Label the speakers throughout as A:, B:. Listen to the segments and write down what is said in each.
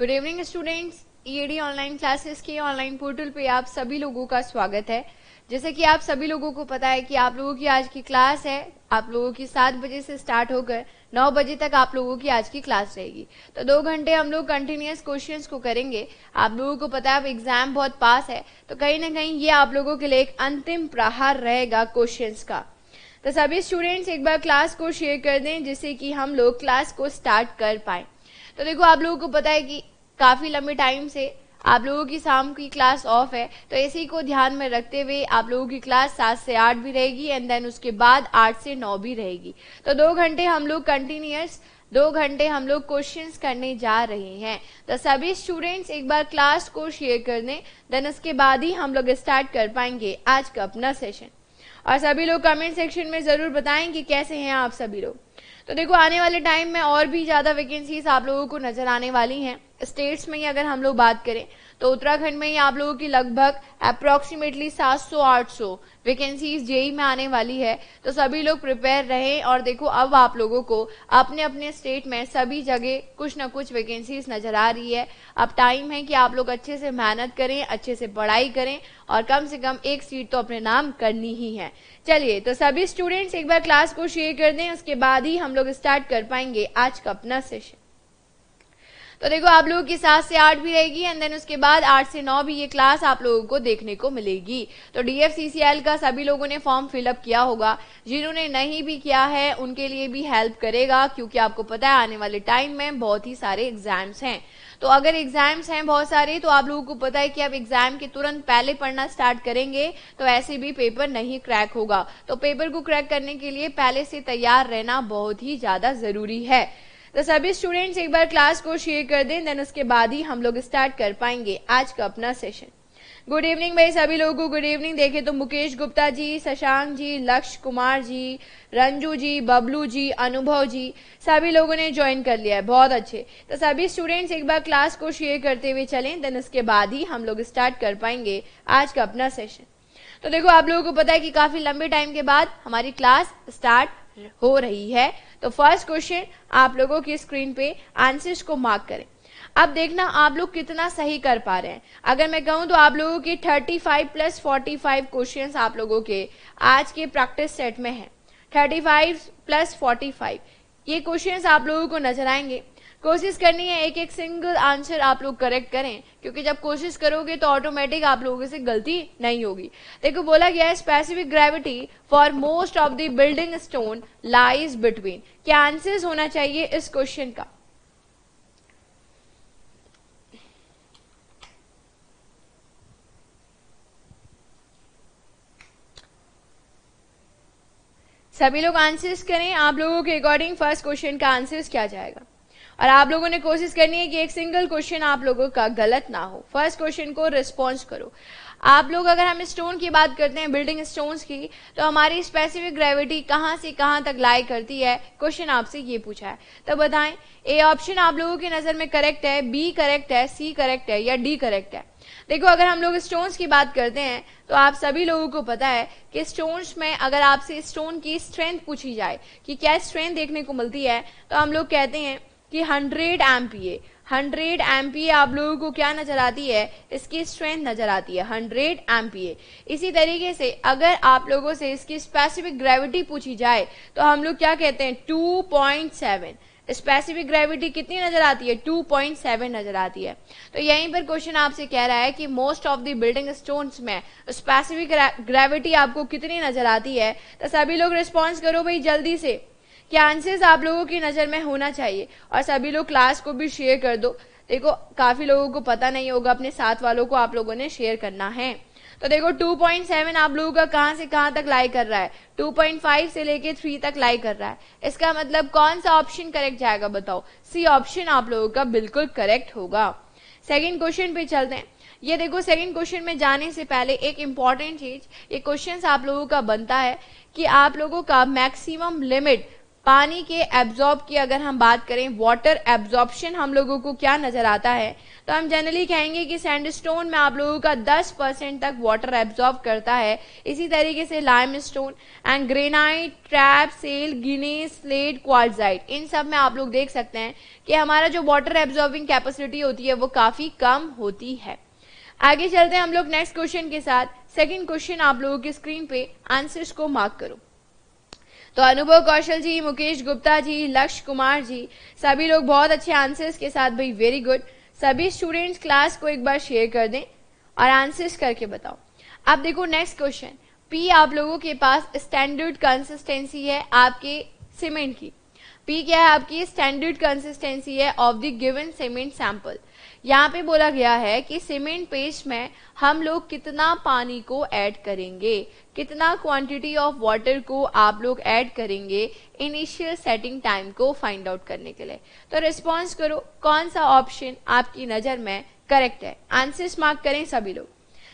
A: Good evening students EAD online classes के online portal पे आप सभी लोगों का स्वागत है जैसे कि आप सभी लोगों को पता है कि आप लोगों की आज की क्लास है आप लोगों की सात बजे से स्टार्ट होकर नौ बजे तक आप लोगों की आज की क्लास रहेगी तो दो घंटे हम लोग कंटिन्यूस क्वेश्चंस को करेंगे आप लोगों को पता है अब एग्जाम बहुत पास है तो कहीं ना कहीं ये आप लोगों के लिए एक अंतिम प्रहार रहेगा क्वेश्चन का तो सभी स्टूडेंट्स एक बार क्लास को शेयर कर दें जिससे कि हम लोग क्लास को स्टार्ट कर पाए तो देखो आप लोगों को पता है कि काफ़ी लंबे टाइम से आप लोगों की शाम की क्लास ऑफ है तो इसी को ध्यान में रखते हुए आप लोगों की क्लास सात से आठ भी रहेगी एंड देन उसके बाद आठ से नौ भी रहेगी तो दो घंटे हम लोग कंटिन्यूस दो घंटे हम लोग क्वेश्चंस करने जा रहे हैं तो सभी स्टूडेंट्स एक बार क्लास को शेयर कर दें देन उसके बाद ही हम लोग स्टार्ट कर पाएंगे आज का अपना सेशन और सभी लोग कमेंट सेक्शन में ज़रूर बताएं कि कैसे हैं आप सभी लोग तो देखो आने वाले टाइम में और भी ज़्यादा वैकेंसीज आप लोगों को नज़र आने वाली हैं स्टेट्स में ही अगर हम लोग बात करें तो उत्तराखंड में ही आप लोगों की लगभग अप्रोक्सीमेटली 700-800 वैकेंसीज जेई में आने वाली है तो सभी लोग प्रिपेयर रहे और देखो अब आप लोगों को अपने अपने स्टेट में सभी जगह कुछ ना कुछ वैकेंसीज नजर आ रही है अब टाइम है कि आप लोग अच्छे से मेहनत करें अच्छे से पढ़ाई करें और कम से कम एक सीट तो अपने नाम करनी ही है चलिए तो सभी स्टूडेंट्स एक बार क्लास को शेयर कर दें उसके बाद ही हम लोग स्टार्ट कर पाएंगे आज का अपना सेशन तो देखो आप लोगों की सात से आठ भी रहेगी एंड देन उसके बाद आठ से नौ भी ये क्लास आप लोगों को देखने को मिलेगी तो डीएफसीसीएल का सभी लोगों ने फॉर्म फिलअप किया होगा जिन्होंने नहीं भी किया है उनके लिए भी हेल्प करेगा क्योंकि आपको पता है आने वाले टाइम में बहुत ही सारे एग्जाम्स हैं तो अगर एग्जाम्स हैं बहुत सारे तो आप लोगों को पता है कि आप एग्जाम के तुरंत पहले पढ़ना स्टार्ट करेंगे तो ऐसे भी पेपर नहीं क्रैक होगा तो पेपर को क्रैक करने के लिए पहले से तैयार रहना बहुत ही ज्यादा जरूरी है तो सभी स्टूडेंट्स एक बार क्लास को शेयर कर दें देन उसके बाद ही हम लोग स्टार्ट कर पाएंगे आज का अपना सेशन गुड इवनिंग भाई सभी लोगों को गुड इवनिंग देखे तो मुकेश गुप्ता जी शशांक जी लक्ष्य कुमार जी रंजू जी बबलू जी अनुभव जी सभी लोगों ने ज्वाइन कर लिया है बहुत अच्छे तो सभी स्टूडेंट्स एक बार क्लास को शेयर करते हुए चलें देन उसके बाद ही हम लोग स्टार्ट कर पाएंगे आज का अपना सेशन तो देखो आप लोगों को पता है कि काफी लंबे टाइम के बाद हमारी क्लास स्टार्ट हो रही है तो फर्स्ट क्वेश्चन आप लोगों की स्क्रीन पे आंसर्स को मार्क करें अब देखना आप लोग कितना सही कर पा रहे हैं अगर मैं कहूं तो आप लोगों के 35 प्लस 45 क्वेश्चंस आप लोगों के आज के प्रैक्टिस सेट में है 35 प्लस 45 ये क्वेश्चंस आप लोगों को नजर आएंगे कोशिश करनी है एक एक सिंगल आंसर आप लोग करेक्ट करें क्योंकि जब कोशिश करोगे तो ऑटोमेटिक आप लोगों से गलती नहीं होगी देखो बोला गया है specific gravity for most of the building stone lies between क्या आंसर होना चाहिए इस क्वेश्चन का सभी लोग आंसर्स करें आप लोगों के अकॉर्डिंग फर्स्ट क्वेश्चन का आंसर्स क्या जाएगा और आप लोगों ने कोशिश करनी है कि एक सिंगल क्वेश्चन आप लोगों का गलत ना हो फर्स्ट क्वेश्चन को रिस्पॉन्स करो आप लोग अगर हम स्टोन की बात करते हैं बिल्डिंग स्टोन्स की तो हमारी स्पेसिफिक ग्रेविटी कहाँ से कहाँ तक लाई करती है क्वेश्चन आपसे ये पूछा है तो बताएं ए ऑप्शन आप लोगों की नज़र में करेक्ट है बी करेक्ट है सी करेक्ट है या डी करेक्ट है देखो अगर हम लोग स्टोन्स की बात करते हैं तो आप सभी लोगों को पता है कि स्टोन्स में अगर आपसे स्टोन की स्ट्रेंथ पूछी जाए कि क्या स्ट्रेंथ देखने को मिलती है तो हम लोग कहते हैं कि 100 एम 100 एम्पीए आप लोगों को क्या नजर आती है इसकी स्ट्रेंथ नजर आती है 100 एम इसी तरीके से अगर आप लोगों से इसकी स्पेसिफिक ग्रेविटी पूछी जाए तो हम लोग क्या कहते हैं 2.7 स्पेसिफिक ग्रेविटी कितनी नजर आती है 2.7 नजर आती है तो यहीं पर क्वेश्चन आपसे कह रहा है कि most of the building stones में स्पेसिफिक ग्रेविटी आपको कितनी नजर आती है तो सभी लोग रिस्पॉन्स करो भाई जल्दी से कि आंसर्स आप लोगों की नज़र में होना चाहिए और सभी लोग क्लास को भी शेयर कर दो देखो काफ़ी लोगों को पता नहीं होगा अपने साथ वालों को आप लोगों ने शेयर करना है तो देखो 2.7 आप लोगों का कहाँ से कहाँ तक लाइक कर रहा है 2.5 से लेके 3 तक लाइक कर रहा है इसका मतलब कौन सा ऑप्शन करेक्ट जाएगा बताओ सी ऑप्शन आप लोगों का बिल्कुल करेक्ट होगा सेकंड क्वेश्चन पे चलते हैं ये देखो सेकंड क्वेश्चन में जाने से पहले एक इम्पॉर्टेंट चीज ये क्वेश्चन आप लोगों का बनता है कि आप लोगों का मैक्सिमम लिमिट पानी के एब्जॉर्ब की अगर हम बात करें वाटर एब्जॉर्बशन हम लोगों को क्या नज़र आता है तो हम जनरली कहेंगे कि सैंडस्टोन में आप लोगों का 10 परसेंट तक वाटर एब्जॉर्ब करता है इसी तरीके से limestone and granite trap shale gneiss slate quartzite इन सब में आप लोग देख सकते हैं कि हमारा जो वाटर एब्जॉर्बिंग कैपेसिटी होती है वो काफ़ी कम होती है आगे चलते हैं हम लोग नेक्स्ट क्वेश्चन के साथ सेकेंड क्वेश्चन आप लोगों की स्क्रीन पे आंसर्स को मार्क करो तो अनुभव कौशल जी मुकेश गुप्ता जी लक्ष्य कुमार जी सभी लोग बहुत अच्छे आंसर्स के साथ भाई वेरी गुड सभी स्टूडेंट्स क्लास को एक बार शेयर कर दें और आंसर्स करके बताओ अब देखो नेक्स्ट क्वेश्चन पी आप लोगों के पास स्टैंडर्ड कंसिस्टेंसी है आपके सीमेंट की पी क्या है आपकी स्टैंडर्ड कंसिस्टेंसी है of the given cement sample यहाँ पे बोला गया है कि सीमेंट पेस्ट में हम लोग कितना पानी को ऐड करेंगे कितना क्वांटिटी ऑफ वाटर को आप लोग ऐड करेंगे इनिशियल सेटिंग टाइम को फाइंड आउट करने के लिए तो रिस्पॉन्स करो कौन सा ऑप्शन आपकी नज़र में करेक्ट है आंसर्स मार्क करें सभी लोग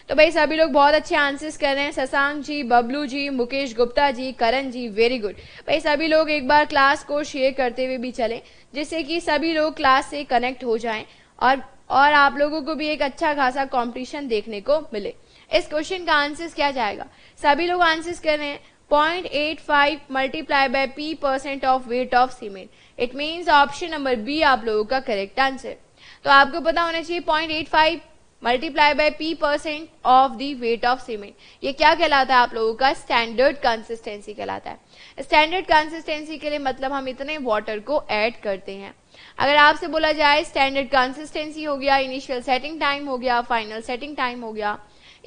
A: तो भाई सभी लोग बहुत अच्छे आंसर्स कर रहे हैं शशांक जी बबलू जी मुकेश गुप्ता जी करण जी वेरी गुड भाई सभी लोग एक बार क्लास को शेयर करते हुए भी चलें जिससे कि सभी लोग क्लास से कनेक्ट हो जाएं और और आप लोगों को भी एक अच्छा खासा कंपटीशन देखने को मिले इस क्वेश्चन का आंसर क्या जाएगा सभी लोग आंसर कर रहे हैं point eight five multiply by P percent of weight of cement it means option number B आप लोगों का करेक्ट आंसर तो आपको पता होना चाहिए point eight five multiply by P percent of the weight of cement ये क्या कहलाता है आप लोगों का स्टैंडर्ड कंसिस्टेंसी कहलाता है स्टैंडर्ड कंसिस्टेंसी के लिए मतलब हम इतने वाटर को ऐड करते हैं अगर आपसे बोला जाए स्टैंडर्ड कंसिस्टेंसी हो गया इनिशियल सेटिंग टाइम हो गया फाइनल सेटिंग टाइम हो गया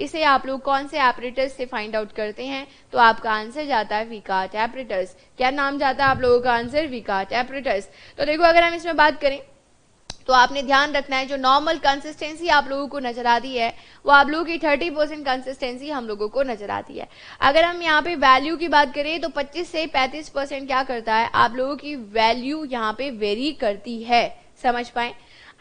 A: इसे आप लोग कौन से एपरेटर्स से फाइंड आउट करते हैं तो आपका आंसर जाता है विकाट एपरेटर्स क्या नाम जाता है आप लोगों का आंसर विकाट एपरेटर्स तो देखो अगर हम इसमें बात करें तो आपने ध्यान रखना है जो नॉर्मल कंसिस्टेंसी आप लोगों को नजर आती है वो आप लोगों की थर्टी परसेंट कंसिस्टेंसी हम लोगों को नजर आती है अगर हम यहाँ पे वैल्यू की बात करें तो पच्चीस से पैंतीस परसेंट क्या करता है आप लोगों की वैल्यू यहाँ पे वेरी करती है समझ पाए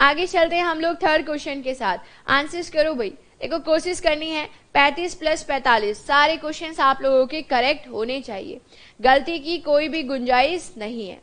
A: आगे चलते हैं हम लोग थर्ड क्वेश्चन के साथ आंसर्स करो भाई देखो कोशिश करनी है 35 प्लस 45 सारे क्वेश्चन आप लोगों के करेक्ट होने चाहिए गलती की कोई भी गुंजाइश नहीं है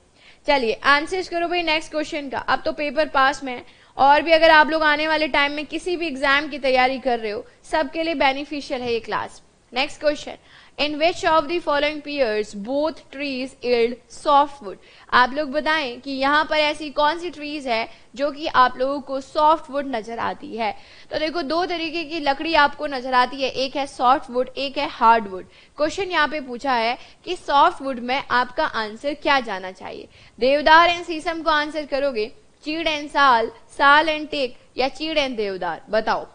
A: चलिए आंसर्स करो भाई नेक्स्ट क्वेश्चन का अब तो पेपर पास में है और भी अगर आप लोग आने वाले टाइम में किसी भी एग्जाम की तैयारी कर रहे हो सबके लिए बेनिफिशियल है ये class next question in which of the following pairs both trees yield wood आप लोग बताएं कि यहाँ पर ऐसी कौन सी ट्रीज है जो कि आप लोगों को सॉफ्टवुड नजर आती है तो देखो दो तरीके की लकड़ी आपको नजर आती है एक है सॉफ्टवुड एक है हार्डवुड क्वेश्चन यहाँ पे पूछा है कि सॉफ्टवुड में आपका आंसर क्या जाना चाहिए देवदार एंड सीसम को आंसर करोगे चीड़ एंड साल साल एंड टेक या चीड़ एंड देवदार बताओ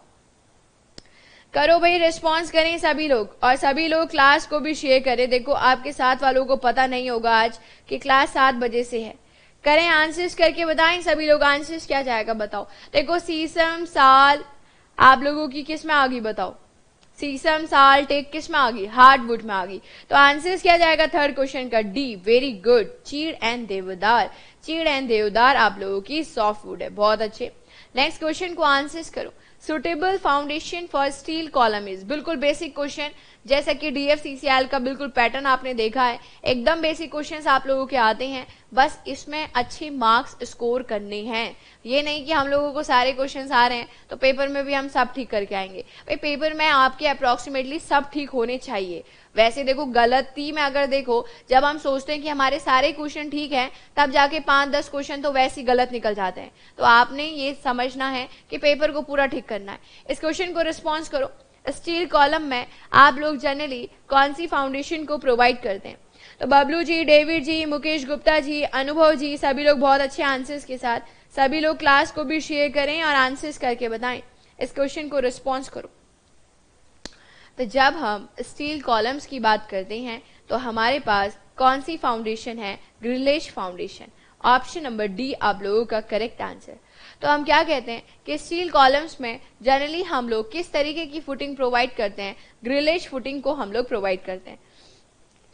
A: करो भाई रिस्पॉन्स करें सभी लोग और सभी लोग क्लास को भी शेयर करें देखो आपके साथ वालों को पता नहीं होगा आज कि क्लास सात बजे से है करें आंसर्स करके बताएं सभी लोग आंसर्स क्या जाएगा बताओ देखो सीसम साल आप लोगों की किस में आ गई बताओ सीसम साल टेक किस में आ गई हार्डवुड में आ गई तो आंसर्स क्या जाएगा थर्ड क्वेश्चन का D very good chir and deodar chir and देवदार आप लोगों की सॉफ्टवुड है बहुत अच्छे नेक्स्ट क्वेश्चन को आंसर्स करो suitable foundation for steel column is बिल्कुल बेसिक क्वेश्चन जैसा कि डीएफसीसीएल का बिल्कुल पैटर्न आपने देखा है एकदम बेसिक क्वेश्चंस आप लोगों के आते हैं बस इसमें अच्छे मार्क्स स्कोर करने हैं ये नहीं कि हम लोगों को सारे क्वेश्चंस आ रहे हैं तो पेपर में भी हम सब ठीक करके आएंगे भाई पेपर में आपके अप्रोक्सीमेटली सब ठीक होने चाहिए वैसे देखो गलती में अगर देखो जब हम सोचते हैं कि हमारे सारे क्वेश्चन ठीक हैं तब जाके पांच दस क्वेश्चन तो वैसे ही गलत निकल जाते हैं तो आपने ये समझना है कि पेपर को पूरा ठीक करना है इस क्वेश्चन को रिस्पॉन्स करो स्टील कॉलम में आप लोग जनरली कौन सी फाउंडेशन को प्रोवाइड करते हैं तो बबलू जी डेविड जी मुकेश गुप्ता जी अनुभव जी सभी लोग बहुत अच्छे आंसर्स के साथ सभी लोग क्लास को भी शेयर करें और आंसर्स करके बताएं इस क्वेश्चन को रिस्पॉन्स करो तो जब हम स्टील कॉलम्स की बात करते हैं तो हमारे पास कौन सी फाउंडेशन है grillage foundation option number D आप लोगों का करेक्ट आंसर तो हम क्या कहते हैं कि स्टील कॉलम्स में जनरली हम लोग किस तरीके की फुटिंग प्रोवाइड करते हैं ग्रिलेज फुटिंग को हम लोग प्रोवाइड करते हैं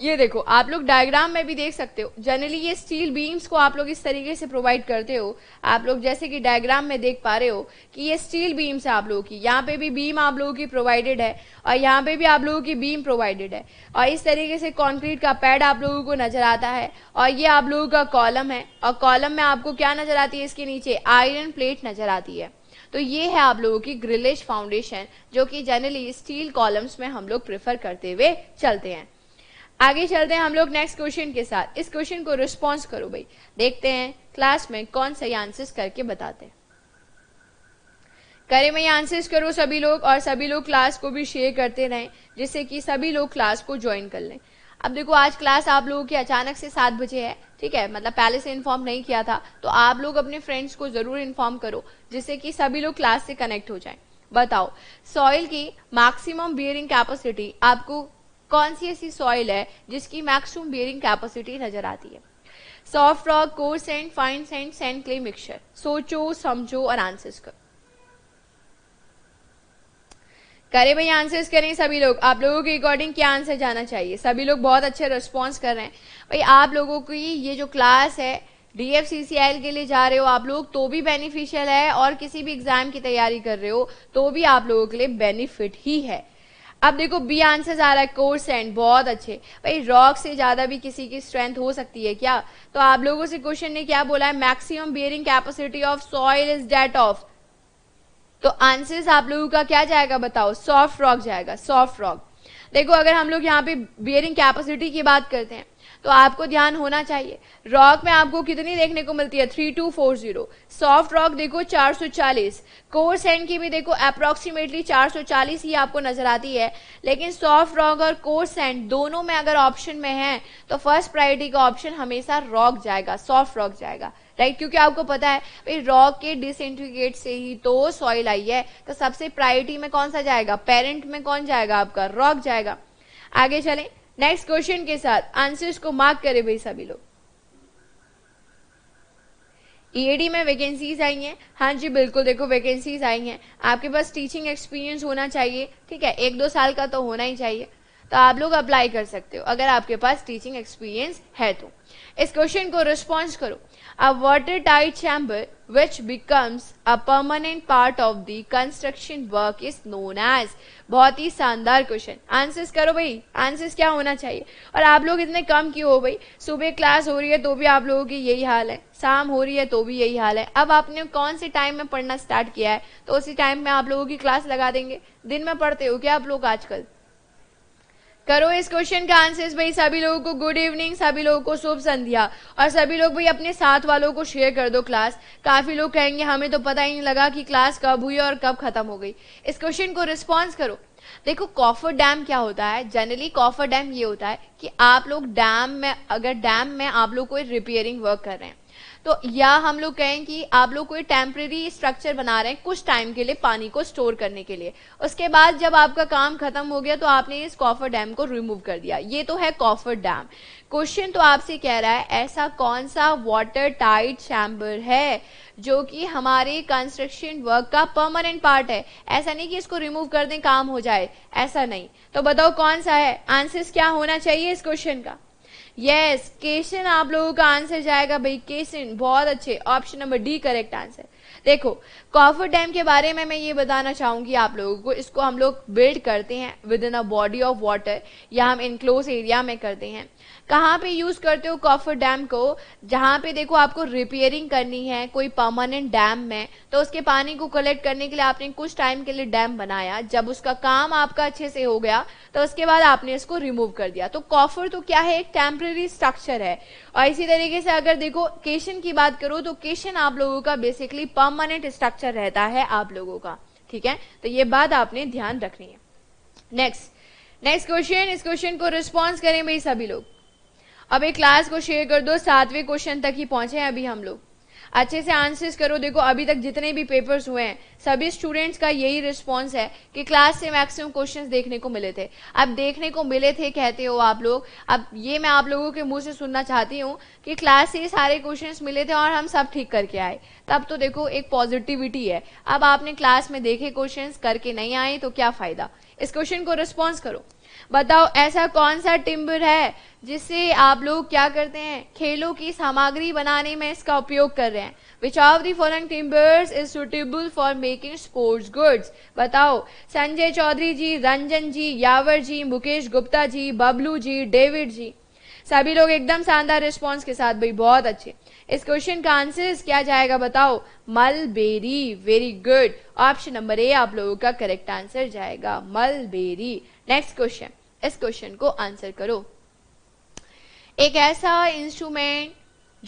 A: ये देखो आप लोग डायग्राम में भी देख सकते हो जनरली ये स्टील बीम्स को आप लोग इस तरीके से प्रोवाइड करते हो आप लोग जैसे कि डायग्राम में देख पा रहे हो कि ये स्टील बीम्स है आप लोगों की यहाँ पे भी बीम आप लोगों की प्रोवाइडेड है और यहाँ पे भी आप लोगों की बीम प्रोवाइडेड है और इस तरीके से कॉन्क्रीट का पैड आप लोगों को नजर आता है और ये आप लोगों का कॉलम है और कॉलम में आपको क्या नजर आती है इसके नीचे आयरन प्लेट नजर आती है तो ये है आप लोगों की ग्रिलेज फाउंडेशन जो कि जनरली स्टील कॉलम्स में हम लोग प्रेफर करते हुए चलते हैं आगे चलते हैं हम लोग नेक्स्ट क्वेश्चन के साथ इस क्वेश्चन को रिस्पॉन्स करो भाई देखते हैं क्लास में कौन सही आंसर्स करके बताते हैं करें मैं आंसर्स करो सभी लोग और सभी लोग क्लास को भी शेयर करते रहें जिससे कि सभी लोग क्लास को ज्वाइन कर लें अब देखो आज क्लास आप लोगों की अचानक से सात बजे है ठीक है मतलब पहले से इन्फॉर्म नहीं किया था तो आप लोग अपने फ्रेंड्स को जरूर इन्फॉर्म करो जिससे कि सभी लोग क्लास से कनेक्ट हो जाएं बताओ सॉइल की मैक्सिमम बियरिंग कैपेसिटी आपको कौन सी ऐसी सॉइल है जिसकी मैक्सिमम बेरिंग कैपेसिटी नजर आती है soft rock coarse sand fine sand sand clay mixture सोचो समझो और आंसर्स करो करे भाई आंसर्स करें सभी लोग आप लोगों के अकॉर्डिंग क्या आंसर जाना चाहिए सभी लोग बहुत अच्छे रिस्पॉन्स कर रहे हैं भाई आप लोगों की ये जो क्लास है D F C C L के लिए जा रहे हो आप लोग तो भी बेनिफिशियल है और किसी भी एग्जाम की तैयारी कर रहे हो तो भी आप लोगों के लिए बेनिफिट ही है अब देखो बी आंसर आ रहा है कोर्स एंड बहुत अच्छे भाई रॉक से ज़्यादा भी किसी की स्ट्रेंथ हो सकती है क्या तो आप लोगों से क्वेश्चन ने क्या बोला है maximum bearing capacity of soil is that of तो आंसर्स आप लोगों का क्या जाएगा बताओ सॉफ्ट रॉक जाएगा सॉफ्ट रॉक देखो अगर हम लोग यहाँ पे बियरिंग कैपेसिटी की बात करते हैं तो आपको ध्यान होना चाहिए रॉक में आपको कितनी देखने को मिलती है three two four zero soft rock देखो चार सौ चालीस कोर सैंड की भी देखो अप्रोक्सीमेटली चार सौ चालीस ही आपको नजर आती है लेकिन सॉफ्ट रॉक और कोर सैंड दोनों में अगर ऑप्शन में है तो फर्स्ट प्रायोरिटी का ऑप्शन हमेशा रॉक जाएगा सॉफ्ट रॉक जाएगा राइट right? क्योंकि आपको पता है भाई रॉक के डिसइंटीग्रेट से ही तो सॉइल आई है तो सबसे प्रायोरिटी में कौन सा जाएगा पेरेंट में कौन जाएगा आपका रॉक जाएगा आगे चलें नेक्स्ट क्वेश्चन के साथ आंसर्स को मार्क करें भाई सभी लोग ईएडी e में वैकेंसीज आई हैं हाँ जी बिल्कुल देखो वैकेंसीज आई हैं आपके पास टीचिंग एक्सपीरियंस होना चाहिए ठीक है एक दो साल का तो होना ही चाहिए तो आप लोग अप्लाई कर सकते हो अगर आपके पास टीचिंग एक्सपीरियंस है तो इस क्वेश्चन को रिस्पॉन्स करो a watertight chamber which becomes a permanent part of the construction work is known as बहुत ही शानदार क्वेश्चन आंसर्स करो भाई आंसर्स क्या होना चाहिए और आप लोग इतने कम क्यों हो भाई सुबह क्लास हो रही है तो भी आप लोगों की यही हाल है शाम हो रही है तो भी यही हाल है अब आपने कौन से टाइम में पढ़ना स्टार्ट किया है तो उसी टाइम में आप लोगों की क्लास लगा देंगे दिन में पढ़ते हो क्या आप लोग आजकल करो इस क्वेश्चन का आंसर भाई सभी लोगों को गुड इवनिंग सभी लोगों को शुभ संध्या और सभी लोग भाई अपने साथ वालों को शेयर कर दो क्लास काफी लोग कहेंगे हमें तो पता ही नहीं लगा कि क्लास कब हुई और कब खत्म हो गई इस क्वेश्चन को रिस्पॉन्स करो देखो कॉफर डैम क्या होता है जनरली कॉफर डैम ये होता है कि आप लोग डैम में अगर डैम में आप लोग कोई रिपेयरिंग वर्क कर रहे हैं तो या हम लोग कहें कि आप लोग कोई टेम्प्रेरी स्ट्रक्चर बना रहे हैं कुछ टाइम के लिए पानी को स्टोर करने के लिए उसके बाद जब आपका काम खत्म हो गया तो आपने इस कॉफर डैम को रिमूव कर दिया ये तो है कॉफर डैम क्वेश्चन तो आपसे कह रहा है ऐसा कौन सा वाटर टाइट चैम्बर है जो कि हमारे कंस्ट्रक्शन वर्क का परमानेंट पार्ट है ऐसा नहीं कि इसको रिमूव कर दें काम हो जाए ऐसा नहीं तो बताओ कौन सा है आंसर्स क्या होना चाहिए इस क्वेश्चन का यस केशन आप लोगों का आंसर जाएगा भाई केशन बहुत अच्छे option number D correct answer देखो कॉफर डैम के बारे में मैं ये बताना चाहूंगी आप लोगों को इसको हम लोग बिल्ड करते हैं within a body of water या हम इनक्लोज एरिया में करते हैं कहाँ पे यूज करते हो कॉफर डैम को जहाँ पे देखो आपको रिपेयरिंग करनी है कोई परमानेंट डैम में तो उसके पानी को कलेक्ट करने के लिए आपने कुछ टाइम के लिए डैम बनाया जब उसका काम आपका अच्छे से हो गया तो उसके बाद आपने इसको रिमूव कर दिया तो कॉफर तो क्या है एक टेम्प्रेरी स्ट्रक्चर है और इसी तरीके से अगर देखो केशन की बात करो तो केशन आप लोगों का बेसिकली परमानेंट स्ट्रक्चर रहता है आप लोगों का ठीक है तो ये बात आपने ध्यान रखनी है नेक्स्ट नेक्स्ट क्वेश्चन इस क्वेश्चन को रिस्पॉन्स करें भाई सभी लोग अब एक क्लास को शेयर कर दो सातवें क्वेश्चन तक ही पहुंचे हैं अभी हम लोग अच्छे से आंसर्स करो देखो अभी तक जितने भी पेपर्स हुए हैं सभी स्टूडेंट्स का यही रिस्पॉन्स है कि क्लास से मैक्सिमम क्वेश्चंस देखने को मिले थे अब देखने को मिले थे कहते हो आप लोग अब ये मैं आप लोगों के मुंह से सुनना चाहती हूँ कि क्लास से सारे क्वेश्चंस मिले थे और हम सब ठीक करके आए तब तो देखो एक पॉजिटिविटी है अब आपने क्लास में देखे क्वेश्चन करके नहीं आए तो क्या फायदा इस क्वेश्चन को रिस्पॉन्स करो बताओ ऐसा कौन सा टिम्बर है जिससे आप लोग क्या करते हैं खेलों की सामग्री बनाने में इसका उपयोग कर रहे हैं which of the following timbers is suitable for making sports goods बताओ संजय चौधरी जी रंजन जी यावर जी मुकेश गुप्ता जी बबलू जी डेविड जी सभी लोग एकदम शानदार रिस्पॉन्स के साथ भाई बहुत अच्छे इस क्वेश्चन का आंसर क्या जाएगा बताओ mulberry very good option number A आप लोगों का करेक्ट आंसर जाएगा मलबेरी नेक्स्ट क्वेश्चन इस क्वेश्चन को आंसर करो एक ऐसा इंस्ट्रूमेंट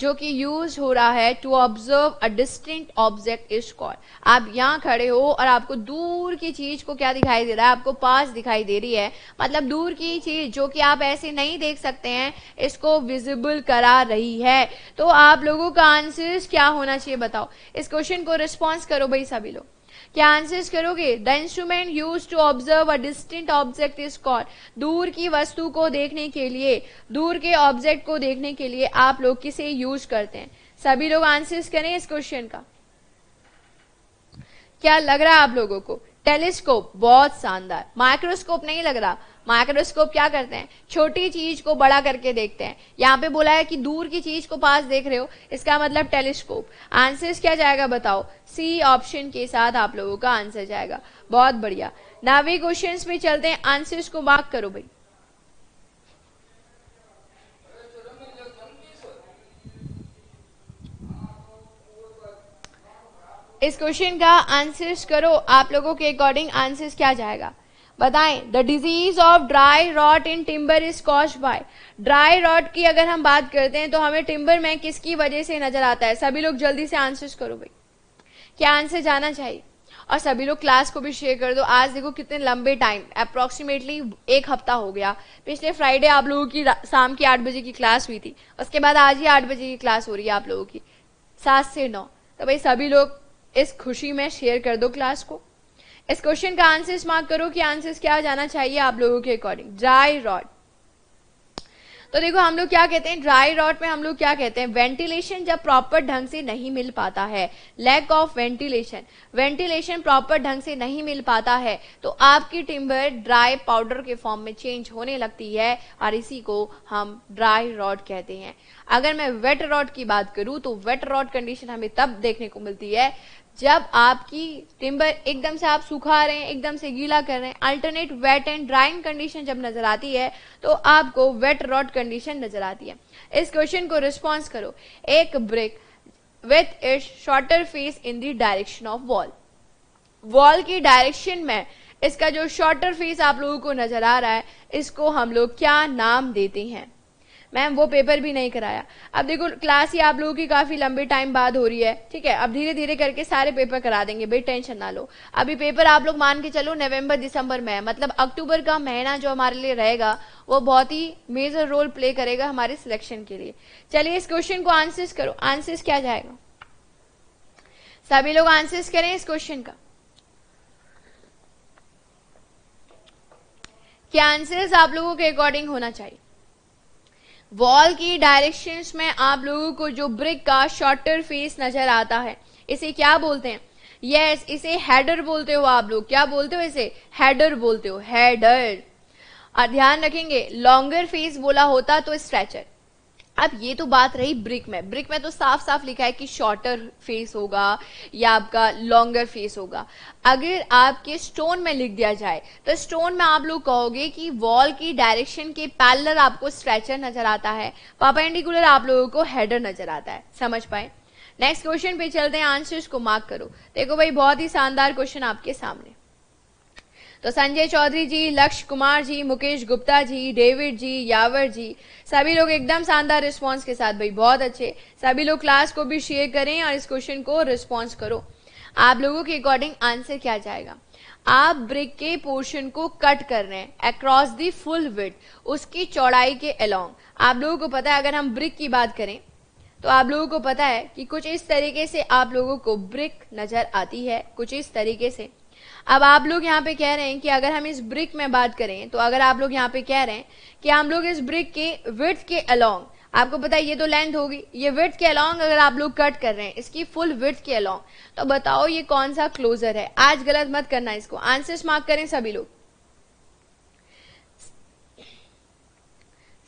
A: जो कि यूज हो रहा है to observe a distinct object is call आप यहाँ खड़े हो और आपको दूर की चीज को क्या दिखाई दे रहा है आपको पास दिखाई दे रही है मतलब दूर की चीज जो कि आप ऐसे नहीं देख सकते हैं इसको विजिबल करा रही है तो आप लोगों का आंसर क्या होना चाहिए बताओ इस क्वेश्चन को रिस्पॉन्स करो भाई सभी लोग क्या आंसर्स करोगे the instrument use to observe a distant object is call दूर की वस्तु को देखने के लिए दूर के ऑब्जेक्ट को देखने के लिए आप लोग किसे यूज करते हैं सभी लोग आंसर्स करें इस क्वेश्चन का क्या लग रहा है आप लोगों को टेलीस्कोप बहुत शानदार माइक्रोस्कोप नहीं लग रहा माइक्रोस्कोप क्या करते हैं छोटी चीज को बड़ा करके देखते हैं यहाँ पे बोला है कि दूर की चीज को पास देख रहे हो इसका मतलब टेलीस्कोप आंसर क्या जाएगा बताओ सी ऑप्शन के साथ आप लोगों का आंसर जाएगा बहुत बढ़िया नावी क्वेश्चन में चलते हैं आंसर्स को मार्क करो भाई इस क्वेश्चन का आंसर्स करो आप लोगों के अकॉर्डिंग आंसर्स क्या जाएगा बताएं the disease of dry rot in timber is cause by dry rot की अगर हम बात करते हैं तो हमें टिम्बर में किसकी वजह से नजर आता है सभी लोग जल्दी से आंसर्स करो भाई क्या आंसर जाना चाहिए और सभी लोग क्लास को भी शेयर कर दो आज देखो कितने लंबे टाइम अप्रोक्सीमेटली एक हफ्ता हो गया पिछले फ्राइडे आप लोगों की शाम की आठ बजे की क्लास हुई थी उसके बाद आज ही आठ बजे की क्लास हो रही है आप लोगों की सात से नौ तो भाई सभी लोग इस खुशी में शेयर कर दो क्लास को इस क्वेश्चन का आंसर मार्क करो कि आंसर क्या जाना चाहिए आप लोगों के अकॉर्डिंग ड्राई रॉड तो देखो हम लोग क्या कहते हैं ड्राई रॉड में हम लोग क्या कहते हैं वेंटिलेशन जब प्रॉपर ढंग से नहीं मिल पाता है lack of ventilation ventilation proper ढंग से नहीं मिल पाता है तो आपकी टिम्बर ड्राई पाउडर के फॉर्म में चेंज होने लगती है और इसी को हम ड्राई रॉड कहते हैं अगर मैं वेट रॉड की बात करूं तो वेट रॉड कंडीशन हमें तब देखने को मिलती है जब आपकी टिम्बर एकदम से आप सुखा रहे हैं एकदम से गीला कर रहे हैं alternate wet and drying condition जब नजर आती है तो आपको वेट रॉट कंडीशन नजर आती है इस क्वेश्चन को रिस्पॉन्स करो एक brick with it shorter face in the direction of wall wall की डायरेक्शन में इसका जो शॉर्टर फेस आप लोगों को नजर आ रहा है इसको हम लोग क्या नाम देते हैं मैम वो पेपर भी नहीं कराया अब देखो क्लास ही आप लोगों की काफ़ी लंबे टाइम बाद हो रही है ठीक है अब धीरे धीरे करके सारे पेपर करा देंगे बे टेंशन ना लो अभी पेपर आप लोग मान के चलो नवंबर दिसंबर में है मतलब अक्टूबर का महीना जो हमारे लिए रहेगा वो बहुत ही मेजर रोल प्ले करेगा हमारे सिलेक्शन के लिए चलिए इस क्वेश्चन को आंसर्स करो आंसर्स क्या जाएगा सभी लोग आंसर्स करें इस क्वेश्चन का क्या आंसर्स आप लोगों के अकॉर्डिंग होना चाहिए वॉल की डायरेक्शंस में आप लोगों को जो ब्रिक का शॉर्टर फेस नजर आता है इसे क्या बोलते हैं यस yes, इसे हेडर बोलते हो आप लोग क्या बोलते हो इसे हेडर बोलते हो हेडर ध्यान रखेंगे लॉन्गर फेस बोला होता तो स्ट्रेचर अब ये तो बात रही ब्रिक में ब्रिक में तो साफ साफ लिखा है कि शॉर्टर फेस होगा या आपका लॉन्गर फेस होगा अगर आपके स्टोन में लिख दिया जाए तो स्टोन में आप लोग कहोगे कि वॉल की डायरेक्शन के पैलर आपको स्ट्रेचर नजर आता है इंडिकुलर आप लोगों को हेडर नजर आता है समझ पाए नेक्स्ट क्वेश्चन पे चलते हैं आंसर्स को मार्क करो देखो भाई बहुत ही शानदार क्वेश्चन आपके सामने तो संजय चौधरी जी लक्ष्य कुमार जी मुकेश गुप्ता जी डेविड जी यावर जी सभी लोग एकदम शानदार रिस्पॉन्स के साथ भाई बहुत अच्छे सभी लोग क्लास को भी शेयर करें और इस क्वेश्चन को रिस्पॉन्स करो आप लोगों के अकॉर्डिंग आंसर क्या जाएगा आप ब्रिक के पोर्शन को कट कर रहे हैं अक्रॉस दी फुल विथ उसकी चौड़ाई के अलोंग आप लोगों को पता है अगर हम ब्रिक की बात करें तो आप लोगों को पता है कि कुछ इस तरीके से आप लोगों को ब्रिक नजर आती है कुछ इस तरीके से अब आप लोग यहाँ पे कह रहे हैं कि अगर हम इस ब्रिक में बात करें तो अगर आप लोग यहाँ पे कह रहे हैं कि हम लोग इस ब्रिक के विथ के अलोंग आपको पता है ये तो लेंथ होगी ये विथ के अलोंग अगर आप लोग कट कर रहे हैं इसकी फुल विथ के अलोंग तो बताओ ये कौन सा क्लोजर है आज गलत मत करना इसको आंसर मार्क करें सभी लोग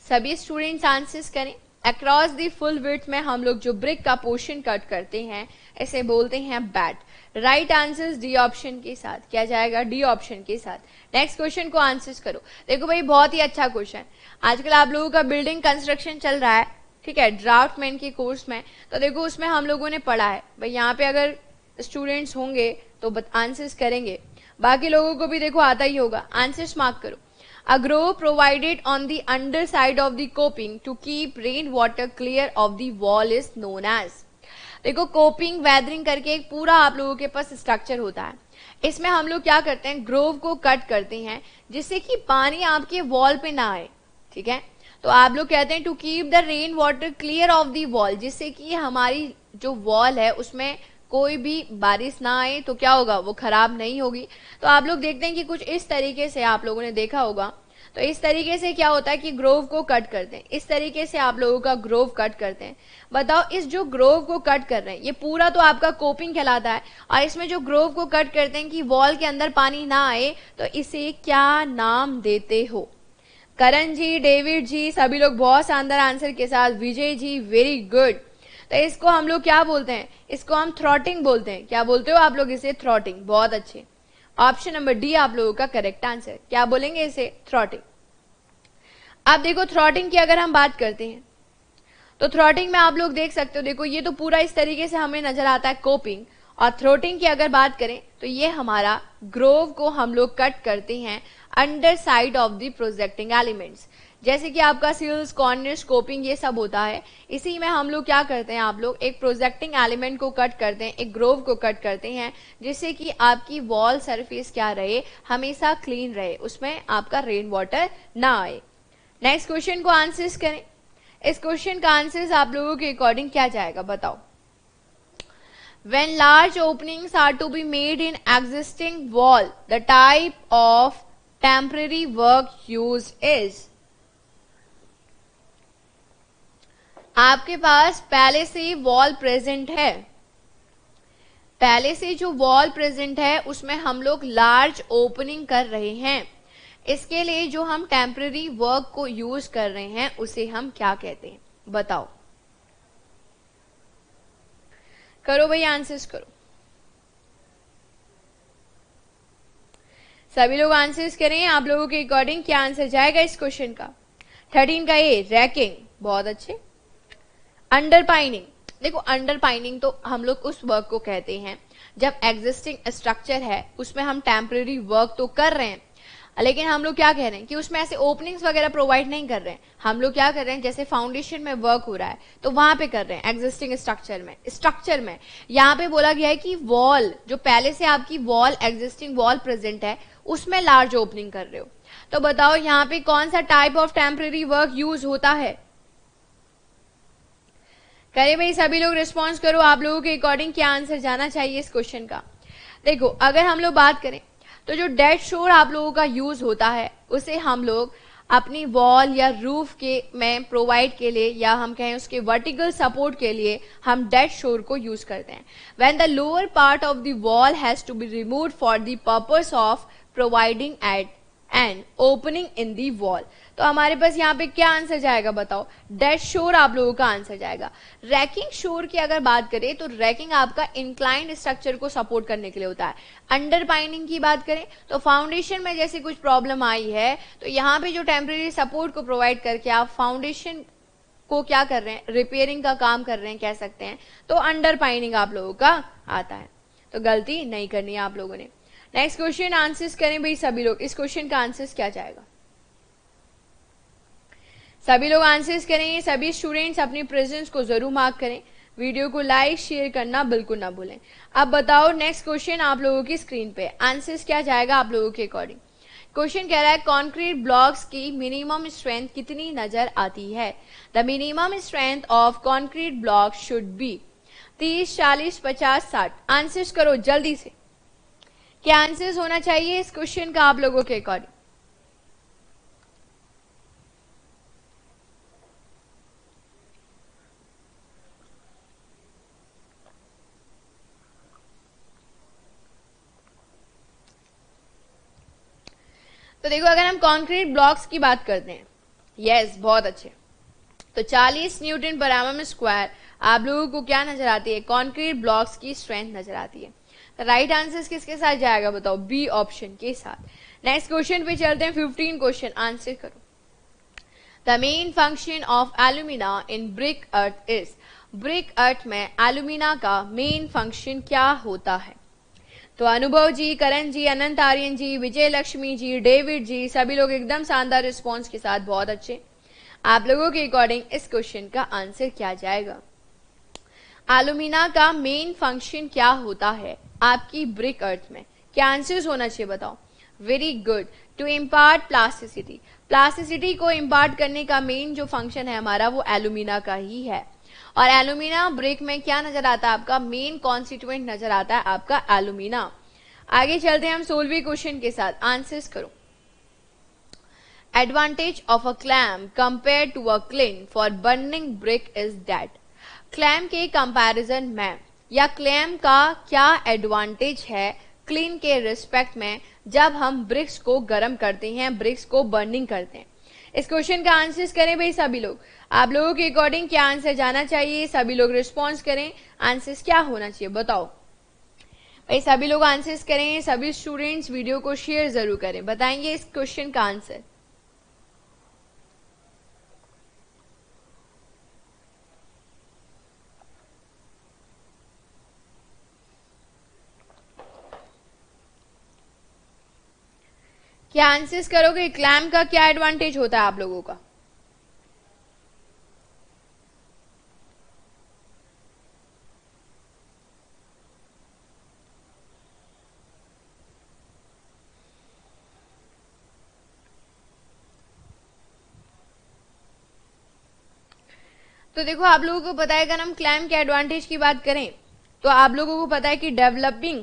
A: सभी स्टूडेंट्स आंसर्स करें अक्रॉस दी फुल विथ में हम लोग जो ब्रिक का पोर्शन कट करते हैं ऐसे बोलते हैं but right answer D option के साथ क्या जाएगा डी ऑप्शन के साथ नेक्स्ट क्वेश्चन को आंसर करो देखो भाई बहुत ही अच्छा क्वेश्चन आजकल आप लोगों का बिल्डिंग कंस्ट्रक्शन चल रहा है ठीक है ड्राफ्ट मैन के कोर्स में तो देखो उसमें हम लोगों ने पढ़ा है भाई यहाँ पे अगर स्टूडेंट्स होंगे तो आंसर्स करेंगे बाकी लोगों को भी देखो आता ही होगा आंसर्स मार्क करो a grove provided on the underside of the coping to keep rain water clear of the wall is known as. देखो कोपिंग वेदरिंग करके एक पूरा आप लोगों के पास स्ट्रक्चर होता है इसमें हम लोग क्या करते हैं ग्रोव को कट करते हैं जिससे कि पानी आपके वॉल पे ना आए ठीक है तो आप लोग कहते हैं to keep the rain water clear off the wall जिससे कि हमारी जो वॉल है उसमें कोई भी बारिश ना आए तो क्या होगा वो खराब नहीं होगी तो आप लोग देखते हैं कि कुछ इस तरीके से आप लोगों ने देखा होगा तो इस तरीके से क्या होता है कि ग्रोव को कट करते हैं इस तरीके से आप लोगों का ग्रोव कट करते हैं बताओ इस जो ग्रोव को कट कर रहे हैं ये पूरा तो आपका कोपिंग कहलाता है और इसमें जो ग्रोव को कट करते हैं कि वॉल के अंदर पानी ना आए तो इसे क्या नाम देते हो करण जी डेविड जी सभी लोग बहुत शानदार आंसर के साथ विजय जी वेरी गुड तो इसको हम लोग क्या बोलते हैं इसको हम थ्रॉटिंग बोलते हैं क्या बोलते हो आप लोग इसे थ्रॉटिंग बहुत अच्छे ऑप्शन नंबर डी आप लोगों का करेक्ट आंसर क्या बोलेंगे इसे थ्रॉटिंग आप देखो थ्रॉटिंग की अगर हम बात करते हैं तो थ्रॉटिंग में आप लोग देख सकते हो देखो ये तो पूरा इस तरीके से हमें नजर आता है कोपिंग और थ्रोटिंग की अगर बात करें तो ये हमारा ग्रोव को हम लोग कट करते हैं under side of the projecting elements जैसे कि आपका सील्स कॉर्नर स्कोपिंग ये सब होता है इसी में हम लोग क्या करते हैं आप लोग एक प्रोजेक्टिंग एलिमेंट को कट करते हैं एक ग्रोव को कट करते हैं जिससे कि आपकी वॉल सरफेस क्या रहे हमेशा क्लीन रहे उसमें आपका रेन वाटर ना आए नेक्स्ट क्वेश्चन को आंसर्स करें इस क्वेश्चन का आंसर्स आप लोगों के अकॉर्डिंग क्या जाएगा बताओ when large opening are to be made in existing wall the type of temporary work use is आपके पास पहले से ही वॉल प्रेजेंट है पहले से जो वॉल प्रेजेंट है उसमें हम लोग लार्ज ओपनिंग कर रहे हैं इसके लिए जो हम टेम्पररी वर्क को यूज कर रहे हैं उसे हम क्या कहते हैं बताओ करो भाई आंसर्स करो सभी लोग आंसर्स करें आप लोगों के अकॉर्डिंग क्या आंसर जाएगा इस क्वेश्चन का थर्टीन का ए रैकिंग बहुत अच्छे अंडर पाइनिंग देखो अंडर पाइनिंग तो हम लोग उस वर्क को कहते हैं जब एग्जिस्टिंग स्ट्रक्चर है उसमें हम टेम्परेरी वर्क तो कर रहे हैं लेकिन हम लोग क्या कह रहे हैं कि उसमें ऐसे ओपनिंग्स वगैरह प्रोवाइड नहीं कर रहे हैं हम लोग क्या कर रहे हैं जैसे फाउंडेशन में वर्क हो रहा है तो वहां पे कर रहे हैं एग्जिस्टिंग स्ट्रक्चर में स्ट्रक्चर में यहाँ पे बोला गया है कि वॉल जो पहले से आपकी वॉल एग्जिस्टिंग वॉल प्रेजेंट है उसमें लार्ज ओपनिंग कर रहे हो तो बताओ यहाँ पे कौन सा type of temporary work use होता है करें भाई सभी लोग रिस्पॉन्स करो आप लोगों के अकॉर्डिंग क्या आंसर जाना चाहिए इस क्वेश्चन का देखो अगर हम लोग बात करें तो जो डेड शोर आप लोगों का यूज होता है उसे हम लोग अपनी वॉल या रूफ के में प्रोवाइड के लिए या हम कहें उसके वर्टिकल सपोर्ट के लिए हम डेड शोर को यूज करते हैं when the lower part of the wall has to be remove for the purpose of providing at and opening in the wall तो हमारे पास यहाँ पे क्या आंसर जाएगा बताओ डेट शोर आप लोगों का आंसर जाएगा रैकिंग शोर की अगर बात करें तो रैकिंग आपका इंक्लाइंड स्ट्रक्चर को सपोर्ट करने के लिए होता है अंडर पाइनिंग की बात करें तो फाउंडेशन में जैसे कुछ प्रॉब्लम आई है तो यहाँ पे जो टेम्परेरी सपोर्ट को प्रोवाइड करके आप फाउंडेशन को क्या कर रहे हैं रिपेयरिंग का काम कर रहे हैं कह सकते हैं तो अंडर पाइनिंग आप लोगों का आता है तो गलती नहीं करनी है आप लोगों ने नेक्स्ट क्वेश्चन आंसर्स करें भाई सभी लोग इस क्वेश्चन का आंसर्स क्या जाएगा सभी लोग आंसर्स करें सभी स्टूडेंट्स अपनी प्रेजेंस को जरूर मार्क करें वीडियो को लाइक शेयर करना बिल्कुल ना भूलें अब बताओ नेक्स्ट क्वेश्चन आप लोगों की स्क्रीन पे आंसर्स क्या जाएगा आप लोगों के अकॉर्डिंग क्वेश्चन कह रहा है कॉन्क्रीट ब्लॉक्स की मिनिमम स्ट्रेंथ कितनी नजर आती है the minimum strength of concrete block should be तीस चालीस पचास साठ आंसर्स करो जल्दी से क्या आंसर्स होना चाहिए इस क्वेश्चन का आप लोगों के अकॉर्डिंग तो देखो अगर हम कॉन्क्रीट ब्लॉक्स की बात करते हैं यस yes, बहुत अच्छे तो 40 न्यूटन पर एम स्क्वायर आप लोगों को क्या नजर आती है कॉन्क्रीट ब्लॉक्स की स्ट्रेंथ नजर आती है राइट आंसर किसके साथ जाएगा बताओ बी ऑप्शन के साथ नेक्स्ट क्वेश्चन पे चलते हैं फिफ्टीन क्वेश्चन आंसर करो the main function of alumina in brick earth is brick earth में एल्यूमिना का मेन फंक्शन क्या होता है तो अनुभव जी करण जी अनंत आर्यन जी विजय लक्ष्मी जी डेविड जी सभी लोग एकदम शानदार रिस्पॉन्स के साथ बहुत अच्छे आप लोगों के अकॉर्डिंग इस क्वेश्चन का आंसर क्या जाएगा एलुमिना का मेन फंक्शन क्या होता है आपकी ब्रिक अर्थ में क्या आंसर होना चाहिए बताओ very good to impart plasticity plasticity को इम्पार्ट करने का मेन जो फंक्शन है हमारा वो एलुमिना का ही है और एलुमिना ब्रेक में क्या नजर आता है आपका मेन कॉन्स्टिट्यूएंट नजर आता है आपका एलुमिना आगे चलते हैं हम सोलवी क्वेश्चन के साथ आंसर्स करो advantage of a clamp compare to a kiln for burning brick is that clamp के कंपैरिजन में या क्लैम का क्या एडवांटेज है क्लीन के रिस्पेक्ट में जब हम ब्रिक्स को गर्म करते हैं ब्रिक्स को बर्निंग करते हैं इस क्वेश्चन का आंसर करें भाई सभी लोग आप लोगों के अकॉर्डिंग क्या आंसर जाना चाहिए सभी लोग रिस्पॉन्स करें आंसर्स क्या होना चाहिए बताओ भाई सभी लोग आंसर्स करें सभी स्टूडेंट्स वीडियो को शेयर जरूर करें बताएंगे इस क्वेश्चन का आंसर क्या आंसर्स करोगे क्लैम का क्या एडवांटेज होता है आप लोगों का तो देखो आप लोगों को पता है अगर हम क्लाइम के एडवांटेज की बात करें तो आप लोगों को पता है कि डेवलपिंग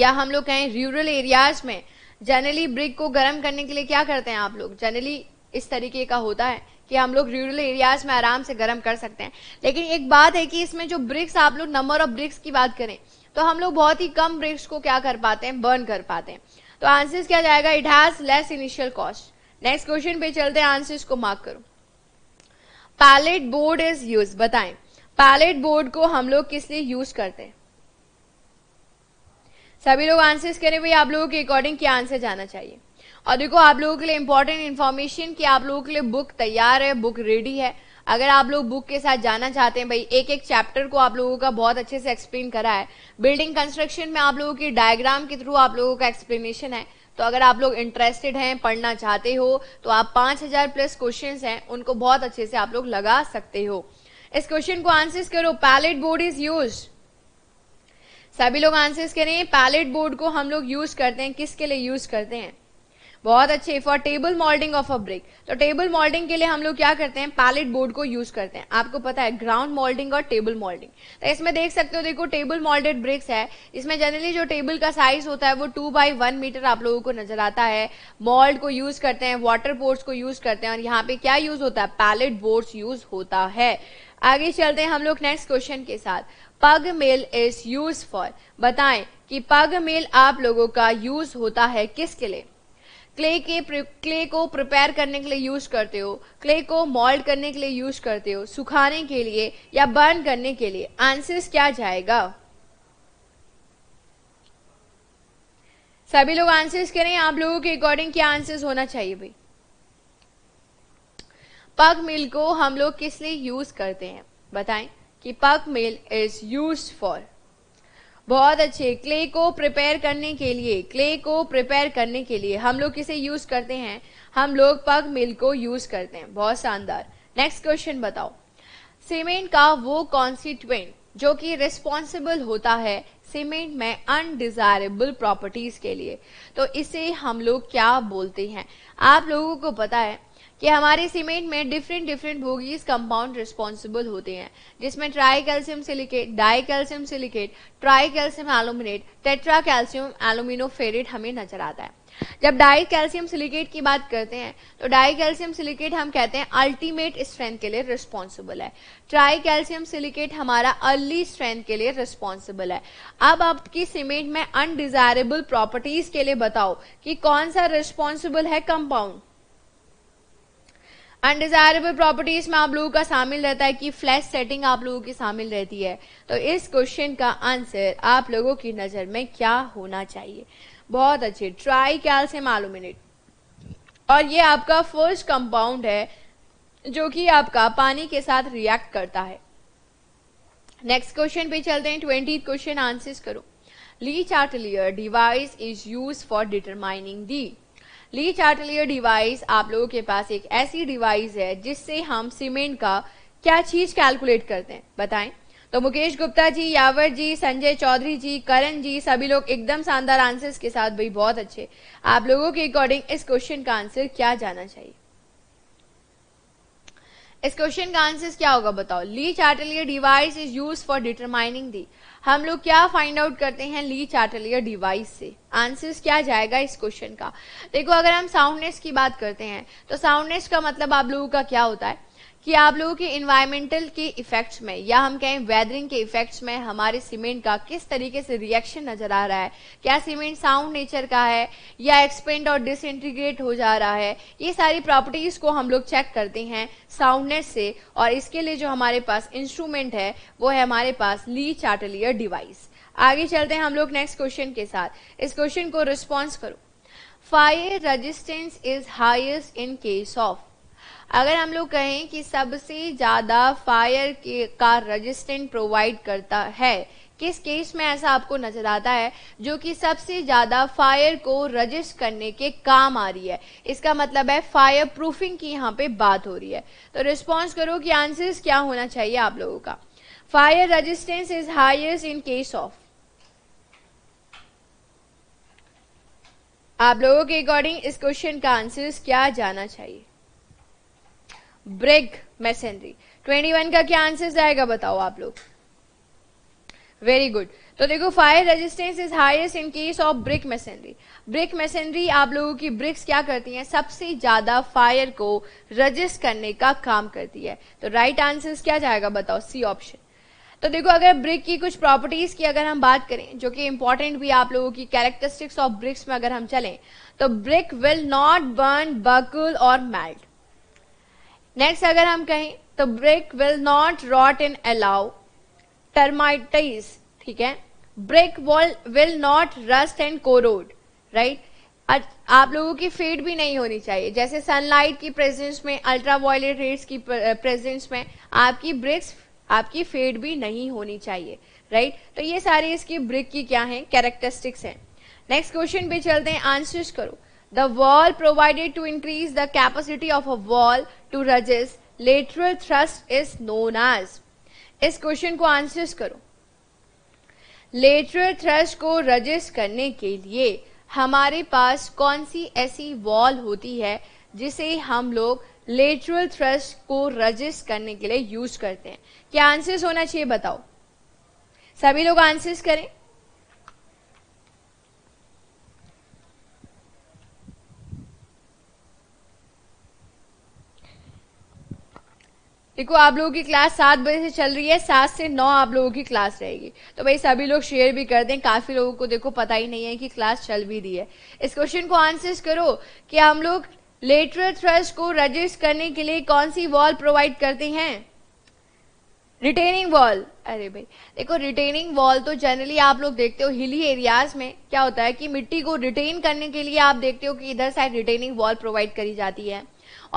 A: या हम लोग कहें रूरल एरियाज में जनरली ब्रिक को गर्म करने के लिए क्या करते हैं आप लोग जनरली इस तरीके का होता है कि हम लोग रूरल एरियाज में आराम से गर्म कर सकते हैं लेकिन एक बात है कि इसमें जो ब्रिक्स आप लोग नंबर ऑफ ब्रिक्स की बात करें तो हम लोग बहुत ही कम ब्रिक्स को क्या कर पाते हैं बर्न कर पाते हैं तो आंसर्स क्या जाएगा it has less initial cost next question पे चलते हैं आंसर्स को मार्क करो पैलेट बोर्ड इज यूज बताएं पैलेट बोर्ड को हम लोग किस लिए यूज करते हैं सभी लोग आंसर्स करें भाई आप लोगों के अकॉर्डिंग क्या आंसर जाना चाहिए और देखो आप लोगों के लिए इंपॉर्टेंट इन्फॉर्मेशन कि आप लोगों के लिए बुक तैयार है बुक रेडी है अगर आप लोग बुक के साथ जाना चाहते हैं भाई एक एक चैप्टर को आप लोगों का बहुत अच्छे से एक्सप्लेन करा है बिल्डिंग कंस्ट्रक्शन में आप लोगों के डायग्राम के थ्रू आप लोगों का एक्सप्लेनेशन है तो अगर आप लोग इंटरेस्टेड हैं पढ़ना चाहते हो तो आप पांच हजार प्लस क्वेश्चन हैं उनको बहुत अच्छे से आप लोग लगा सकते हो इस क्वेश्चन को आंसर करो पैलेट बोर्ड इज यूज सभी लोग आंसर्स करें पैलेट बोर्ड को हम लोग यूज करते हैं किसके लिए यूज करते हैं बहुत अच्छे for table moulding of a brick तो टेबल मोल्डिंग के लिए हम लोग क्या करते हैं पैलेट बोर्ड को यूज करते हैं आपको पता है ग्राउंड मोल्डिंग और टेबल मोल्डिंग तो इसमें देख सकते हो देखो टेबल मोल्डेड ब्रिक्स है इसमें जनरली जो टेबल का साइज होता है वो टू बाई वन मीटर आप लोगों को नजर आता है मोल्ड को यूज करते हैं वाटर पोर्ट्स को यूज करते हैं और यहाँ पे क्या यूज होता है पैलेट बोर्ड यूज होता है आगे चलते हैं हम लोग नेक्स्ट क्वेश्चन के साथ पग मेल इज यूज फॉर बताएं कि पग मेल आप लोगों का यूज होता है किसके लिए क्ले के क्ले को प्रिपेयर करने के लिए यूज करते हो क्ले को मॉल्ड करने के लिए यूज करते हो सुखाने के लिए या बर्न करने के लिए आंसर्स क्या जाएगा सभी लोग आंसर्स करें आप लोगों के अकॉर्डिंग क्या आंसर्स होना चाहिए भाई पग मिल को हम लोग किस लिए यूज करते हैं बताएं कि पग मिल इज यूज फॉर बहुत अच्छे क्ले को प्रिपेयर करने के लिए क्ले को प्रिपेयर करने के लिए हम लोग किसे यूज करते हैं हम लोग पग मिल को यूज करते हैं बहुत शानदार नेक्स्ट क्वेश्चन बताओ सीमेंट का वो कॉन्स्टिट्यूएंट जो कि रिस्पॉन्सिबल होता है सीमेंट में अनडिजायरेबल प्रॉपर्टीज के लिए तो इसे हम लोग क्या बोलते हैं आप लोगों को पता है कि हमारे सीमेंट में different different Bogue's compound responsible होते हैं जिसमें tri calcium silicate di calcium silicate tri calcium aluminate tetra calcium aluminoferrite हमें नजर आता है जब डाई कैल्शियम सिलिकेट की बात करते हैं तो डाई कैल्शियम सिलिकेट हम कहते हैं अल्टीमेट स्ट्रेंथ के लिए रिस्पॉन्सिबल है ट्राई कैल्शियम सिलिकेट हमारा अर्ली स्ट्रेंथ के लिए रिस्पॉन्सिबल है अब आपकी सीमेंट में अनडिजायरेबल प्रॉपर्टीज के लिए बताओ कि कौन सा रिस्पॉन्सिबल है कंपाउंड अनडिजायरेबल प्रॉपर्टीज में आप लोगों का शामिल रहता है कि फ्लैश सेटिंग आप लोगों की शामिल रहती है तो इस क्वेश्चन का आंसर आप लोगों की नज़र में क्या होना चाहिए बहुत अच्छे ट्राई कैल्शियम एलुमिनेट और ये आपका फर्स्ट कंपाउंड है जो कि आपका पानी के साथ रिएक्ट करता है नेक्स्ट क्वेश्चन पे चलते हैं ट्वेंटी क्वेश्चन आंसर करो Le Chatelier device is use for determining the Le Chatelier device आप लोगों के पास एक ऐसी डिवाइस है जिससे हम सीमेंट का क्या चीज कैलकुलेट करते हैं बताएं तो मुकेश गुप्ता जी यावर जी संजय चौधरी जी करण जी सभी लोग एकदम शानदार आंसर्स के साथ भाई बहुत अच्छे आप लोगों के अकॉर्डिंग इस क्वेश्चन का आंसर क्या जाना चाहिए इस क्वेश्चन का आंसर क्या होगा बताओ Le Chatelier device is use for determining the हम लोग क्या फाइंड आउट करते हैं ली चार्टलियर डिवाइस से आंसर क्या जाएगा इस क्वेश्चन का देखो अगर हम साउंडनेस की बात करते हैं तो साउंडनेस का मतलब आप लोगों का क्या होता है कि आप लोगों के इन्वायरमेंटल के इफेक्ट्स में या हम कहें वेदरिंग के इफेक्ट्स में हमारे सीमेंट का किस तरीके से रिएक्शन नजर आ रहा है क्या सीमेंट साउंड नेचर का है या एक्सपेंड और डिसइंटीग्रेट हो जा रहा है ये सारी प्रॉपर्टीज को हम लोग चेक करते हैं साउंडनेस से और इसके लिए जो हमारे पास इंस्ट्रूमेंट है वो है हमारे पास ली चार्टलियर डिवाइस आगे चलते हैं हम लोग नेक्स्ट क्वेश्चन के साथ इस क्वेश्चन को रिस्पॉन्स करो fire resistance is highest in case of अगर हम लोग कहें कि सबसे ज़्यादा फायर का रजिस्टेंट प्रोवाइड करता है किस केस में ऐसा आपको नजर आता है जो कि सबसे ज्यादा फायर को रजिस्ट करने के काम आ रही है इसका मतलब है फायर प्रूफिंग की यहाँ पे बात हो रही है तो रिस्पॉन्स करो कि आंसर्स क्या होना चाहिए आप लोगों का fire resistance is highest in case of आप लोगों के अकॉर्डिंग इस क्वेश्चन का आंसर क्या जाना चाहिए ब्रिग मैसेनरी वन का क्या आंसर जाएगा बताओ आप लोग वेरी गुड तो देखो fire resistance is highest in case of brick masonry brick masonry आप लोगों की ब्रिक्स क्या करती हैं सबसे ज्यादा फायर को रजिस्ट करने का काम करती है तो राइट right आंसर क्या जाएगा बताओ सी ऑप्शन तो देखो अगर ब्रिक की कुछ प्रॉपर्टीज की अगर हम बात करें जो कि इंपॉर्टेंट भी आप लोगों की कैरेक्टरिस्टिक्स ऑफ ब्रिक्स में अगर हम चलें तो brick will not burn buckle और मेल्ट नेक्स्ट अगर हम कहें तो brick will not rot in allow termites ठीक है brick wall will not rust and corrode right आप लोगों की फेड भी नहीं होनी चाहिए जैसे सनलाइट की प्रेजेंस में अल्ट्रा वॉयलेट रेड्स की प्रेजेंस में आपकी ब्रिक्स आपकी फेड भी नहीं होनी चाहिए राइट तो ये सारे इसकी ब्रिक की क्या है कैरेक्टरिस्टिक्स हैं नेक्स्ट क्वेश्चन पे चलते हैं आंसर्स करो the wall provided to increase the capacity of a wall to resist lateral thrust is known as इस क्वेश्चन को आंसर करो लेटरल थ्रस्ट को रजिस्ट करने के लिए हमारे पास कौन सी ऐसी वॉल होती है जिसे हम लोग लेटरल थ्रस्ट को रजिस्ट करने के लिए यूज करते हैं क्या आंसर्स होना चाहिए बताओ सभी लोग आंसर्स करें देखो आप लोगों की क्लास सात बजे से चल रही है सात से नौ आप लोगों की क्लास रहेगी तो भाई सभी लोग शेयर भी कर दें काफी लोगों को देखो पता ही नहीं है कि क्लास चल भी रही है इस क्वेश्चन को आंसर करो कि हम लोग लेटरल थ्रस्ट को रजिस्ट करने के लिए कौन सी वॉल प्रोवाइड करते हैं रिटेनिंग वॉल अरे भाई देखो रिटेनिंग वॉल तो जनरली आप लोग देखते हो हिली एरियाज में क्या होता है कि मिट्टी को रिटेन करने के लिए आप देखते हो कि इधर साइड रिटेनिंग वॉल प्रोवाइड करी जाती है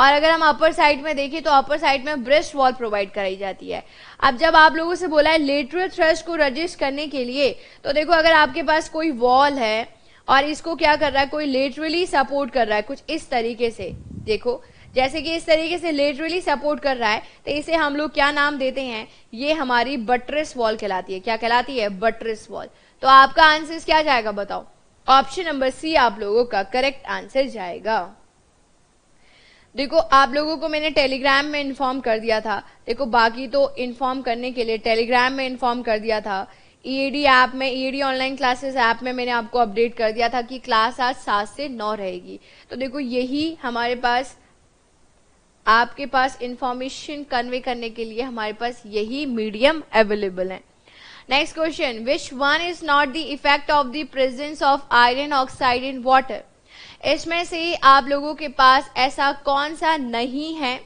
A: और अगर हम अपर साइड में देखें तो अपर साइड में ब्रेस्ट वॉल प्रोवाइड कराई जाती है अब जब आप लोगों से बोला है लेटरल थ्रश को रजिस्ट करने के लिए तो देखो अगर आपके पास कोई वॉल है और इसको क्या कर रहा है कोई लेटरली सपोर्ट कर रहा है कुछ इस तरीके से देखो जैसे कि इस तरीके से लेटरली सपोर्ट कर रहा है तो इसे हम लोग क्या नाम देते हैं ये हमारी बट्रेस वॉल कहलाती है क्या कहलाती है बट्रेस वॉल तो आपका आंसर क्या जाएगा बताओ ऑप्शन नंबर सी आप लोगों का करेक्ट आंसर जाएगा देखो आप लोगों को मैंने टेलीग्राम में इन्फॉर्म कर दिया था देखो बाकी तो इन्फॉर्म करने के लिए टेलीग्राम में इन्फॉर्म कर दिया था ईएडी e ऐप में ईएडी ऑनलाइन क्लासेस ऐप में मैंने आपको अपडेट कर दिया था कि क्लास आज सात से नौ रहेगी तो देखो यही हमारे पास आपके पास इंफॉर्मेशन कन्वे करने के लिए हमारे पास यही मीडियम अवेलेबल है next question which one is not the effect of the presence of iron oxide in water इसमें से आप लोगों के पास ऐसा कौन सा नहीं है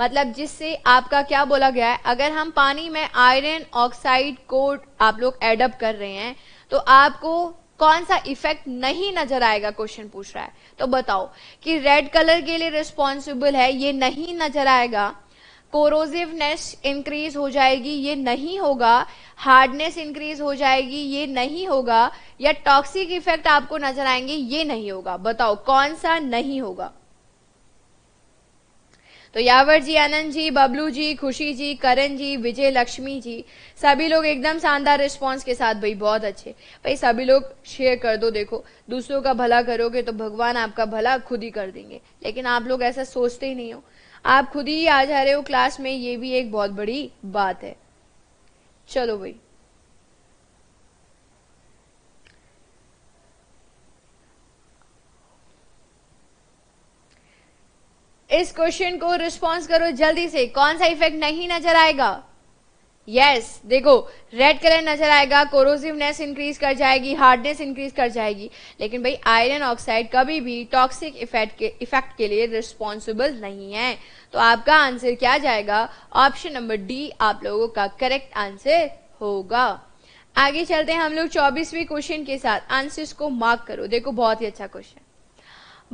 A: मतलब जिससे आपका क्या बोला गया है अगर हम पानी में आयरन ऑक्साइड को आप लोग एडअप कर रहे हैं तो आपको कौन सा इफेक्ट नहीं नजर आएगा क्वेश्चन पूछ रहा है तो बताओ कि रेड कलर के लिए रिस्पॉन्सिबल है ये नहीं नजर आएगा कोरोजिवनेस इंक्रीज हो जाएगी ये नहीं होगा हार्डनेस इंक्रीज हो जाएगी ये नहीं होगा या टॉक्सिक इफेक्ट आपको नजर आएंगे ये नहीं होगा बताओ कौन सा नहीं होगा तो यावर जी आनंद जी बबलू जी खुशी जी करण जी विजय लक्ष्मी जी सभी लोग एकदम शानदार रिस्पांस के साथ भाई बहुत अच्छे भाई सभी लोग शेयर कर दो देखो दूसरों का भला करोगे तो भगवान आपका भला खुद ही कर देंगे लेकिन आप लोग ऐसा सोचते ही नहीं हो आप खुद ही आ जा रहे हो क्लास में ये भी एक बहुत बड़ी बात है चलो भाई इस क्वेश्चन को रिस्पॉन्स करो जल्दी से कौन सा इफेक्ट नहीं नजर आएगा यस देखो रेड कलर नजर आएगा कोरोसिवनेस इंक्रीज कर जाएगी हार्डनेस इंक्रीज कर जाएगी लेकिन भाई आयरन ऑक्साइड कभी भी टॉक्सिक इफेक्ट के इफेक्ट के लिए रिस्पॉन्सिबल नहीं है तो आपका आंसर क्या जाएगा ऑप्शन नंबर डी आप लोगों का करेक्ट आंसर होगा आगे चलते हैं हम लोग चौबीसवीं क्वेश्चन के साथ आंसर्स को मार्क करो देखो बहुत ही अच्छा क्वेश्चन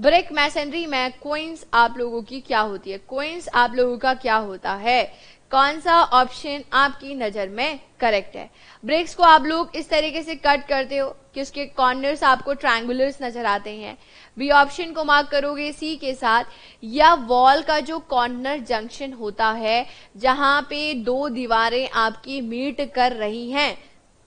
A: ब्रिक मैसनरी में क्वेंस आप लोगों की क्या होती है क्वेंस आप लोगों का क्या होता है कौन सा ऑप्शन आपकी नज़र में करेक्ट है ब्रिक्स को आप लोग इस तरीके से कट करते हो कि उसके कॉर्नर्स आपको ट्रायंगुलर्स नज़र आते हैं बी ऑप्शन को मार्क करोगे सी के साथ या वॉल का जो कॉर्नर जंक्शन होता है जहां पे दो दीवारें आपकी मीट कर रही हैं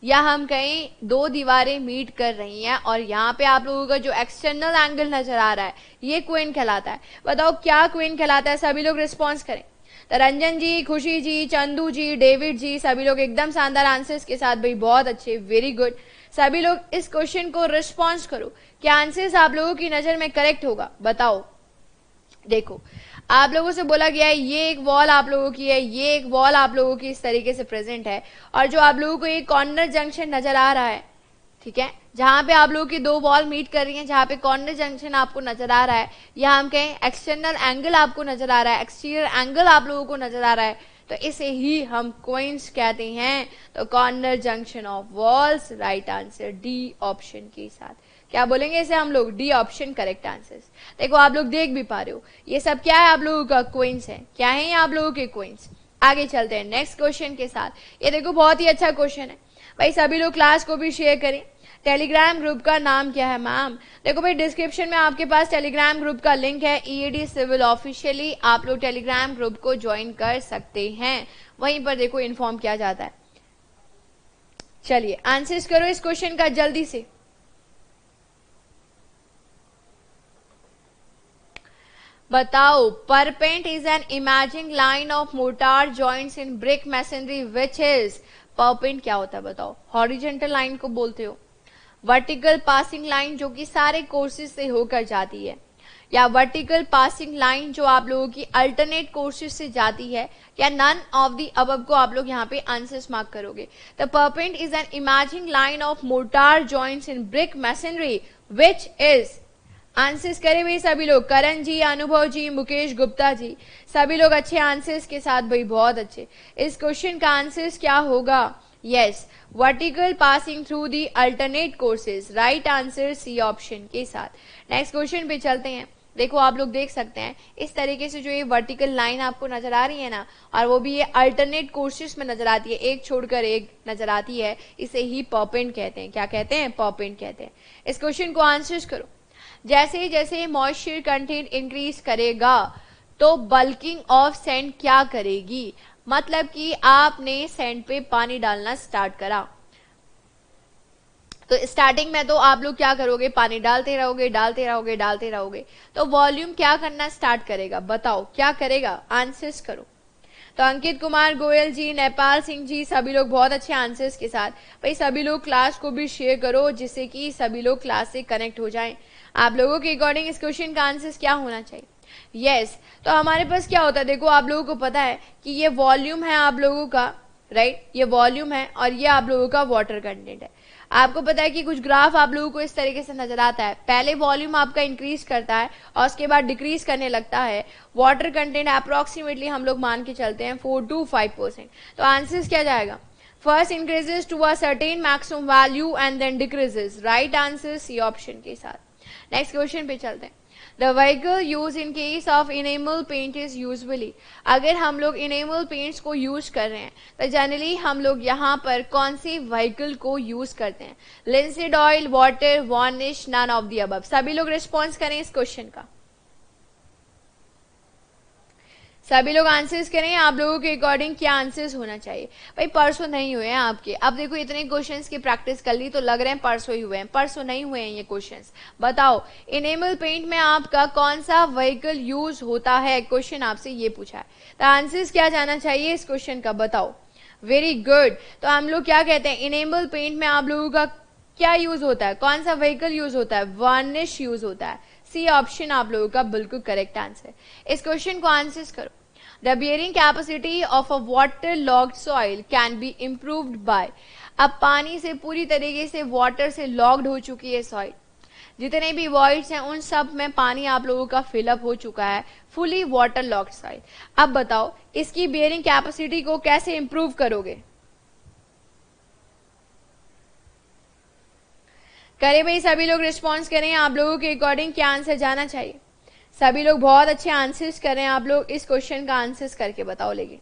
A: या हम कहें दो दीवारें मीट कर रही हैं और यहाँ पे आप लोगों का जो एक्सटर्नल एंगल नज़र आ रहा है ये क्वेन कहलाता है बताओ क्या क्वेन कहलाता है सभी लोग रिस्पॉन्स करें रंजन जी खुशी जी चंदू जी डेविड जी सभी लोग एकदम शानदार आंसर्स के साथ भाई बहुत अच्छे वेरी गुड सभी लोग इस क्वेश्चन को रिस्पॉन्स करो क्या आंसर्स आप लोगों की नजर में करेक्ट होगा बताओ देखो आप लोगों से बोला गया है ये एक वॉल आप लोगों की है ये एक वॉल आप लोगों की इस तरीके से प्रेजेंट है और जो आप लोगों को ये कॉर्नर जंक्शन नजर आ रहा है ठीक है जहां पे आप लोगों की दो बॉल मीट कर रही हैं जहां पे कॉर्नर जंक्शन आपको नजर आ रहा है या हम कहें एक्सटर्नल एंगल आपको नजर आ रहा है एक्सटीरियर एंगल आप लोगों को नजर आ रहा है तो इसे ही हम क्वेंस कहते हैं तो corner junction of walls right answer D option के साथ क्या बोलेंगे इसे हम लोग डी ऑप्शन करेक्ट आंसर देखो आप लोग देख भी पा रहे हो ये सब क्या है आप लोगों का क्वेंस है क्या है ये आप लोगों के क्वेंस आगे चलते हैं नेक्स्ट क्वेश्चन के साथ ये देखो बहुत ही अच्छा क्वेश्चन है भाई सभी लोग क्लास को भी शेयर करें टेलीग्राम ग्रुप का नाम क्या है मैम देखो भाई डिस्क्रिप्शन में आपके पास टेलीग्राम ग्रुप का लिंक है ईएडी सिविल ऑफिशियली आप लोग टेलीग्राम ग्रुप को ज्वाइन कर सकते हैं वहीं पर देखो इन्फॉर्म किया जाता है चलिए आंसर्स करो इस क्वेश्चन का जल्दी से बताओ perpend is an imaging line of mortar joints in brick masonry which is perpend क्या होता है बताओ हॉरिजेंटल लाइन को बोलते हो वर्टिकल पासिंग लाइन जो कि सारे कोर्सेज से होकर जाती है या वर्टिकल पासिंग लाइन जो आप लोगों की अल्टरनेट कोर्सेज से जाती है या नन ऑफ दी अब को आप लोग यहाँ पे आंसर्स मार्क करोगे the perpend is an imaging line of mortar joints in brick masonry which is answers करे भाई सभी लोग करण जी अनुभव जी मुकेश गुप्ता जी सभी लोग अच्छे आंसर्स के साथ भाई बहुत अच्छे इस क्वेश्चन का आंसर्स क्या होगा yes yes. Vertical passing through the alternate courses right answer C option के साथ नेक्स्ट क्वेश्चन पे चलते हैं देखो आप लोग देख सकते हैं इस तरीके से जो ये वर्टिकल लाइन आपको नजर आ रही है ना और वो भी ये अल्टरनेट कोर्सेज में नजर आती है एक छोड़कर एक नजर आती है इसे ही पॉपेंट कहते हैं क्या कहते हैं पॉपेंट कहते हैं इस क्वेश्चन को आंसर करो जैसे जैसे मॉइस्चर कंटेंट इंक्रीज करेगा तो बल्किंग ऑफ सेंड क्या करेगी मतलब कि आपने सेंड पे पानी डालना स्टार्ट करा तो स्टार्टिंग में तो आप लोग क्या करोगे पानी डालते रहोगे डालते रहोगे डालते रहोगे तो वॉल्यूम क्या करना स्टार्ट करेगा बताओ क्या करेगा आंसर्स करो तो अंकित कुमार गोयल जी नेपाल सिंह जी सभी लोग बहुत अच्छे आंसर्स के साथ भाई सभी लोग क्लास को भी शेयर करो जिससे कि सभी लोग क्लास से कनेक्ट हो जाएं आप लोगों के अकॉर्डिंग इस क्वेश्चन का आंसर क्या होना चाहिए यस yes. तो हमारे पास क्या होता है देखो आप लोगों को पता है कि ये वॉल्यूम है आप लोगों का राइट right? ये वॉल्यूम है और ये आप लोगों का वाटर कंटेंट है आपको पता है कि कुछ ग्राफ आप लोगों को इस तरीके से नजर आता है पहले वॉल्यूम आपका इंक्रीज करता है और उसके बाद डिक्रीज करने लगता है वाटर कंटेंट अप्रोक्सीमेटली हम लोग मान के चलते हैं फोर टू फाइव परसेंट तो आंसर क्या जाएगा first increases to a certain maximum value and then decreases right answer C option के साथ नेक्स्ट क्वेश्चन पे चलते हैं the vehicle use in case of enamel paint is usually अगर हम लोग इनेमल पेंट्स को यूज कर रहे हैं तो जनरली हम लोग यहाँ पर कौन से व्हीकल को यूज करते हैं linseed oil water varnish none of the अब सभी लोग रिस्पॉन्स करें इस क्वेश्चन का सभी लोग आंसर्स करें आप लोगों के अकॉर्डिंग क्या आंसर्स होना चाहिए भाई परसों नहीं हुए हैं आपके अब देखो इतने क्वेश्चंस की प्रैक्टिस कर ली तो लग रहे हैं परसों ही हुए हैं परसों नहीं हुए हैं ये क्वेश्चंस बताओ इनेमल पेंट में आपका कौन सा व्हीकल यूज होता है क्वेश्चन आपसे ये पूछा है तो आंसर्स क्या जाना चाहिए इस क्वेश्चन का बताओ वेरी गुड तो हम लोग क्या कहते हैं इनेबल पेंट में आप लोगों का क्या यूज होता है कौन सा व्हीकल यूज होता है वार्निश यूज होता है सी ऑप्शन आप लोगों का बिल्कुल करेक्ट आंसर इस क्वेश्चन को आंसर करो The capacity of a water logged soil can be be improved अब पानी से पूरी तरीके से वाटर से लॉक्ड हो चुकी है सॉइल जितने भी वॉइड्स हैं उन सब में पानी आप लोगों का फिलअप हो चुका है फुली वाटर लॉक्ड सॉइल अब बताओ इसकी बियरिंग कैपेसिटी को कैसे इंप्रूव करोगे करें भाई सभी लोग रिस्पॉन्स करें आप लोगों के अकॉर्डिंग क्या आंसर जाना चाहिए सभी लोग बहुत अच्छे आंसर्स कर रहे हैं आप लोग इस क्वेश्चन का आंसर्स करके बताओ लेकिन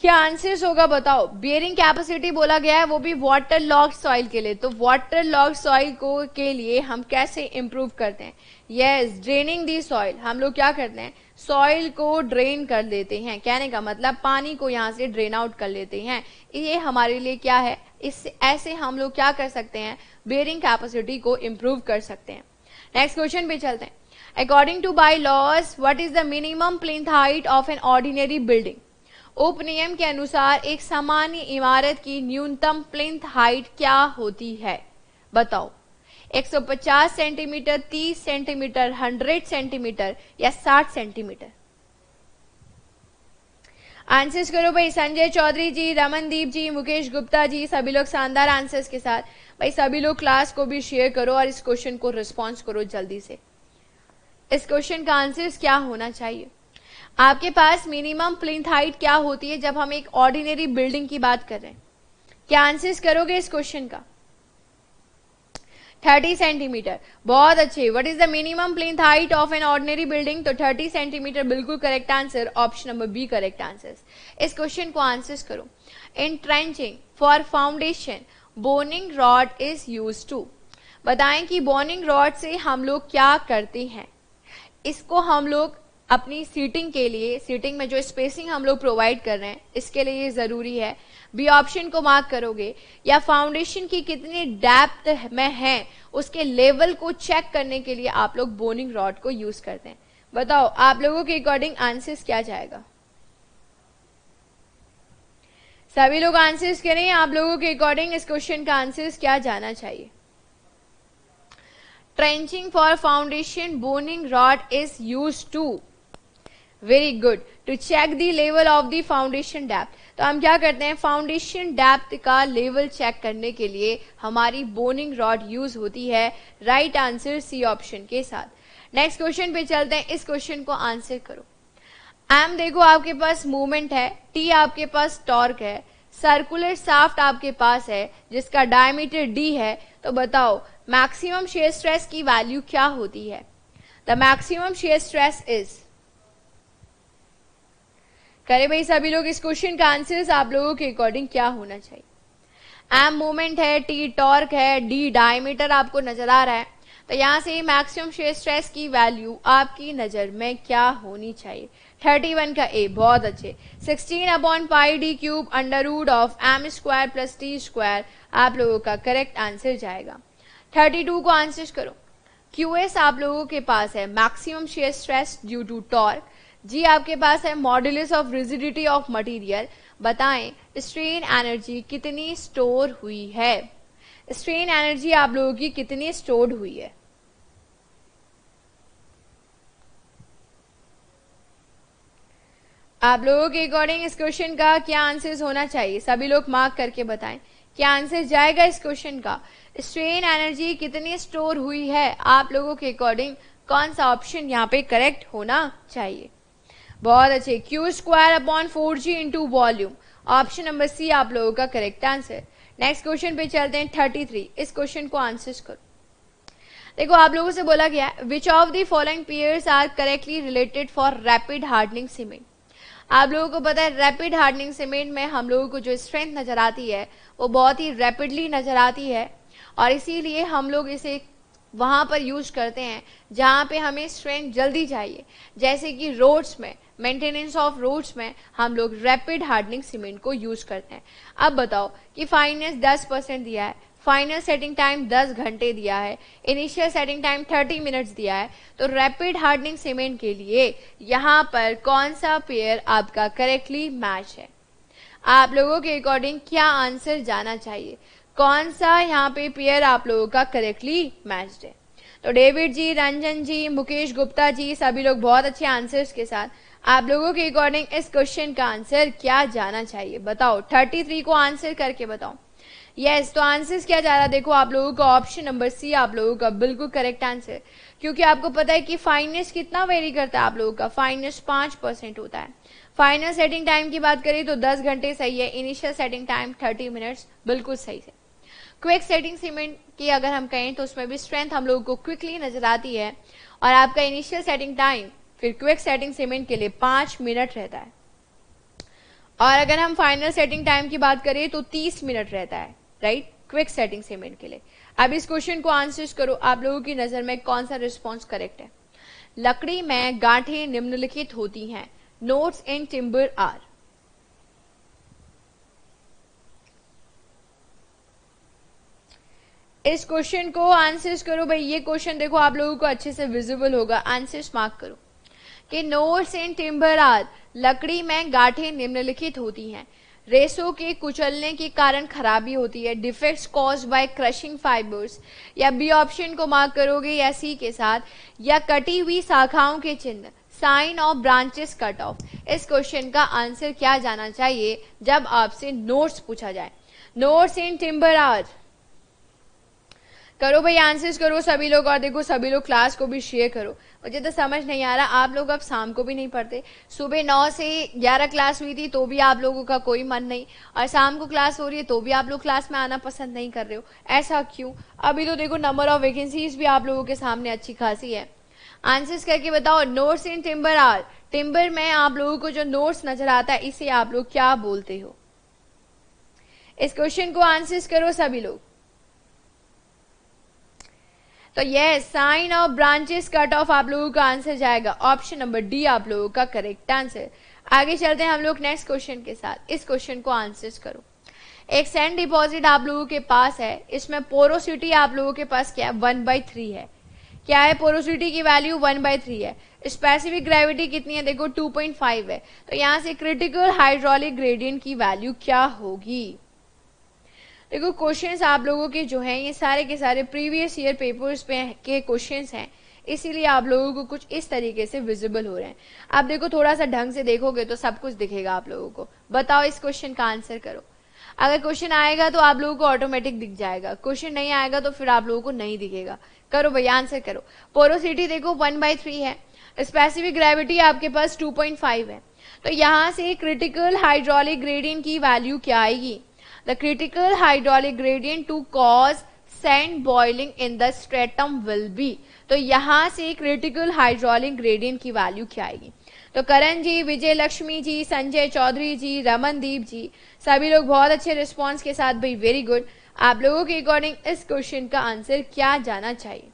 A: क्या आंसर्स होगा बताओ बियरिंग कैपेसिटी बोला गया है वो भी वाटर लॉक सॉइल के लिए तो वाटर लॉक सॉइल को के लिए हम कैसे इंप्रूव करते हैं यस ड्रेनिंग दी सॉइल हम लोग क्या करते हैं सॉइल को ड्रेन कर देते हैं कहने का मतलब पानी को यहाँ से ड्रेन आउट कर लेते हैं ये हमारे लिए क्या है इससे ऐसे हम लोग क्या कर सकते हैं बियरिंग कैपेसिटी को इम्प्रूव कर सकते हैं नेक्स्ट क्वेश्चन पे चलते हैं according to by laws what is the minimum plinth height of an ordinary building उप नियम के अनुसार एक सामान्य इमारत की न्यूनतम प्लिंथ हाइट क्या होती है बताओ 150 सेंटीमीटर 30 सेंटीमीटर 100 सेंटीमीटर या 60 सेंटीमीटर आंसर्स करो भाई संजय चौधरी जी रमनदीप जी मुकेश गुप्ता जी सभी लोग शानदार आंसर्स के साथ भाई सभी लोग क्लास को भी शेयर करो और इस क्वेश्चन को रिस्पॉन्स करो जल्दी से इस क्वेश्चन का आंसर्स क्या होना चाहिए आपके पास मिनिमम प्लिंथ हाइट क्या होती है जब हम एक ऑर्डिनरी बिल्डिंग की बात कर रहे हैं क्या आंसर्स करोगे इस क्वेश्चन का थर्टी सेंटीमीटर बहुत अच्छे what is the minimum plinth height of an ordinary building तो थर्टी सेंटीमीटर बिल्कुल correct answer option number B correct answer इस क्वेश्चन को आंसर करो in trenching for foundation boning rod is use to बताएं कि boning rod से हम लोग क्या करते हैं इसको हम लोग अपनी सीटिंग के लिए सीटिंग में जो स्पेसिंग हम लोग प्रोवाइड कर रहे हैं इसके लिए ये ज़रूरी है बी ऑप्शन को मार्क करोगे या फाउंडेशन की कितनी डेप्थ में है उसके लेवल को चेक करने के लिए आप लोग बोनिंग रॉड को यूज़ करते हैं बताओ आप लोगों के अकॉर्डिंग आंसर्स क्या जाएगा सभी लोग आंसर्स करें आप लोगों के अकॉर्डिंग इस क्वेश्चन का आंसर्स क्या जाना चाहिए trenching for foundation boning rod is use to very good to check the level of the foundation depth तो हम क्या करते हैं फाउंडेशन डेप्थ का लेवल चेक करने के लिए हमारी बोनिंग रॉड यूज होती है राइट आंसर सी ऑप्शन के साथ नेक्स्ट क्वेश्चन पे चलते हैं इस क्वेश्चन को आंसर करो एम देखो आपके पास मूवमेंट है टी आपके पास टॉर्क है सर्कुलर साफ्ट आपके पास है जिसका डायमीटर डी है तो बताओ मैक्सिमम शेयर स्ट्रेस की वैल्यू क्या होती है the maximum shear stress is करें भाई सभी लोग इस क्वेश्चन का आंसर आप लोगों के अकॉर्डिंग क्या होना चाहिए एम मोमेंट है टी टॉर्क है डी डायमीटर आपको नजर आ रहा है तो यहाँ से मैक्सिमम शेयर स्ट्रेस की वैल्यू आपकी नज़र में क्या होनी चाहिए 31 का ए बहुत अच्छे 16 upon pi D cube under root of M square plus T square आप लोगों का करेक्ट आंसर जाएगा 32 को आंसर करो क्यू एस आप लोगों के पास है maximum shear stress due to torque G आपके पास है modulus of rigidity of material बताएं स्ट्रेन एनर्जी कितनी स्टोर हुई है स्ट्रेन एनर्जी आप लोगों की कितनी स्टोर्ड हुई है आप लोगों के अकॉर्डिंग इस क्वेश्चन का क्या आंसर होना चाहिए सभी लोग मार्क करके बताएं क्या आंसर जाएगा इस क्वेश्चन का स्ट्रेन एनर्जी कितनी स्टोर हुई है आप लोगों के अकॉर्डिंग कौन सा ऑप्शन यहाँ पे करेक्ट होना चाहिए बहुत अच्छे Q square upon four G into volume option number C आप लोगों का करेक्ट आंसर नेक्स्ट क्वेश्चन पे चलते हैं थर्टी थ्री इस क्वेश्चन को आंसर करो देखो आप लोगों से बोला गया है which of the following pairs are correctly related for rapid hardening cement आप लोगों को पता है रैपिड हार्डनिंग सीमेंट में हम लोगों को जो स्ट्रेंथ नज़र आती है वो बहुत ही रैपिडली नज़र आती है और इसीलिए हम लोग इसे वहाँ पर यूज करते हैं जहाँ पे हमें स्ट्रेंथ जल्दी चाहिए जैसे कि रोड्स में मेंटेनेंस ऑफ रोड्स में हम लोग रैपिड हार्डनिंग सीमेंट को यूज करते हैं अब बताओ कि फाइनेंस दस परसेंट दिया है फाइनल सेटिंग टाइम 10 घंटे दिया है इनिशियल सेटिंग टाइम 30 मिनट्स दिया है तो रैपिड हार्डनिंग सीमेंट के लिए यहाँ पर कौन सा पेयर आपका करेक्टली मैच है आप लोगों के अकॉर्डिंग क्या आंसर जाना चाहिए कौन सा यहाँ पे पेयर आप लोगों का करेक्टली मैच है तो डेविड जी रंजन जी मुकेश गुप्ता जी सभी लोग बहुत अच्छे आंसर्स के साथ आप लोगों के अकॉर्डिंग इस क्वेश्चन का आंसर क्या जाना चाहिए बताओ 33 को आंसर करके बताओ यस yes, तो आंसर क्या जा रहा है देखो आप लोगों का ऑप्शन नंबर सी आप लोगों का बिल्कुल करेक्ट आंसर क्योंकि आपको पता है कि फाइनेस कितना वेरी करता है आप लोगों का फाइननेस पांच परसेंट होता है फाइनल सेटिंग टाइम की बात करें तो दस घंटे सही है initial setting time thirty minutes बिल्कुल सही है क्विक सेटिंग सीमेंट की अगर हम कहें तो उसमें भी स्ट्रेंथ हम लोगों को क्विकली नजर आती है और आपका इनिशियल सेटिंग टाइम फिर क्विक सेटिंग सीमेंट के लिए पांच मिनट रहता है और अगर हम फाइनल सेटिंग टाइम की बात करें तो तीस मिनट रहता है राइट क्विक सेटिंग सीमेंट के लिए अब इस क्वेश्चन को आंसर करो आप लोगों की नज़र में कौन सा रिस्पॉन्स करेक्ट है लकड़ी में गांठे निम्नलिखित होती हैं नोट्स इन टिम्बर आर इस क्वेश्चन को आंसर्स करो भाई ये क्वेश्चन देखो आप लोगों को अच्छे से विजिबल होगा आंसर्स मार्क करो कि नोर्स इन टिम्बर लकड़ी में गांठें निम्नलिखित होती हैं रेसों के कुचलने के कारण खराबी होती है defects cause by crushing fibres या बी ऑप्शन को मार्क करोगे या सी के साथ या कटी हुई शाखाओं के चिन्ह sign of branches cut off इस क्वेश्चन का आंसर क्या जाना चाहिए जब आपसे नोट्स पूछा जाए नोट्स इन टिम्बर आर करो भाई आंसर्स करो सभी लोग और देखो सभी लोग क्लास को भी शेयर करो मुझे तो समझ नहीं आ रहा आप लोग अब शाम को भी नहीं पढ़ते सुबह नौ से ग्यारह क्लास हुई थी तो भी आप लोगों का कोई मन नहीं और शाम को क्लास हो रही है तो भी आप लोग क्लास में आना पसंद नहीं कर रहे हो ऐसा क्यों अभी तो देखो नंबर ऑफ वैकेंसीज भी आप लोगों के सामने अच्छी खासी है आंसर्स करके बताओ knots in timber are timber में आप लोगों को जो नोट्स नजर आता है इसे आप लोग क्या बोलते हो इस क्वेश्चन को आंसर्स करो सभी लोग तो ये sign of branches cut off आप लोगों का आंसर जाएगा ऑप्शन नंबर डी आप लोगों का करेक्ट आंसर आगे चलते हैं हम लोग नेक्स्ट क्वेश्चन के साथ इस क्वेश्चन को आंसर करो एक सेंड डिपॉजिट आप लोगों के पास है इसमें पोरोसिटी आप लोगों के पास क्या है वन बाई थ्री है क्या है पोरोसिटी की वैल्यू वन बाई थ्री है स्पेसिफिक ग्रेविटी कितनी है देखो टू पॉइंट फाइव है तो यहाँ से क्रिटिकल हाइड्रोलिक ग्रेडियंट की वैल्यू क्या होगी देखो क्वेश्चंस आप लोगों के जो हैं ये सारे के सारे प्रीवियस ईयर पेपर्स पे के क्वेश्चंस हैं इसीलिए आप लोगों को कुछ इस तरीके से विजिबल हो रहे हैं आप देखो थोड़ा सा ढंग से देखोगे तो सब कुछ दिखेगा आप लोगों को बताओ इस क्वेश्चन का आंसर करो अगर क्वेश्चन आएगा तो आप लोगों को ऑटोमेटिक दिख जाएगा क्वेश्चन नहीं आएगा तो फिर आप लोगों को नहीं दिखेगा करो भैया आंसर करो पोरोसिटी देखो वन बाई थ्री है स्पेसिफिक ग्रेविटी आपके पास टू पॉइंट फाइव है तो यहाँ से क्रिटिकल हाइड्रोलिक ग्रेडियंट की वैल्यू क्या आएगी The critical hydraulic gradient to cause sand boiling in the stratum will be तो यहाँ से क्रिटिकल हाइड्रोलिक ग्रेडियंट की वैल्यू क्या आएगी तो करण जी विजय लक्ष्मी जी संजय चौधरी जी रमनदीप जी सभी लोग बहुत अच्छे रिस्पॉन्स के साथ भाई वेरी गुड आप लोगों के अकॉर्डिंग इस क्वेश्चन का आंसर क्या जाना चाहिए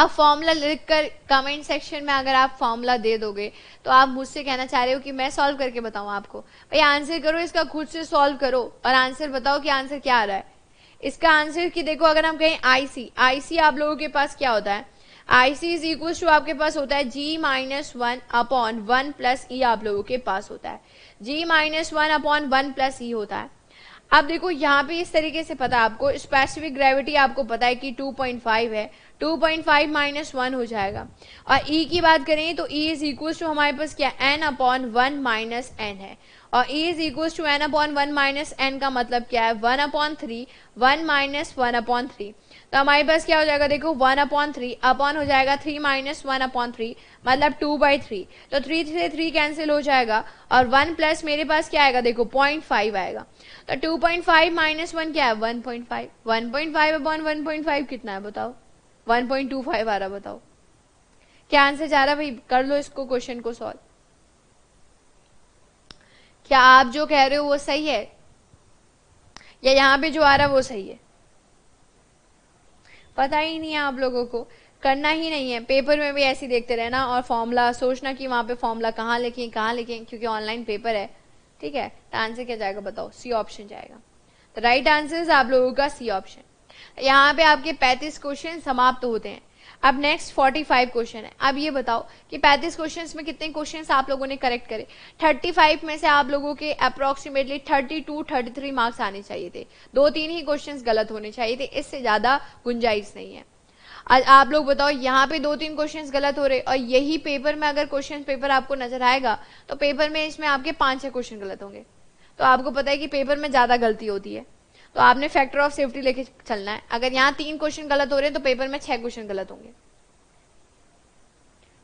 A: अब फॉर्मूला लिख कर कमेंट सेक्शन में अगर आप फॉर्मूला दे दोगे तो आप मुझसे कहना चाह रहे हो कि मैं सॉल्व करके बताऊं आपको भाई आंसर करो इसका खुद से सॉल्व करो और आंसर बताओ कि आंसर क्या आ रहा है इसका आंसर कि देखो अगर हम कहें आईसी आईसी आप लोगों के पास क्या होता है आईसी इज इक्वल टू आपके पास होता है G minus one upon one plus e आप लोगों के पास होता है G minus one upon one plus e होता है अब देखो यहाँ पे इस तरीके से पता आपको स्पेसिफिक ग्रेविटी आपको पता है कि 2.5 है two point five minus one हो जाएगा और ई e की बात करें तो ई इज़ इक्वल टू हमारे पास क्या n upon one minus n है और e is equal to n upon one minus n का मतलब क्या है one upon three one minus one upon three तो हमारे पास क्या हो जाएगा देखो वन अपॉन थ्री अपॉन हो जाएगा three minus one upon three मतलब टू बाई थ्री तो थ्री से थ्री कैंसिल हो जाएगा और वन प्लस मेरे पास क्या आएगा देखो पॉइंट फाइव आएगा तो two point five minus one क्या है one point five one point five upon one point five कितना है बताओ वन पॉइंट टू फाइव आ रहा बताओ क्या आंसर जा रहा भाई कर लो इसको क्वेश्चन को सॉल्व क्या आप जो कह रहे हो वो सही है या यहां पे जो आ रहा वो सही है पता ही नहीं है आप लोगों को करना ही नहीं है पेपर में भी ऐसे देखते रहना और फॉर्मूला सोचना कि वहां पे फॉर्मूला कहाँ लिखें कहाँ लिखें क्योंकि ऑनलाइन पेपर है ठीक है तो आंसर क्या जाएगा बताओ सी ऑप्शन जाएगा राइट आंसर आप लोगों का सी ऑप्शन यहाँ पे आपके 35 क्वेश्चन समाप्त होते हैं अब नेक्स्ट 45 क्वेश्चन है अब ये बताओ कि 35 क्वेश्चन में कितने क्वेश्चन आप लोगों ने करेक्ट करे 35 में से आप लोगों के अप्रोक्सीमेटली 32, 33 मार्क्स आने चाहिए थे दो तीन ही क्वेश्चन गलत होने चाहिए थे इससे ज्यादा गुंजाइश नहीं है आज आप लोग बताओ यहाँ पे दो तीन क्वेश्चन गलत हो रहे और यही पेपर में अगर क्वेश्चन पेपर आपको नजर आएगा तो पेपर में इसमें आपके पांच छह क्वेश्चन गलत होंगे तो आपको पता है कि पेपर में ज्यादा गलती होती है तो आपने फैक्टर ऑफ सेफ्टी लेके चलना है अगर यहाँ तीन क्वेश्चन गलत हो रहे हैं तो पेपर में छह क्वेश्चन गलत होंगे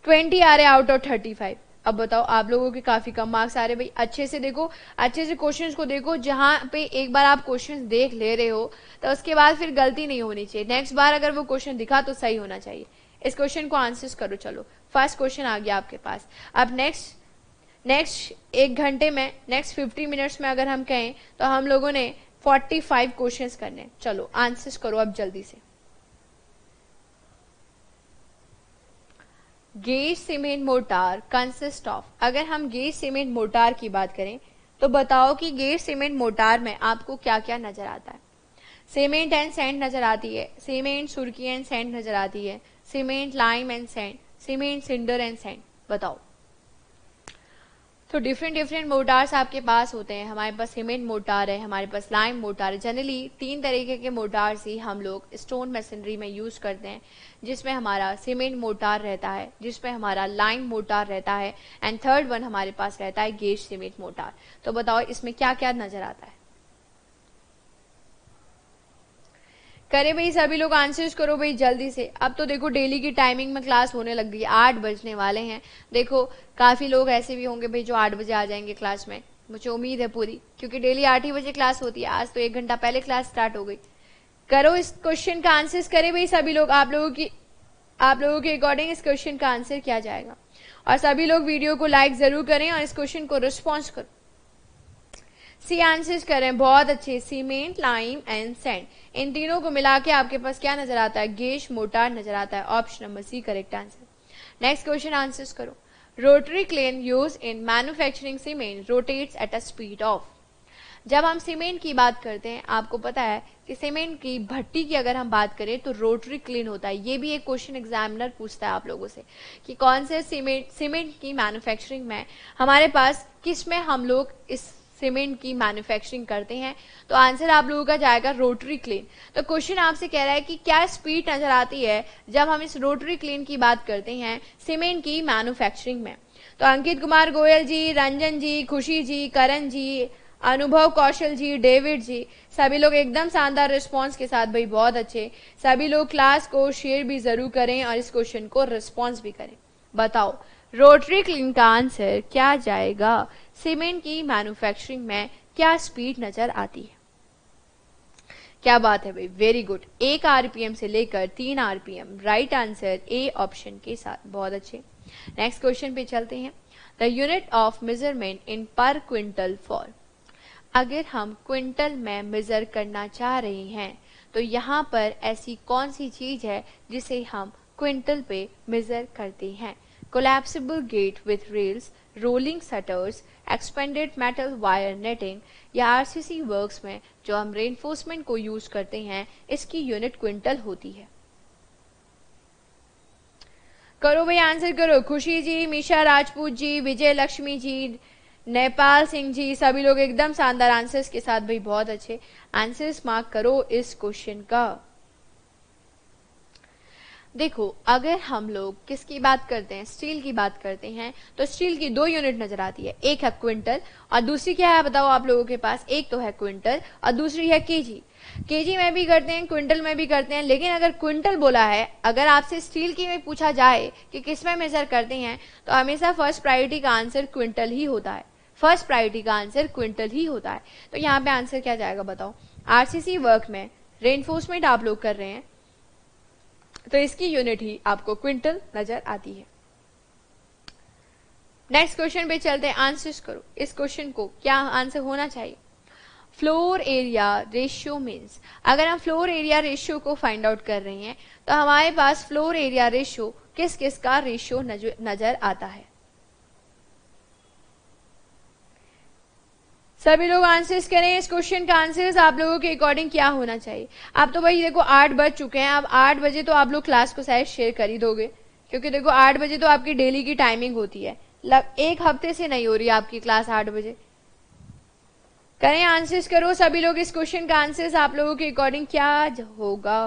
A: ट्वेंटी आ रहे आउट ऑफ थर्टी फाइव अब बताओ आप लोगों के काफी कम मार्क्स आ रहे भाई अच्छे से देखो अच्छे से क्वेश्चंस को देखो जहां पे एक बार आप क्वेश्चंस देख ले रहे हो तो उसके बाद फिर गलती नहीं होनी चाहिए नेक्स्ट बार अगर वो क्वेश्चन दिखा तो सही होना चाहिए इस क्वेश्चन को आंसर्स करो चलो फर्स्ट क्वेश्चन आ गया आपके पास अब नेक्स्ट नेक्स्ट एक घंटे में नेक्स्ट फिफ्टी मिनट्स में अगर हम कहें तो हम लोगों ने फोर्टी फाइव क्वेश्चन करने चलो आंसर्स करो अब जल्दी से gauge cement mortar consist of अगर हम गेज सीमेंट मोर्टार की बात करें तो बताओ कि गेज सीमेंट मोर्टार में आपको क्या क्या नजर आता है सीमेंट एंड सैंड नजर आती है सीमेंट सुर्खी एंड सैंड नजर आती है cement lime and sand cement cinder and sand बताओ तो डिफरेंट डिफरेंट मोटार्स आपके पास होते हैं हमारे पास सीमेंट मोटार है हमारे पास लाइम मोटार है जनरली तीन तरीके के मोटार्स ही हम लोग स्टोन मशीनरी में यूज करते हैं जिसमें हमारा सीमेंट मोटार रहता है जिसमें हमारा लाइम मोटार रहता है एंड थर्ड वन हमारे पास रहता है गेज सीमेंट मोटार तो बताओ इसमें क्या क्या नजर आता है करे भाई सभी लोग आंसर्स करो भाई जल्दी से अब तो देखो डेली की टाइमिंग में क्लास होने लग गई आठ बजने वाले हैं देखो काफ़ी लोग ऐसे भी होंगे भाई जो आठ बजे आ जाएंगे क्लास में मुझे उम्मीद है पूरी क्योंकि डेली आठ ही बजे क्लास होती है आज तो एक घंटा पहले क्लास स्टार्ट हो गई करो इस क्वेश्चन का आंसर करें भाई सभी लोग आप लोगों की आप लोगों के अकॉर्डिंग इस क्वेश्चन का आंसर किया जाएगा और सभी लोग वीडियो को लाइक जरूर करें और इस क्वेश्चन को रिस्पॉन्स करो सी आंसर्स करें बहुत अच्छे सीमेंट लाइम एंड सैंड इन तीनों को मिला के आपके पास क्या नजर आता है गेश मोटार नजर आता है option number C correct answer next question answer करो rotary kiln used in manufacturing cement rotates at a speed of जब हम सीमेंट की बात करते हैं आपको पता है कि सीमेंट की भट्टी की अगर हम बात करें तो रोटरी क्लीन होता है ये भी एक क्वेश्चन एग्जामिनर पूछता है आप लोगों से कि कौन से सीमेंट सीमेंट की मैन्युफैक्चरिंग में हमारे पास किस में हम लोग इस सीमेंट की मैन्युफैक्चरिंग करते हैं तो आंसर आप लोगों का जाएगा रोटरी क्लीन तो क्वेश्चन आपसे कह रहा है कि क्या स्पीड नजर आती है जब हम इस रोटरी क्लीन की बात करते हैं सीमेंट की मैन्युफैक्चरिंग में तो अंकित कुमार गोयल जी रंजन जी खुशी जी करण जी अनुभव कौशल जी डेविड जी सभी लोग एकदम शानदार रिस्पांस के साथ भाई बहुत अच्छे सभी लोग क्लास को शेयर भी जरूर करें और इस क्वेश्चन को रिस्पांस भी करें बताओ रोटरी क्लीन का आंसर क्या जाएगा सीमेंट की मैन्युफैक्चरिंग में क्या स्पीड नजर आती है क्या बात है भाई वेरी गुड एक आरपीएम से लेकर तीन rpm right answer A option के साथ बहुत अच्छे नेक्स्ट क्वेश्चन पे चलते हैं the unit of measurement in per quintal for अगर हम क्विंटल में मेजर करना चाह रहे हैं तो यहाँ पर ऐसी कौन सी चीज है जिसे हम क्विंटल पे मेजर करते हैं collapsible gate with rails rolling shutters expanded metal wire netting या आरसीसी वर्क्स में जो हम रेनफोर्समेंट को यूज करते हैं इसकी यूनिट क्विंटल होती है करो भाई आंसर करो खुशी जी मीशा राजपूत जी विजय लक्ष्मी जी नेपाल सिंह जी सभी लोग एकदम शानदार आंसर्स के साथ भाई बहुत अच्छे आंसर्स मार्क करो इस क्वेश्चन का देखो अगर हम लोग किसकी बात करते हैं स्टील की बात करते हैं तो स्टील की दो यूनिट नजर आती है एक है क्विंटल और दूसरी क्या है बताओ आप लोगों के पास एक तो है क्विंटल और दूसरी है केजी केजी में भी करते हैं क्विंटल में भी करते हैं लेकिन अगर क्विंटल बोला है अगर आपसे स्टील की में पूछा जाए कि किस में मेजर करते हैं तो हमेशा फर्स्ट प्रायोरिटी का आंसर क्विंटल ही होता है फर्स्ट प्रायोरिटी का आंसर क्विंटल ही होता है तो यहाँ पे आंसर क्या जाएगा बताओ आरसीसी वर्क में रेनफोर्समेंट आप लोग कर रहे हैं तो इसकी यूनिट ही आपको क्विंटल नजर आती है नेक्स्ट क्वेश्चन पे चलते हैं आंसर्स करो इस क्वेश्चन को क्या आंसर होना चाहिए फ्लोर एरिया रेशियो मीन्स अगर हम फ्लोर एरिया रेशियो को फाइंड आउट कर रहे हैं तो हमारे पास फ्लोर एरिया रेशियो किस किस का रेशियो नजर आता है सभी लोग आंसर्स करें इस क्वेश्चन का आंसर आप लोगों के अकॉर्डिंग क्या होना चाहिए आप तो भाई देखो आठ बज चुके हैं आप आठ बजे तो आप लोग क्लास को शायद शेयर कर ही दोगे क्योंकि देखो आठ बजे तो आपकी डेली की टाइमिंग होती है एक हफ्ते से नहीं हो रही आपकी क्लास आठ बजे करें आंसर्स करो सभी लोग इस क्वेश्चन का आंसर्स आप लोगों के अकॉर्डिंग क्या होगा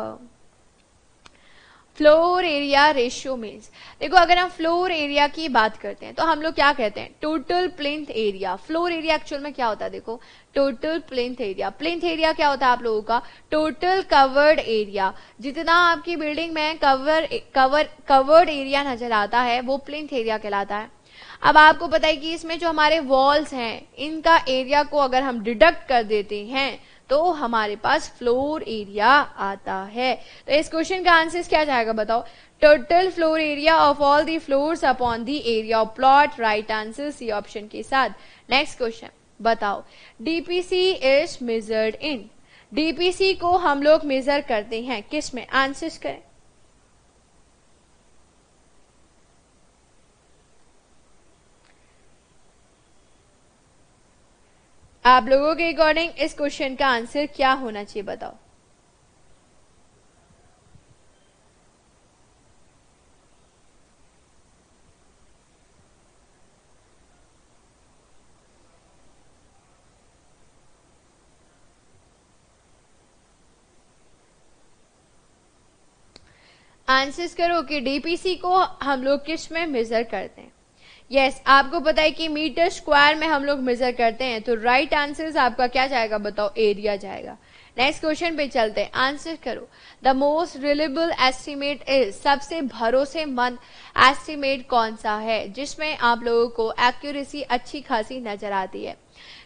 A: फ्लोर एरिया रेशियो मीन्स देखो अगर हम फ्लोर एरिया की बात करते हैं तो हम लोग क्या कहते हैं total plinth area floor area actual में क्या होता है देखो total plinth area plinth area क्या होता है आप लोगों का टोटल कवर्ड एरिया जितना आपकी बिल्डिंग में कवर कवर कवर्ड एरिया नजर आता है वो प्लेंथ एरिया कहलाता है अब आपको पता है कि इसमें जो हमारे वॉल्स हैं इनका एरिया को अगर हम डिडक्ट कर देते हैं तो हमारे पास फ्लोर एरिया आता है तो इस क्वेश्चन का आंसर क्या जाएगा बताओ total floor area of all the floor upon the area of plot right answer C option के साथ नेक्स्ट क्वेश्चन बताओ DPC is measured in DPC को हम लोग मेजर करते हैं किस में आंसर करें आप लोगों के अकॉर्डिंग इस क्वेश्चन का आंसर क्या होना चाहिए बताओ आंसर्स करो कि डीपीसी को हम लोग किस में मेजर करते हैं यस yes, आपको पता है कि मीटर स्क्वायर में हम लोग मेजर करते हैं तो राइट right आंसर आपका क्या जाएगा बताओ एरिया जाएगा नेक्स्ट क्वेश्चन पे चलते हैं आंसर करो the most reliable estimate is सबसे भरोसेमंद एस्टिमेट कौन सा है जिसमें आप लोगों को एक्यूरेसी अच्छी खासी नजर आती है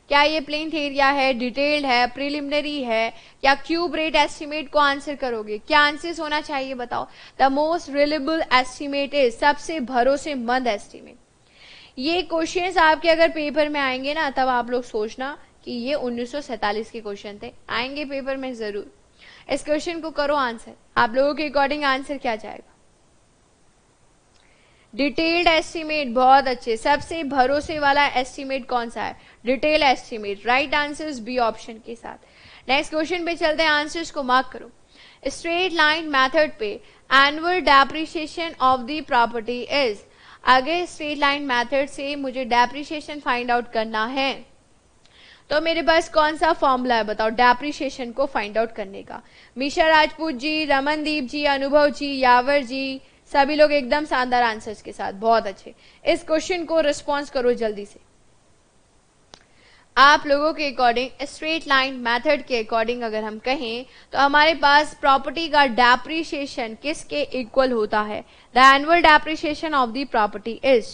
A: क्या ये प्लेन एरिया है डिटेल्ड है प्रिलिमिनरी है या क्यूब रेट एस्टिमेट को आंसर करोगे क्या आंसर होना चाहिए बताओ the most reliable estimate is सबसे भरोसेमंद एस्टिमेट ये क्वेश्चन आपके अगर पेपर में आएंगे ना तब आप लोग सोचना कि ये उन्नीस के क्वेश्चन थे आएंगे पेपर में जरूर इस क्वेश्चन को करो आंसर आप लोगों के अकॉर्डिंग आंसर क्या जाएगा डिटेल्ड एस्टीमेट बहुत अच्छे सबसे भरोसे वाला एस्टीमेट कौन सा है detail estimate right answer B option के साथ नेक्स्ट क्वेश्चन पे चलते हैं आंसर्स को मार्क करो स्ट्रेट लाइन मेथड पे annual depreciation of the property is आगे स्ट्रेट लाइन मेथड से मुझे डेप्रिशिएशन फाइंड आउट करना है तो मेरे पास कौन सा फॉर्मूला है बताओ डेप्रिशिएशन को फाइंड आउट करने का मिशा राजपूत जी रमनदीप जी अनुभव जी यावर जी सभी लोग एकदम शानदार आंसर्स के साथ बहुत अच्छे इस क्वेश्चन को रिस्पॉन्स करो जल्दी से आप लोगों के अकॉर्डिंग स्ट्रेट लाइन मेथड के अकॉर्डिंग अगर हम कहें तो हमारे पास प्रॉपर्टी का डेप्रिशिएशन किसके इक्वल होता है the annual depreciation of the property is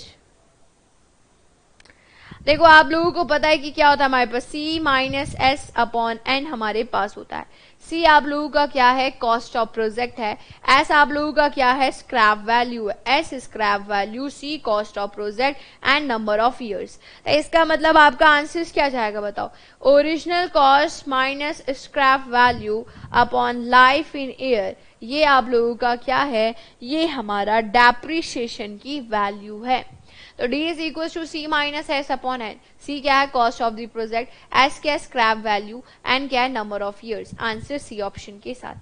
A: देखो आप लोगों को पता है कि क्या होता है हमारे पास C minus S upon N हमारे पास होता है सी आप लोगों का क्या है कॉस्ट ऑफ प्रोजेक्ट है एस आप लोगों का क्या है scrap value S scrap value C cost of project and number of years इसका मतलब आपका आंसर क्या जाएगा बताओ original cost minus scrap value upon life in year ये आप लोगों का क्या है ये हमारा डेप्रिशिएशन की वैल्यू है तो D is equal to C minus S upon N C क्या है cost of the project S क्या है स्क्रैप वैल्यू एन क्या है number of years answer C option के साथ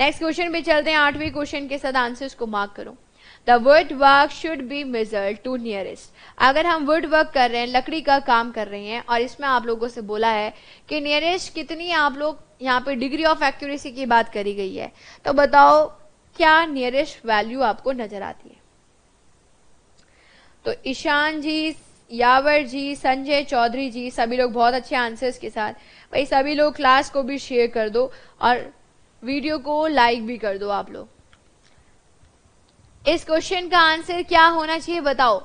A: नेक्स्ट क्वेश्चन पे चलते हैं आठवें क्वेश्चन के साथ आंसर को मार्क करो the wood work should be measured to nearest अगर हम वुड वर्क कर रहे हैं लकड़ी का काम कर रहे हैं और इसमें आप लोगों से बोला है कि नियरेस्ट कितनी आप लोग यहाँ पे डिग्री ऑफ एक्यूरेसी की बात करी गई है तो बताओ क्या नियरेस्ट वैल्यू आपको नजर आती है तो ईशान जी यावर जी संजय चौधरी जी सभी लोग बहुत अच्छे आंसर्स के साथ भाई सभी लोग क्लास को भी शेयर कर दो और वीडियो को लाइक भी कर दो आप लोग इस क्वेश्चन का आंसर क्या होना चाहिए बताओ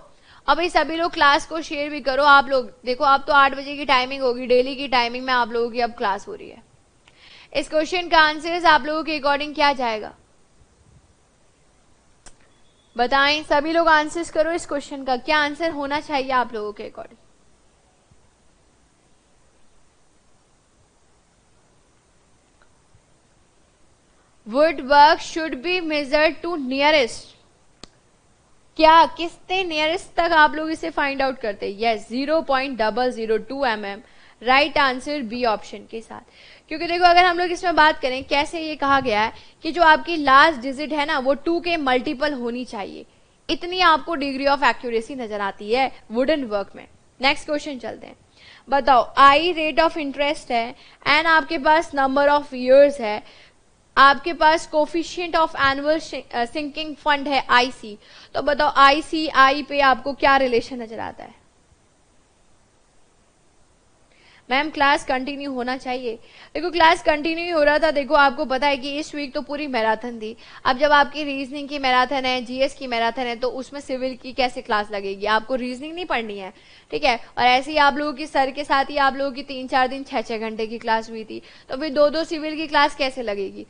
A: अब ये सभी लोग क्लास को शेयर भी करो आप लोग देखो आप तो आठ बजे की टाइमिंग होगी डेली की टाइमिंग में आप लोगों की अब क्लास हो रही है इस क्वेश्चन का आंसर आप लोगों के अकॉर्डिंग क्या जाएगा बताएं सभी लोग आंसर्स करो इस क्वेश्चन का क्या आंसर होना चाहिए आप लोगों के according wood work should be measure to nearest क्या किसने नियरेस्ट तक आप लोग इसे फाइंड आउट करते हैं yes zero point double zero two M M right answer B option के साथ क्योंकि देखो अगर हम लोग इसमें बात करें कैसे ये कहा गया है कि जो आपकी लास्ट डिजिट है ना वो टू के मल्टीपल होनी चाहिए इतनी आपको डिग्री ऑफ एक्यूरेसी नजर आती है वुडन वर्क में नेक्स्ट क्वेश्चन चलते हैं बताओ आई रेट ऑफ इंटरेस्ट है एंड आपके पास नंबर ऑफ ईयर्स है आपके पास coefficient of annual sinking fund है आईसी तो बताओ आईसीआई पे आपको क्या रिलेशन नजर आता है मैम क्लास कंटिन्यू होना चाहिए देखो क्लास कंटिन्यू ही हो रहा था देखो आपको पता है कि इस वीक तो पूरी मैराथन थी अब जब आपकी रीजनिंग की मैराथन है जीएस की मैराथन है तो उसमें सिविल की कैसे क्लास लगेगी आपको रीजनिंग नहीं पढ़नी है ठीक है और ऐसे ही आप लोगों की सर के साथ ही आप लोगों की तीन चार दिन छः छह घंटे की क्लास हुई थी तो फिर दो दो सिविल की क्लास कैसे लगेगी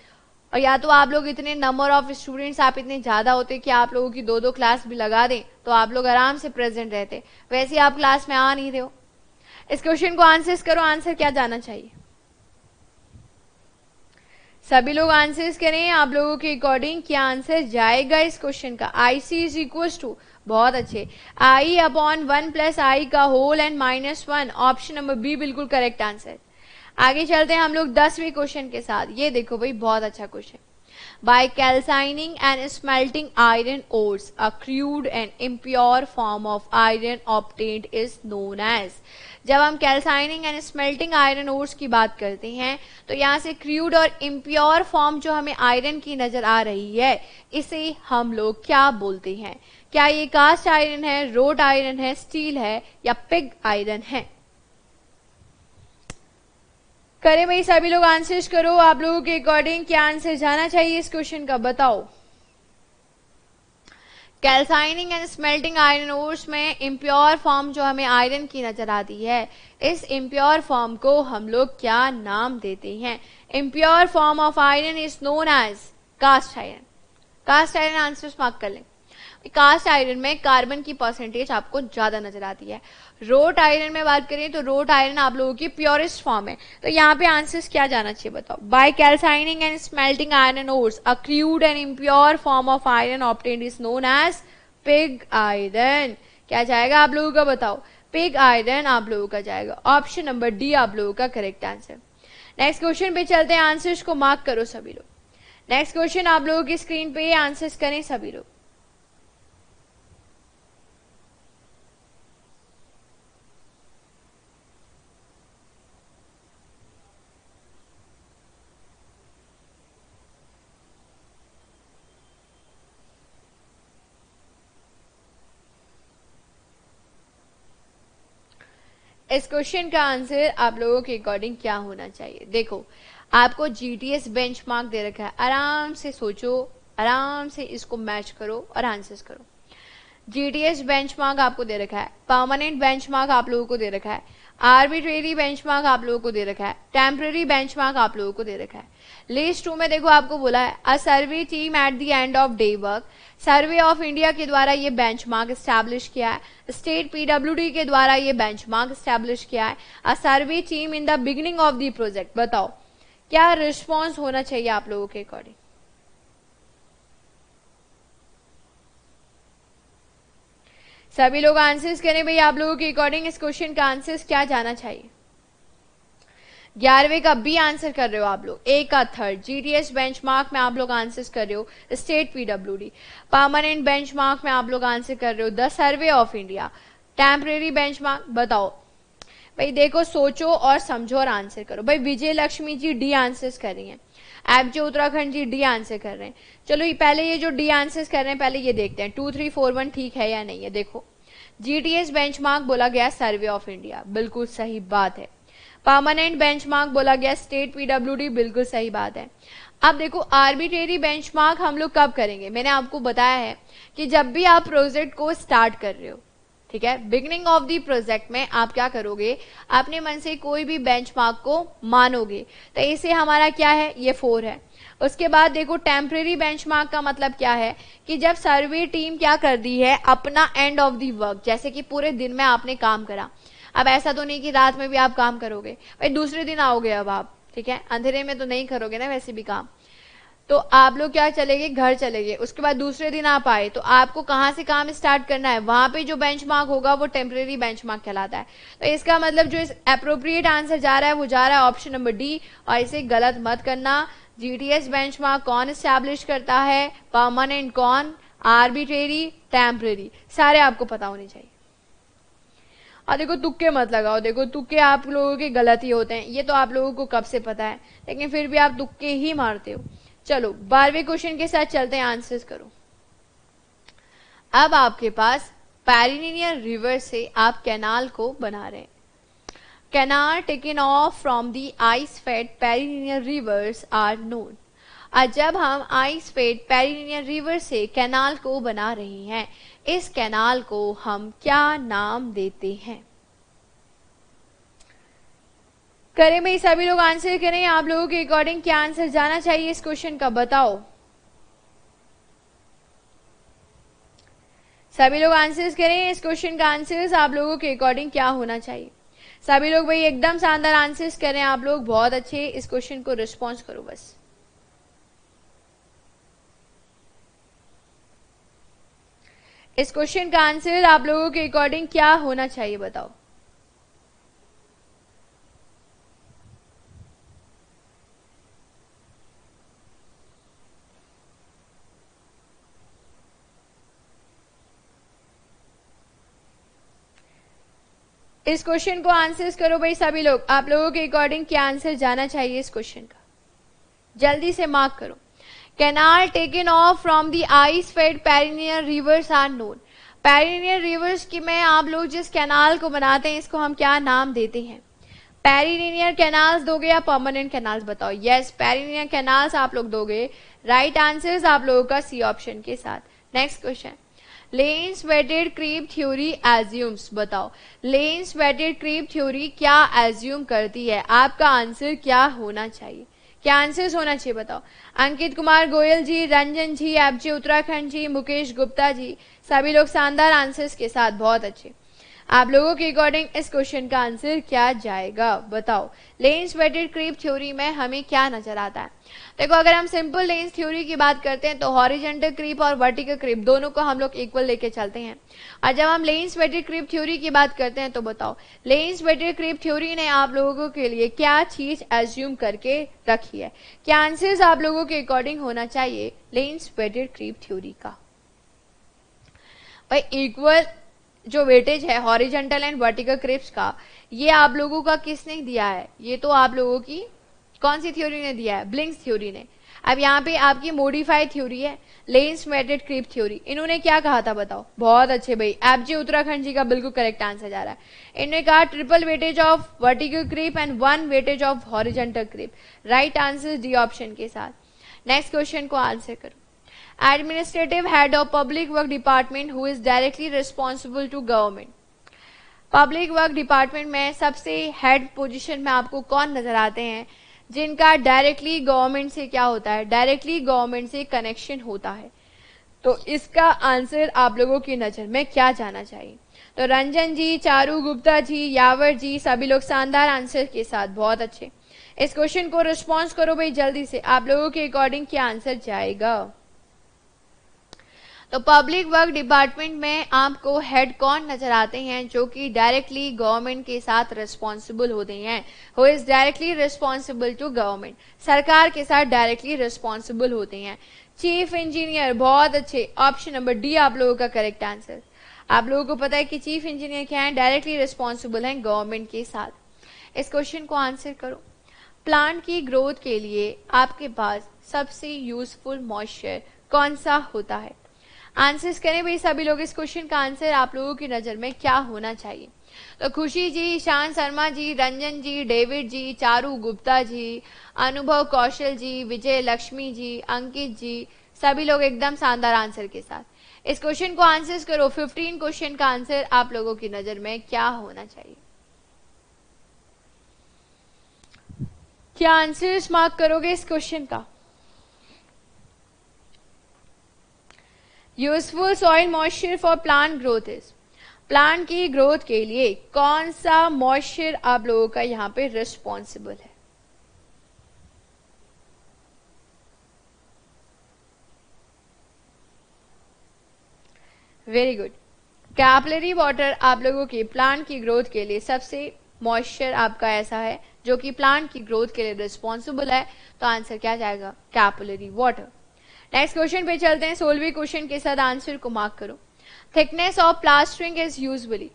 A: और या तो आप लोग इतने नंबर ऑफ स्टूडेंट्स आप इतने ज़्यादा होते कि आप लोगों की दो दो क्लास भी लगा दें तो आप लोग आराम से प्रेजेंट रहते वैसे आप क्लास में आ नहीं रहे हो इस क्वेश्चन को आंसर्स करो आंसर क्या जाना चाहिए सभी लोग आंसर्स करें आप लोगों के अकॉर्डिंग क्या आंसर जाएगा इस क्वेश्चन का आई सी इज इक्व टू बहुत अच्छे I upon one plus I का whole and minus one option number B बिल्कुल करेक्ट आंसर आगे चलते हैं हम लोग दसवें क्वेश्चन के साथ ये देखो भाई बहुत अच्छा question by calcining and smelting iron ores a crude and impure form of iron obtained is known as जब हम calcining and smelting iron ores की बात करते हैं तो यहाँ से क्रूड और इम्प्योर फॉर्म जो हमें आयरन की नजर आ रही है इसे हम लोग क्या बोलते हैं क्या ये कास्ट आयरन है रोड आयरन है स्टील है या पिग आयरन है करें भाई सभी लोग आंसर्स करो आप लोगों के अकॉर्डिंग क्या आंसर जाना चाहिए इस क्वेश्चन का बताओ calcining and smelting iron ores में इम्प्योर फॉर्म जो हमें आयरन की नजर आती है इस इम्प्योर फॉर्म को हम लोग क्या नाम देते हैं impure form of iron is known as cast iron cast iron answer mark कर लें कास्ट आयरन में कार्बन की परसेंटेज आपको ज़्यादा नजर आती है रोट आयरन में बात करें तो रोट आयरन आप लोगों की प्योरेस्ट फॉर्म है तो यहाँ पे आंसर्स क्या जाना चाहिए बताओ by calcining and smelting iron ores a crude and impure form of iron obtained is known as pig iron क्या जाएगा आप लोगों का बताओ पिग आयरन आप लोगों का जाएगा ऑप्शन नंबर डी आप लोगों का करेक्ट आंसर नेक्स्ट क्वेश्चन पे चलते हैं आंसर्स को मार्क करो सभी लोग नेक्स्ट क्वेश्चन आप लोगों की स्क्रीन पे आंसर्स करें सभी लोग इस क्वेश्चन का आंसर आप लोगों के अकॉर्डिंग क्या होना चाहिए देखो आपको G T S bench mark दे रखा है आराम से सोचो आराम से इसको मैच करो और आंसर्स करो G T S bench mark आपको दे रखा है परमानेंट बेंच मार्क आप लोगों को दे रखा है आर्बिट्रेरी बेंचमार्क आप लोगों को दे रखा है टेम्प्रेरी बेंचमार्क आप लोगों को दे रखा है लिस्ट टू में देखो आपको बोला है a survey team at the end of day work survey of India के द्वारा ये बेंचमार्क स्टैब्लिश किया है स्टेट पीडब्ल्यूडी के द्वारा ये बेंचमार्क स्टैब्लिश किया है a survey team in the beginning of the project बताओ क्या रिस्पॉन्स होना चाहिए आप लोगों के अकॉर्डिंग सभी लोग आंसर्स करें भाई आप लोगों के अकॉर्डिंग इस क्वेश्चन का आंसर्स क्या जाना चाहिए ग्यारहवें का बी आंसर कर रहे हो आप लोग ए का थर्ड जीटीएस बेंचमार्क में आप लोग आंसर्स कर रहे हो स्टेट पीडब्ल्यूडी परमानेंट बेंचमार्क में आप लोग आंसर कर रहे हो the survey of India temporary benchmark बताओ भाई देखो सोचो और समझो और आंसर करो भाई विजय लक्ष्मी जी डी आंसर्स कर रही हैं आप जो उत्तराखंड जी डी आंसर कर रहे हैं चलो ये पहले ये जो डी आंसर कर रहे हैं पहले ये देखते हैं टू थ्री फोर वन ठीक है या नहीं है देखो जीटीएस बेंचमार्क बोला गया सर्वे ऑफ इंडिया बिल्कुल सही बात है परमानेंट बेंचमार्क बोला गया स्टेट डी बिल्कुल सही बात है अब देखो आर्बिट्रेरी बेंचमार्क हम लोग कब करेंगे मैंने आपको बताया है कि जब भी आप प्रोजेक्ट को स्टार्ट कर रहे हो ठीक है बिगनिंग ऑफ दी प्रोजेक्ट में आप क्या करोगे अपने मन से कोई भी मार्क को मानोगे तो इसे हमारा क्या है ये फोर है उसके बाद देखो टेम्प्रेरी बेंचमार्क का मतलब क्या है कि जब सर्वे टीम क्या कर दी है अपना एंड ऑफ दी वर्क जैसे कि पूरे दिन में आपने काम करा अब ऐसा तो नहीं कि रात में भी आप काम करोगे भाई दूसरे दिन आओगे अब आप ठीक है अंधेरे में तो नहीं करोगे ना वैसे भी काम तो आप लोग क्या चले गए घर चले गए उसके बाद दूसरे दिन आप आए तो आपको कहाँ से काम स्टार्ट करना है वहां पे जो बेंचमार्क होगा वो टेम्परेरी बेंचमार्क कहलाता है तो इसका मतलब जो इस अप्रोप्रिएट आंसर जा रहा है वो जा रहा है ऑप्शन नंबर डी और इसे गलत मत करना जीटीएस बेंचमार्क कौन स्टैब्लिश करता है परमानेंट कौन आर्बिट्रेरी टेम्परेरी सारे आपको पता होने चाहिए और देखो तुक्के मत लगाओ देखो तुक्के आप लोगों के गलत ही होते हैं ये तो आप लोगों को कब से पता है लेकिन फिर भी आप तुक्के ही मारते हो चलो बारहवें क्वेश्चन के साथ चलते हैं आंसर्स करो अब आपके पास पैरिनियन रिवर से आप कैनाल को बना रहे हैं canal taken off from the ice fed perennial rivers are known as जब हम आइस फेड पैरिनियन रिवर से कैनाल को बना रहे हैं इस कैनाल को हम क्या नाम देते हैं करें भाई सभी लोग आंसर करें आप लोगों के अकॉर्डिंग क्या आंसर जाना चाहिए इस क्वेश्चन का बताओ सभी लोग आंसर्स करें इस क्वेश्चन का आंसर्स आप लोगों के अकॉर्डिंग क्या होना चाहिए सभी लोग भाई एकदम शानदार आंसर्स करें आप लोग बहुत अच्छे इस क्वेश्चन को रिस्पॉन्स करो बस इस क्वेश्चन का आंसर आप लोगों के अकॉर्डिंग क्या होना चाहिए बताओ इस क्वेश्चन को आंसर्स करो भाई सभी लोग आप लोगों के अकॉर्डिंग क्या आंसर जाना चाहिए इस क्वेश्चन का जल्दी से मार्क करो canal taken off from the ice fed perennial rivers are known perennial rivers की में आप लोग जिस कैनाल को बनाते हैं इसको हम क्या नाम देते हैं पेरिनियर कैनाल्स दोगे या परमानेंट कैनाल्स बताओ यस पेरिनियर कैनाल्स आप लोग दोगे राइट right आंसर्स आप लोगों का सी ऑप्शन के साथ next question Lane's weighted creep theory assumes बताओ लेंस वेटेड क्रीप थ्योरी क्या एज्यूम करती है आपका आंसर क्या होना चाहिए क्या आंसर्स होना चाहिए बताओ अंकित कुमार गोयल जी रंजन जी जी उत्तराखंड जी मुकेश गुप्ता जी सभी लोग शानदार आंसर्स के साथ बहुत अच्छे आप लोगों के अकॉर्डिंग इस क्वेश्चन का आंसर क्या जाएगा बताओ लेंस वेटेड क्रीप थ्योरी में हमें क्या नजर आता है देखो अगर हम सिंपल लेंस थ्योरी की बात करते हैं तो हॉरिजेंटल क्रीप और वर्टिकल क्रीप दोनों को हम लोग इक्वल लेके चलते हैं और जब हम लेंस वेटेड क्रीप थ्योरी की बात करते हैं तो बताओ लेंस वेटेड क्रीप थ्योरी ने आप लोगों के लिए क्या चीज एज्यूम करके रखी है क्या आंसर आप लोगों के अकॉर्डिंग होना चाहिए लेंस वेटेड क्रीप थ्योरी का भाई इक्वल जो वेटेज है हॉरिजेंटल एंड वर्टिकल क्रिप्स का ये आप लोगों का किसने दिया है ये तो आप लोगों की कौन सी थ्योरी ने दिया है ब्लिंक्स थ्योरी ने अब यहाँ पे आपकी मोडिफाइड थ्योरी है लेंस मेटेड क्रिप थ्योरी इन्होंने क्या कहा था बताओ बहुत अच्छे भाई एप जी उत्तराखंड जी का बिल्कुल करेक्ट आंसर जा रहा है इन्होंने कहा triple weightage of vertical creep and one weightage of horizontal creep right answer D option के साथ नेक्स्ट क्वेश्चन को आंसर करो administrative head of public work department who is directly responsible to government public work department में सबसे head position में आपको कौन नजर आते हैं जिनका डायरेक्टली गवर्नमेंट से क्या होता है डायरेक्टली गवर्नमेंट से कनेक्शन होता है तो इसका आंसर आप लोगों की नज़र में क्या जाना चाहिए तो रंजन जी चारू गुप्ता जी यावर जी सभी लोग शानदार आंसर के साथ बहुत अच्छे इस क्वेश्चन को रिस्पॉन्स करो भाई जल्दी से आप लोगों के अकॉर्डिंग क्या आंसर जाएगा तो पब्लिक वर्क डिपार्टमेंट में आपको हेड कौन नजर आते हैं जो कि डायरेक्टली गवर्नमेंट के साथ रिस्पॉन्सिबल होते हैं who is directly responsible to government सरकार के साथ डायरेक्टली रिस्पॉन्सिबल होते हैं चीफ इंजीनियर बहुत अच्छे ऑप्शन नंबर डी आप लोगों का करेक्ट आंसर आप लोगों को पता है कि चीफ इंजीनियर क्या है डायरेक्टली रिस्पॉन्सिबल है गवर्नमेंट के साथ इस क्वेश्चन को आंसर करो प्लांट की ग्रोथ के लिए आपके पास सबसे यूजफुल मॉइस्चर कौन सा होता है आंसर्स करें भाई सभी लोग इस क्वेश्चन का आंसर आप लोगों की नज़र में क्या होना चाहिए तो खुशी जी ईशान शर्मा जी रंजन जी डेविड जी चारू गुप्ता जी अनुभव कौशल जी विजय लक्ष्मी जी अंकित जी सभी लोग एकदम शानदार आंसर के साथ इस क्वेश्चन को आंसर करो 15 क्वेश्चन का आंसर आप लोगों की नज़र में क्या होना चाहिए क्या आंसर्स मार्क करोगे इस क्वेश्चन का useful soil moisture for plant growth is plant की ग्रोथ के लिए कौन सा मॉइस्चर आप लोगों का यहाँ पे रिस्पॉन्सिबल है वेरी गुड कैपलरी वाटर आप लोगों के प्लांट की ग्रोथ के लिए सबसे मॉइस्चर आपका ऐसा है जो कि प्लांट की ग्रोथ के लिए रिस्पॉन्सिबल है तो आंसर क्या जाएगा कैपलरी वाटर नेक्स्ट क्वेश्चन पे चलते हैं सोलहवें क्वेश्चन के साथ आंसर को मार्क करो thickness of plastering is usually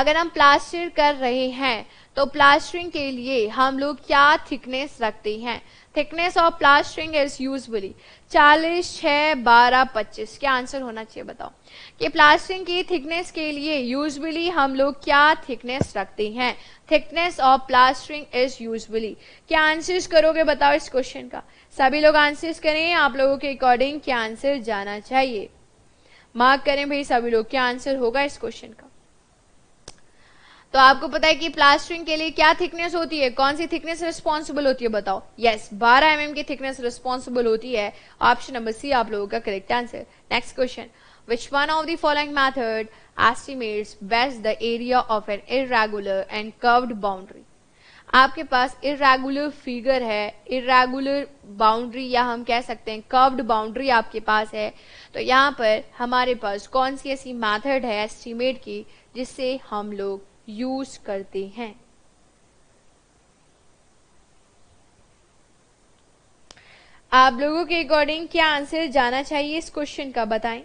A: अगर हम प्लास्टर कर रहे हैं तो प्लास्टरिंग के लिए हम लोग क्या थिकनेस रखते हैं thickness of plastering is usually चालीस छह बारह पच्चीस क्या आंसर होना चाहिए बताओ कि प्लास्टरिंग की थिकनेस के लिए यूजली हम लोग क्या थिकनेस रखते हैं thickness of plastering is usually क्या आंसर करोगे बताओ इस क्वेश्चन का सभी लोग आंसर्स करें आप लोगों के अकॉर्डिंग क्या आंसर जाना चाहिए मार्क करें भाई सभी लोग क्या आंसर होगा इस क्वेश्चन का तो आपको पता है कि प्लास्टरिंग के लिए क्या थिकनेस होती है कौन सी थिकनेस रिस्पॉन्सिबल होती है बताओ यस बारह एम mm की थिकनेस रिस्पॉन्सिबल होती है ऑप्शन नंबर सी आप लोगों का correct answer next question which one of the following method estimates best the area of an irregular and curved boundary आपके पास इरेगुलर फिगर है इरेगुलर बाउंड्री या हम कह सकते हैं कर्व्ड बाउंड्री आपके पास है तो यहाँ पर हमारे पास कौन सी ऐसी मेथड है एस्टीमेट की जिससे हम लोग यूज करते हैं आप लोगों के अकॉर्डिंग क्या आंसर जाना चाहिए इस क्वेश्चन का बताएं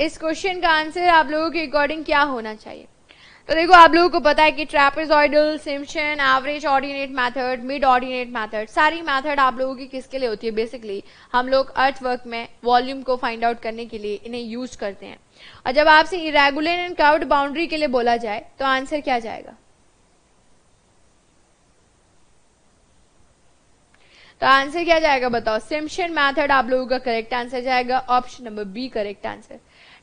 A: इस क्वेश्चन का आंसर आप लोगों के अकॉर्डिंग क्या होना चाहिए तो देखो आप लोगों को पता है कि trapezoidal Simpson average ordinate method mid ordinate method सारी मेथड आप लोगों की किसके लिए होती है बेसिकली हम लोग अर्थवर्क में वॉल्यूम को फाइंड आउट करने के लिए इन्हें यूज करते हैं और जब आपसे इरेगुलर एंड कर्व्ड बाउंड्री के लिए बोला जाए तो आंसर क्या जाएगा तो आंसर क्या जाएगा बताओ सिमशन मैथड आप लोगों का करेक्ट आंसर जाएगा option number B correct answer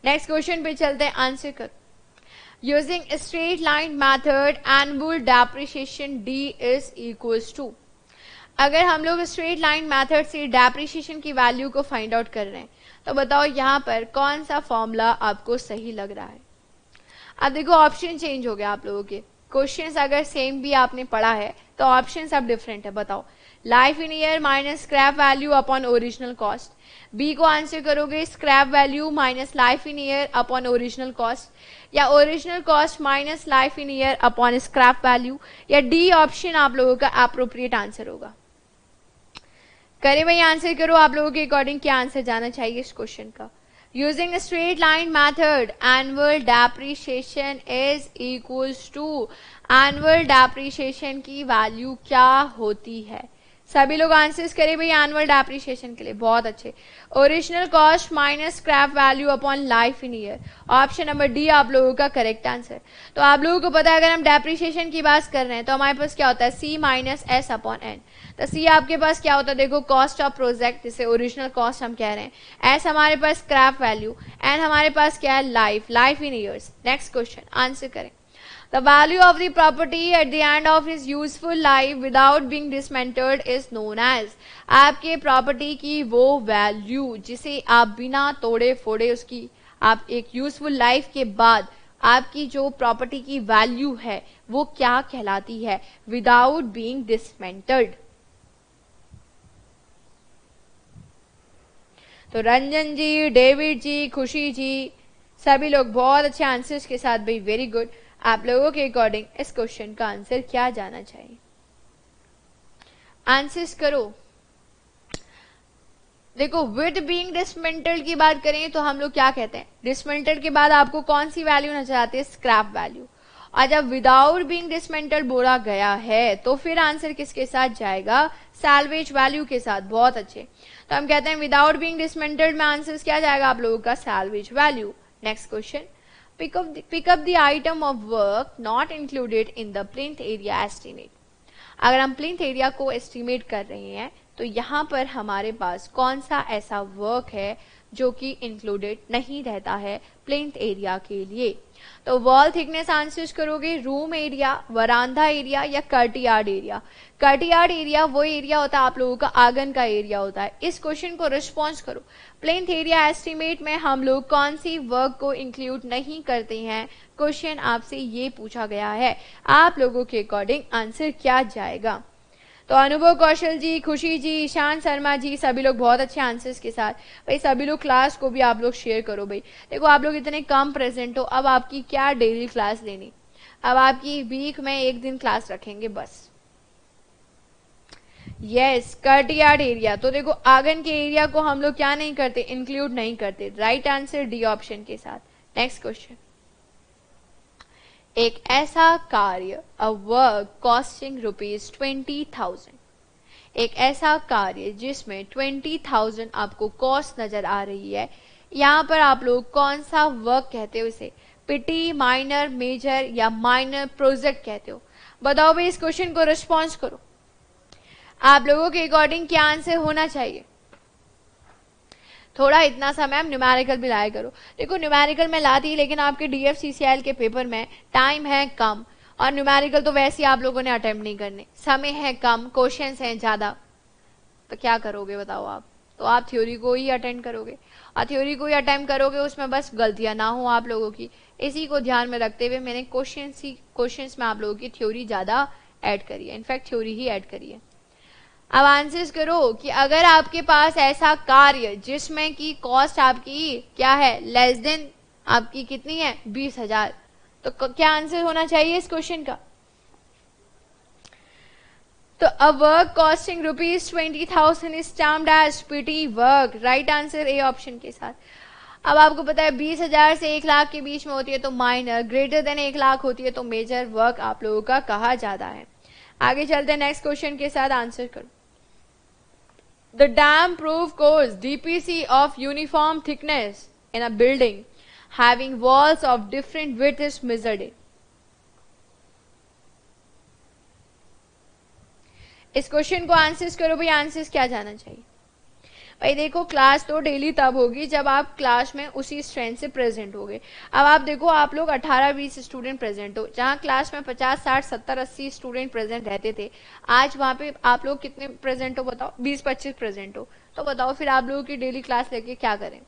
A: next question पे चलते हैं आंसर कर using straight line method annual depreciation D is equal to अगर हम लोग स्ट्रेट लाइन मैथड से डेप्रिशिएशन की वैल्यू को फाइंड आउट कर रहे हैं तो बताओ यहाँ पर कौन सा फॉर्मूला आपको सही लग रहा है अब देखो ऑप्शन चेंज हो गया आप लोगों के क्वेश्चंस अगर सेम भी आपने पढ़ा है तो ऑप्शंस अब डिफरेंट है बताओ life in year minus scrap value upon original cost B को आंसर करोगे scrap value minus life in year upon original cost या original cost minus life in year upon scrap value या D option आप लोगों का appropriate answer होगा करें भाई आंसर करो आप लोगों के अकॉर्डिंग क्या आंसर जाना चाहिए इस क्वेश्चन का using straight line method annual annual is equal to annual annual की वैल्यू क्या होती है सभी लोग आंसर्स करें भाई एनुअल डेप्रिशिएशन के लिए बहुत अच्छे original cost minus scrap value upon life in year option number D आप लोगों का करेक्ट आंसर तो आप लोगों को पता है अगर हम डेप्रिशिएशन की बात कर रहे हैं तो हमारे पास क्या होता है C minus S upon N तो सी आपके पास क्या होता है देखो कॉस्ट ऑफ प्रोजेक्ट जिसे ओरिजिनल कॉस्ट हम कह रहे हैं एस हमारे पास स्क्रैप वैल्यू एन हमारे पास क्या है life life in years next question answer करें The value of the property at the end of its useful life without being dismantled is known as आपके प्रॉपर्टी की वो वैल्यू जिसे आप बिना तोड़े फोड़े उसकी आप एक यूजफुल लाइफ के बाद आपकी जो प्रॉपर्टी की वैल्यू है वो क्या कहलाती है विदाउट बीइंग डिसमेंटल्ड तो रंजन जी डेविड जी खुशी जी सभी लोग बहुत अच्छे आंसर्स के साथ भाई वेरी गुड आप लोगों के अकॉर्डिंग इस क्वेश्चन का आंसर क्या जाना चाहिए आंसर्स करो देखो विद बीइंग डिसमेंटल की बात करें तो हम लोग क्या कहते हैं डिसमेंटल के बाद आपको कौन सी वैल्यू नजर आती है स्क्रैप वैल्यू और जब विदाउट बीइंग डिसमेंटल बोला गया है तो फिर आंसर किसके साथ जाएगा सैलवेज वैल्यू के साथ बहुत अच्छे तो हम कहते हैं विदाउट बींग डिसमेंटल्ड में आंसर क्या जाएगा आप लोगों का salvage value next question pick up the, pick up the item of work not included in the plinth area estimate अगर हम plinth area को estimate कर रहे हैं तो यहाँ पर हमारे पास कौन सा ऐसा work है जो कि included नहीं रहता है plinth area के लिए तो वॉल थिकनेस आंसर करोगे रूम एरिया वरांधा एरिया या कर्टियार्ड एरिया कर्टियार्ड एरिया वो एरिया होता है आप लोगों का आंगन का एरिया होता है इस क्वेश्चन को रिस्पॉन्स करो प्लेन एरिया एस्टिमेट में हम लोग कौन सी वर्क को इंक्लूड नहीं करते हैं क्वेश्चन आपसे ये पूछा गया है आप लोगों के अकॉर्डिंग आंसर क्या जाएगा तो अनुभव कौशल जी खुशी जी ईशान शर्मा जी सभी लोग बहुत अच्छे आंसर्स के साथ भाई सभी लोग क्लास को भी आप लोग शेयर करो भाई देखो आप लोग इतने कम प्रेजेंट हो अब आपकी क्या डेली क्लास लेनी अब आपकी वीक में एक दिन क्लास रखेंगे बस यस कर्टियार्ड एरिया तो देखो आंगन के एरिया को हम लोग क्या नहीं करते इंक्लूड नहीं करते राइट आंसर डी ऑप्शन के साथ नेक्स्ट क्वेश्चन एक ऐसा कार्य a work costing rupees twenty thousand एक ऐसा कार्य जिसमें ट्वेंटी थाउजेंड आपको कॉस्ट नजर आ रही है यहां पर आप लोग कौन सा वर्क कहते हो इसे पिटी माइनर मेजर या माइनर प्रोजेक्ट कहते हो बताओ भाई इस क्वेश्चन को रिस्पॉन्स करो आप लोगों के अकॉर्डिंग क्या आंसर होना चाहिए थोड़ा इतना समय मैम न्यूमेरिकल भी लाया करो देखो न्यूमेरिकल मैं लाती लेकिन आपके डी के पेपर में टाइम है कम और न्यूमेरिकल तो वैसे ही आप लोगों ने अटेम्प्ट नहीं करने समय है कम क्वेश्चन हैं ज़्यादा तो क्या करोगे बताओ आप तो आप थ्योरी को ही अटेंड करोगे और थ्योरी को ही अटेम्प्ट करोगे उसमें बस गलतियां ना हो आप लोगों की इसी को ध्यान में रखते हुए मैंने क्वेश्चन ही क्वेश्चन में आप लोगों की थ्योरी ज़्यादा ऐड करी है इनफैक्ट थ्योरी ही ऐड करी है अब आंसर करो कि अगर आपके पास ऐसा कार्य जिसमें कि कॉस्ट आपकी क्या है लेस देन आपकी कितनी है बीस हजार तो क्या आंसर होना चाहिए इस क्वेश्चन का तो a work costing rupees twenty thousand is termed petty work right answer A option के साथ अब आपको पता है बीस हजार से एक लाख के बीच में होती है तो माइनर ग्रेटर देन एक लाख होती है तो मेजर वर्क आप लोगों का कहा जाता है आगे चलते हैं नेक्स्ट क्वेश्चन के साथ आंसर करो the dam proof course DPC of uniform thickness in a building having walls of different width is measured इस क्वेश्चन को आंसर्स करो भाई आंसर्स क्या जाना चाहिए भाई देखो क्लास तो डेली तब होगी जब आप क्लास में उसी स्ट्रेंथ से प्रेजेंट होगे अब आप देखो आप लोग 18-20 स्टूडेंट प्रेजेंट हो जहाँ क्लास में 50 60 70 80 स्टूडेंट प्रेजेंट रहते थे आज वहाँ पे आप लोग कितने प्रेजेंट हो बताओ 20-25 प्रेजेंट हो तो बताओ फिर आप लोगों की डेली क्लास लेके क्या करें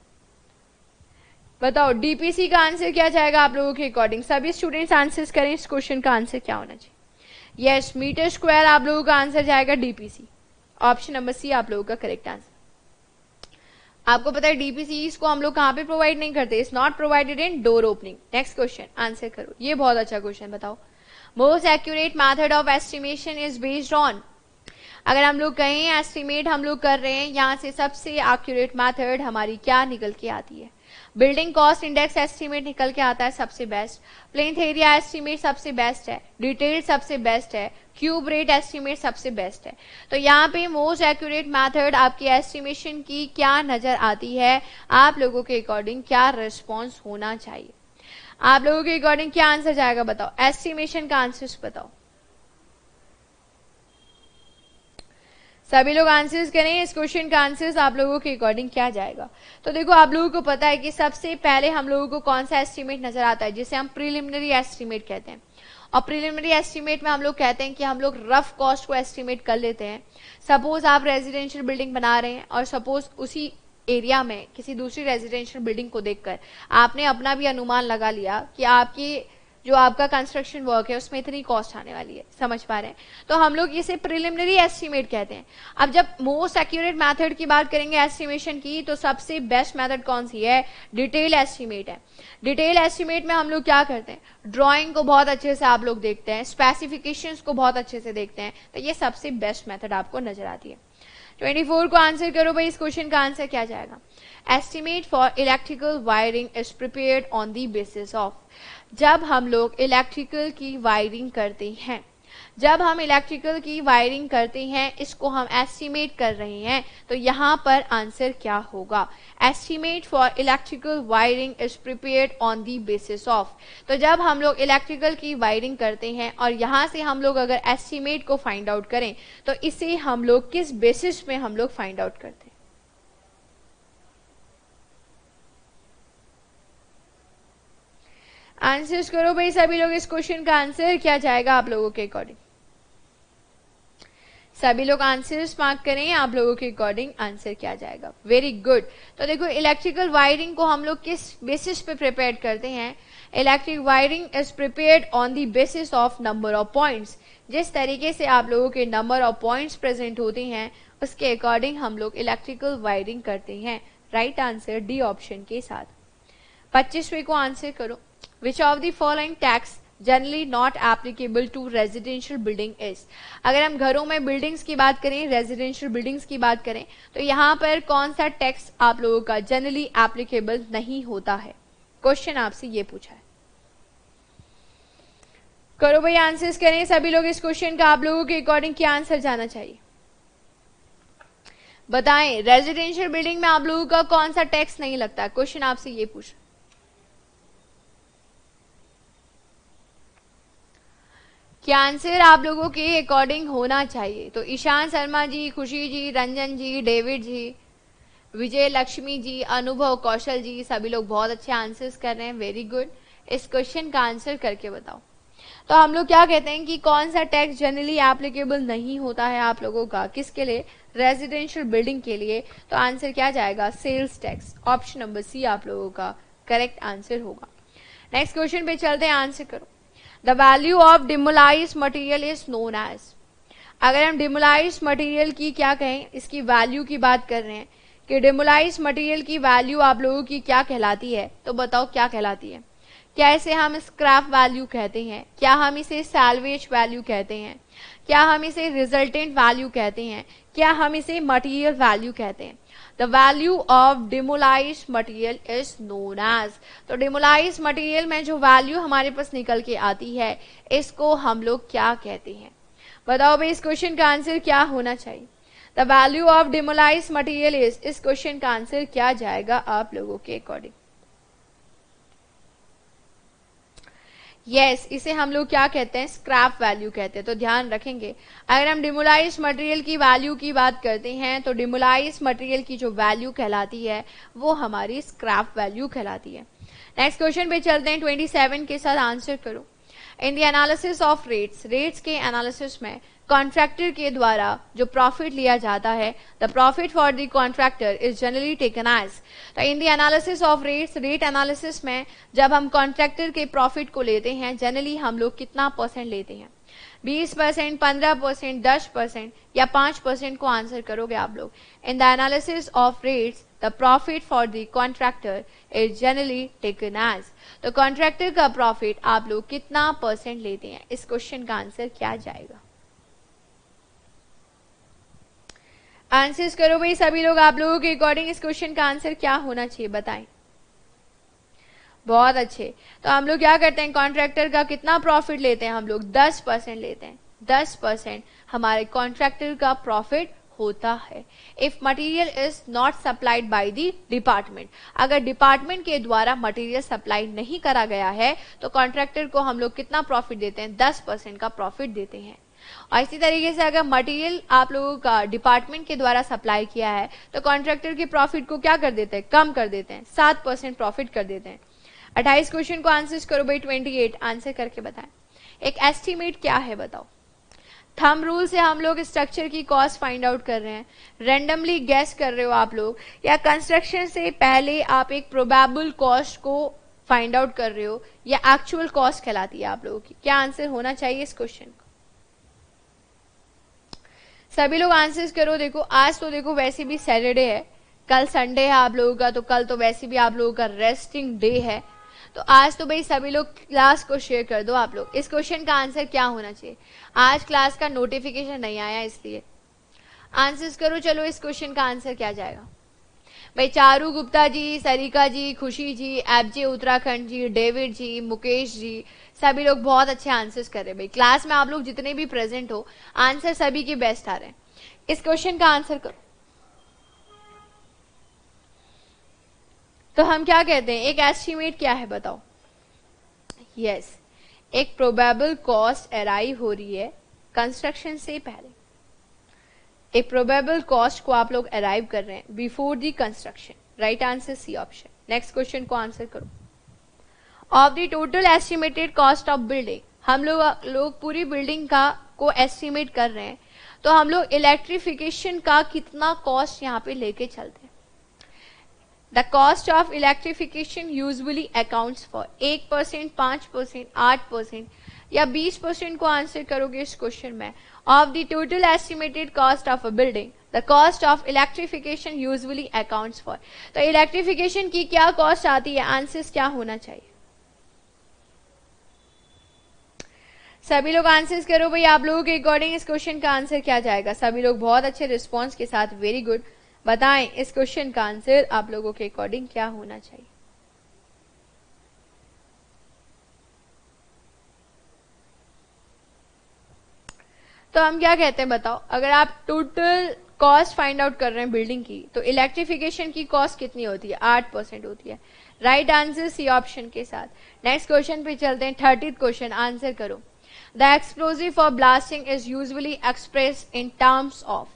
A: बताओ डीपीसी का आंसर क्या जाएगा आप लोगों के अकॉर्डिंग सभी स्टूडेंट्स आंसर करें इस क्वेश्चन का आंसर क्या होना चाहिए यस मीटर स्क्वायर आप लोगों का आंसर जाएगा डीपीसी ऑप्शन नंबर सी आप लोगों का करेक्ट आंसर आपको पता है डीपीसी को हम लोग कहाँ पे प्रोवाइड नहीं करते it's not provided in door opening next question answer करो ये बहुत अच्छा क्वेश्चन बताओ most accurate method of estimation is based on अगर हम लोग कहें एस्टिमेट हम लोग कर रहे हैं यहाँ से सबसे एक्यूरेट मैथड हमारी क्या निकल के आती है बिल्डिंग कॉस्ट इंडेक्स एस्टीमेट निकल के आता है सबसे बेस्ट प्लेन एरिया एस्टीमेट सबसे बेस्ट है डिटेल सबसे बेस्ट है क्यूब रेट एस्टीमेट सबसे बेस्ट है तो यहाँ पे मोस्ट एक्यूरेट मेथड आपकी एस्टीमेशन की क्या नजर आती है आप लोगों के अकॉर्डिंग क्या रिस्पॉन्स होना चाहिए आप लोगों के अकॉर्डिंग क्या आंसर जाएगा बताओ एस्टिमेशन का आंसर बताओ सभी लोग आंसर्स करें इस क्वेश्चन का आंसर्स आप लोगों के अकॉर्डिंग क्या जाएगा तो देखो आप लोगों को पता है कि सबसे पहले हम लोगों को कौन सा एस्टिमेट नजर आता है जिसे हम प्रिलिमिनरी एस्टिमेट कहते हैं और प्रिलिमिनरी एस्टिमेट में हम लोग कहते हैं कि हम लोग रफ कॉस्ट को एस्टिमेट कर लेते हैं सपोज आप रेजिडेंशियल बिल्डिंग बना रहे हैं और सपोज उसी एरिया में किसी दूसरी रेजिडेंशियल बिल्डिंग को देखकर आपने अपना भी अनुमान लगा लिया कि आपकी जो आपका कंस्ट्रक्शन वर्क है उसमें इतनी कॉस्ट आने वाली है समझ पा रहे हैं तो हम लोग इसे प्रिलिमिनरी एस्टिमेट कहते हैं अब जब मोस्ट एक्यूरेट मैथड की बात करेंगे एस्टिमेशन की तो सबसे बेस्ट मैथड कौन सी है डिटेल एस्टिमेट है डिटेल एस्टिमेट में हम लोग क्या करते हैं ड्रॉइंग को बहुत अच्छे से आप लोग देखते हैं स्पेसिफिकेशन को बहुत अच्छे से देखते हैं तो ये सबसे बेस्ट मैथड आपको नजर आती है 24 को आंसर करो भाई इस क्वेश्चन का आंसर क्या जाएगा estimate for electrical wiring is prepared on the basis of जब हम लोग इलेक्ट्रिकल की वायरिंग करते हैं जब हम इलेक्ट्रिकल की वायरिंग करते हैं इसको हम एस्टिमेट कर रहे हैं तो यहाँ पर आंसर क्या होगा estimate for electrical wiring is prepare on the basis of तो जब हम लोग इलेक्ट्रिकल की वायरिंग करते हैं और यहाँ से हम लोग अगर एस्टिमेट को फाइंड आउट करें तो इसे हम लोग किस बेसिस में हम लोग फाइंड आउट करते हैं आंसर्स करो भाई सभी लोग इस क्वेश्चन का आंसर क्या जाएगा आप लोगों के अकॉर्डिंग सभी लोग आंसर्स मार्क करें आप लोगों के अकॉर्डिंग आंसर क्या जाएगा वेरी गुड तो देखो इलेक्ट्रिकल वायरिंग को हम लोग किस बेसिस पे प्रिपेयर करते हैं electric wiring is prepared on the basis of number of points जिस तरीके से आप लोगों के नंबर ऑफ पॉइंट्स प्रेजेंट होते हैं उसके अकॉर्डिंग हम लोग इलेक्ट्रिकल वायरिंग करते हैं राइट आंसर डी ऑप्शन के साथ पच्चीसवें को आंसर करो which of the following tax generally not applicable to residential building is अगर हम घरों में बिल्डिंग्स की बात करें रेजिडेंशियल बिल्डिंग्स की बात करें तो यहां पर कौन सा टैक्स आप लोगों का जनरली एप्लीकेबल नहीं होता है क्वेश्चन आपसे ये पूछा है करो भाई आंसर्स करें सभी लोग इस क्वेश्चन का आप लोगों के अकॉर्डिंग क्या आंसर जाना चाहिए बताएं रेजिडेंशियल बिल्डिंग में आप लोगों का कौन सा टैक्स नहीं लगता क्वेश्चन आपसे ये पूछा कि आंसर आप लोगों के अकॉर्डिंग होना चाहिए तो ईशान शर्मा जी खुशी जी रंजन जी डेविड जी विजय लक्ष्मी जी अनुभव कौशल जी सभी लोग बहुत अच्छे आंसर्स कर रहे हैं वेरी गुड इस क्वेश्चन का आंसर करके बताओ तो हम लोग क्या कहते हैं कि कौन सा टैक्स जनरली एप्लीकेबल नहीं होता है आप लोगों का किसके लिए रेजिडेंशियल बिल्डिंग के लिए तो आंसर क्या जाएगा sales tax option number C आप लोगों का करेक्ट आंसर होगा नेक्स्ट क्वेश्चन पे चलते हैं आंसर करो the value of demolished material is known as अगर हम डिमोलाइज मटीरियल की क्या कहें इसकी वैल्यू की बात कर रहे हैं कि डिमोलाइज मटीरियल की वैल्यू आप लोगों की क्या कहलाती है तो बताओ क्या कहलाती है क्या इसे हम स्क्रैप वैल्यू कहते हैं क्या हम इसे सैलवेज वैल्यू कहते हैं क्या हम इसे रिजल्टेंट वैल्यू कहते हैं क्या हम इसे मटीरियल वैल्यू कहते हैं the value of demolished material is known as तो डिमोलाइज मटेरियल में जो वैल्यू हमारे पास निकल के आती है इसको हम लोग क्या कहते हैं बताओ भाई इस क्वेश्चन का आंसर क्या होना चाहिए the value of demolished material is इस क्वेश्चन का आंसर क्या जाएगा आप लोगों के अकॉर्डिंग यस yes, इसे हम लोग क्या कहते हैं स्क्रैप वैल्यू कहते हैं तो ध्यान रखेंगे अगर हम डिमोलाइज मटेरियल की वैल्यू की बात करते हैं तो डिमोलाइज मटेरियल की जो वैल्यू कहलाती है वो हमारी स्क्रैप वैल्यू कहलाती है नेक्स्ट क्वेश्चन पे चलते हैं 27 के साथ आंसर करो in the analysis of rates rates के एनालिसिस में कॉन्ट्रैक्टर के द्वारा जो प्रॉफिट लिया जाता है the profit for the contractor is generally taken as तो in the analysis of rates rate analysis में जब हम कॉन्ट्रैक्टर के प्रॉफिट को लेते हैं जनरली हम लोग कितना परसेंट लेते हैं बीस परसेंट पंद्रह परसेंट दस परसेंट या पांच परसेंट को आंसर करोगे आप लोग in the analysis of rates the profit for the contractor is generally taken as तो कॉन्ट्रैक्टर का प्रॉफिट आप लोग कितना परसेंट लेते हैं इस क्वेश्चन का आंसर क्या जाएगा आंसर्स करो भाई सभी लोग आप लोगों के अकॉर्डिंग इस क्वेश्चन का आंसर क्या होना चाहिए बताएं बहुत अच्छे तो हम लोग क्या करते हैं कॉन्ट्रैक्टर का कितना प्रॉफिट लेते हैं हम लोग दस परसेंट लेते हैं दस परसेंट हमारे कॉन्ट्रैक्टर का प्रॉफिट होता है if material is not supplied by the department अगर डिपार्टमेंट के द्वारा मटेरियल सप्लाई नहीं करा गया है तो कॉन्ट्रैक्टर को हम लोग कितना प्रॉफिट देते हैं दस परसेंट का प्रॉफिट देते हैं इसी तरीके से अगर मटेरियल आप लोगों का डिपार्टमेंट के द्वारा सप्लाई किया है तो कॉन्ट्रेक्टर के प्रॉफिट को क्या कर देते हैं कम कर देते हैं सात परसेंट प्रॉफिट कर देते हैं अट्ठाईस क्वेश्चन को आंसर करो भाई ट्वेंटी एट आंसर करके बताएं एक एस्टिमेट क्या है बताओ थम रूल से हम लोग स्ट्रक्चर की कॉस्ट फाइंड आउट कर रहे हैं रेंडमली गैस कर रहे हो आप लोग या कंस्ट्रक्शन से पहले आप एक प्रोबेबल कॉस्ट को फाइंड आउट कर रहे हो या एक्चुअल कॉस्ट कहलाती है आप लोगों की क्या आंसर होना चाहिए इस क्वेश्चन को सभी लोग आंसर्स करो देखो आज तो देखो वैसे भी सैटरडे है कल संडे है आप लोगों का तो कल तो वैसे भी आप लोगों का रेस्टिंग डे है तो आज तो भाई सभी लोग क्लास को शेयर कर दो आप लोग इस क्वेश्चन का आंसर क्या होना चाहिए आज क्लास का नोटिफिकेशन नहीं आया इसलिए आंसर्स करो चलो इस क्वेश्चन का आंसर क्या जाएगा भाई चारू गुप्ता जी सरिका जी खुशी जी एबजे उत्तराखंड जी डेविड जी मुकेश जी सभी लोग बहुत अच्छे आंसर्स कर रहे हैं भाई क्लास में आप लोग जितने भी प्रेजेंट हो आंसर सभी के बेस्ट आ रहे हैं इस क्वेश्चन का आंसर करो तो हम क्या कहते हैं एक एस्टिमेट क्या है बताओ यस yes, एक प्रोबेबल कॉस्ट अराइव हो रही है कंस्ट्रक्शन से पहले एक प्रोबेबल कॉस्ट को आप लोग अराइव कर रहे हैं before the construction right answer C option next question को आंसर करो of the total estimated cost of building हम लोग लोग पूरी बिल्डिंग का को एस्टिमेट कर रहे हैं तो हम लोग इलेक्ट्रिफिकेशन का कितना कॉस्ट यहाँ पे लेके चलते हैं the cost of electrification usually account for एक परसेंट पांच परसेंट आठ परसेंट या बीस परसेंट को आंसर करोगे इस क्वेश्चन में of the total estimated cost of a building the cost of electrification usually account for तो इलेक्ट्रिफिकेशन की क्या कॉस्ट आती है आंसर क्या होना चाहिए सभी लोग आंसर्स करो भाई आप लोगों के अकॉर्डिंग इस क्वेश्चन का आंसर क्या जाएगा सभी लोग बहुत अच्छे रिस्पॉन्स के साथ वेरी गुड बताएं इस क्वेश्चन का आंसर आप लोगों के अकॉर्डिंग क्या होना चाहिए तो हम क्या कहते हैं बताओ अगर आप टोटल कॉस्ट फाइंड आउट कर रहे हैं बिल्डिंग की तो इलेक्ट्रिफिकेशन की कॉस्ट कितनी होती है आठ परसेंट होती है राइट आंसर सी ऑप्शन के साथ नेक्स्ट क्वेश्चन पे चलते हैं थर्टीथ क्वेश्चन आंसर करो The explosive for blasting is usually express in terms of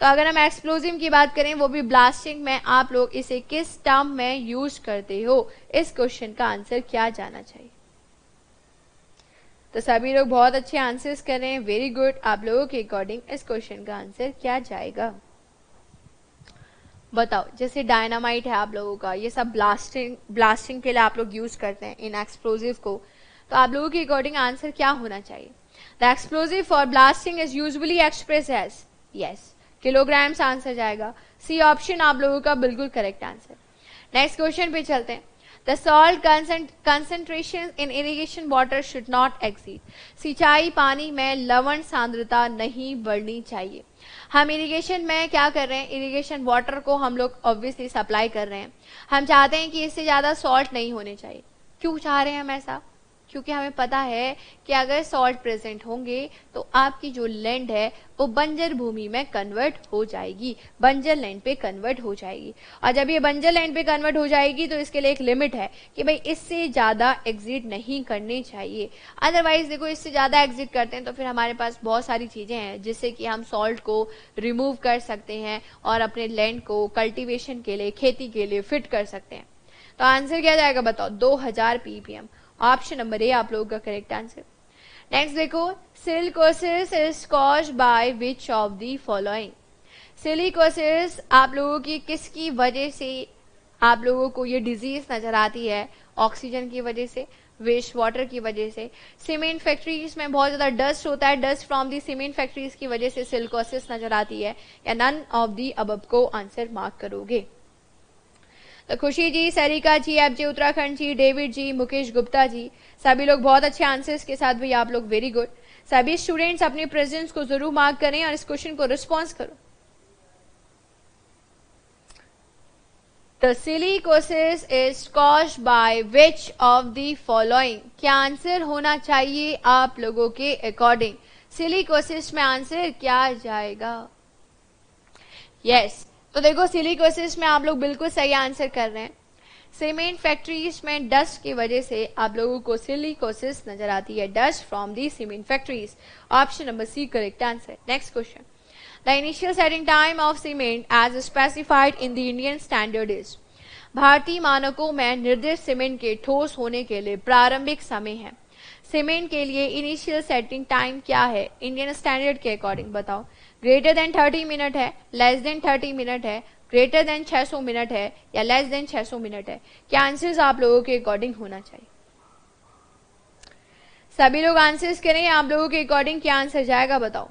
A: तो अगर हम एक्सप्लोजिव की बात करें वो भी ब्लास्टिंग में आप लोग इसे किस टर्म में यूज करते हो इस क्वेश्चन का आंसर क्या जाना चाहिए तो सभी लोग बहुत अच्छे आंसर्स कर रहे हैं वेरी गुड आप लोगों के अकॉर्डिंग इस क्वेश्चन का आंसर क्या जाएगा बताओ जैसे डायनामाइट है आप लोगों का ये सब ब्लास्टिंग ब्लास्टिंग के लिए आप लोग यूज करते हैं इन एक्सप्लोजिव को तो आप लोगों के अकॉर्डिंग आंसर क्या होना चाहिए the explosive for blasting is usually express as yes kilograms answer जाएगा सी ऑप्शन आप लोगों का बिल्कुल करेक्ट आंसर नेक्स्ट क्वेश्चन पे चलते हैं the salt concentration in irrigation water should not exceed सिंचाई पानी में लवण सांद्रता नहीं बढ़नी चाहिए हम इरीगेशन में क्या कर रहे हैं इरीगेशन वाटर को हम लोग ऑब्वियसली सप्लाई कर रहे हैं हम चाहते हैं कि इससे ज़्यादा सॉल्ट नहीं होने चाहिए क्यों चाह रहे हैं हम ऐसा क्योंकि हमें पता है कि अगर सॉल्ट प्रेजेंट होंगे तो आपकी जो लैंड है वो बंजर भूमि में कन्वर्ट हो जाएगी बंजर लैंड पे कन्वर्ट हो जाएगी और जब ये बंजर लैंड पे कन्वर्ट हो जाएगी तो इसके लिए एक लिमिट है कि भाई इससे ज़्यादा एग्जिट नहीं करनी चाहिए अदरवाइज देखो इससे ज़्यादा एग्जिट करते हैं तो फिर हमारे पास बहुत सारी चीज़ें हैं जिससे कि हम सॉल्ट को रिमूव कर सकते हैं और अपने लैंड को कल्टिवेशन के लिए खेती के लिए फिट कर सकते हैं तो आंसर क्या जाएगा बताओ 2000 पीपीएम ऑप्शन नंबर ए आप लोगों का करेक्ट आंसर नेक्स्ट देखो silicosis is cause by which of the following silicosis आप लोगों की किसकी वजह से आप लोगों को ये डिजीज नजर आती है ऑक्सीजन की वजह से वेस्ट वाटर की वजह से सीमेंट फैक्ट्रीज में बहुत ज़्यादा डस्ट होता है dust from the cement factories की वजह से सिल्कोसिस नजर आती है या नन ऑफ दी अब को आंसर मार्क करोगे जी सरिका जी एफ जी उत्तराखंड जी डेविड जी मुकेश गुप्ता जी सभी लोग बहुत अच्छे आंसर्स के साथ भी आप लोग वेरी गुड सभी स्टूडेंट्स अपने प्रेजेंस को जरूर मार्क करें और इस क्वेश्चन को रिस्पॉन्स करो The silicosis is caused by which of the following क्या आंसर होना चाहिए आप लोगों के अकॉर्डिंग सिलिकोसिस में आंसर क्या जाएगा यस yes. तो देखो सिली क्वेश्चन में आप लोग बिल्कुल सही आंसर कर रहे हैं सीमेंट फैक्ट्रीज में डस्ट की वजह से आप लोगों को सिली कोसिस नजर आती है dust from the cement factories option number C correct answer next question the initial setting time of cement as specified in the Indian standard is भारतीय मानकों में निर्दिष्ट सीमेंट के ठोस होने के लिए प्रारंभिक समय है सीमेंट के लिए इनिशियल सेटिंग टाइम क्या है इंडियन स्टैंडर्ड के अकॉर्डिंग बताओ ग्रेटर देन 30 मिनट है लेस देन 30 मिनट है ग्रेटर देन 600 मिनट है या लेस देन 600 मिनट है क्या आंसर्स आप लोगों के अकॉर्डिंग होना चाहिए सभी लोग आंसर्स करें आप लोगों के अकॉर्डिंग क्या आंसर जाएगा बताओ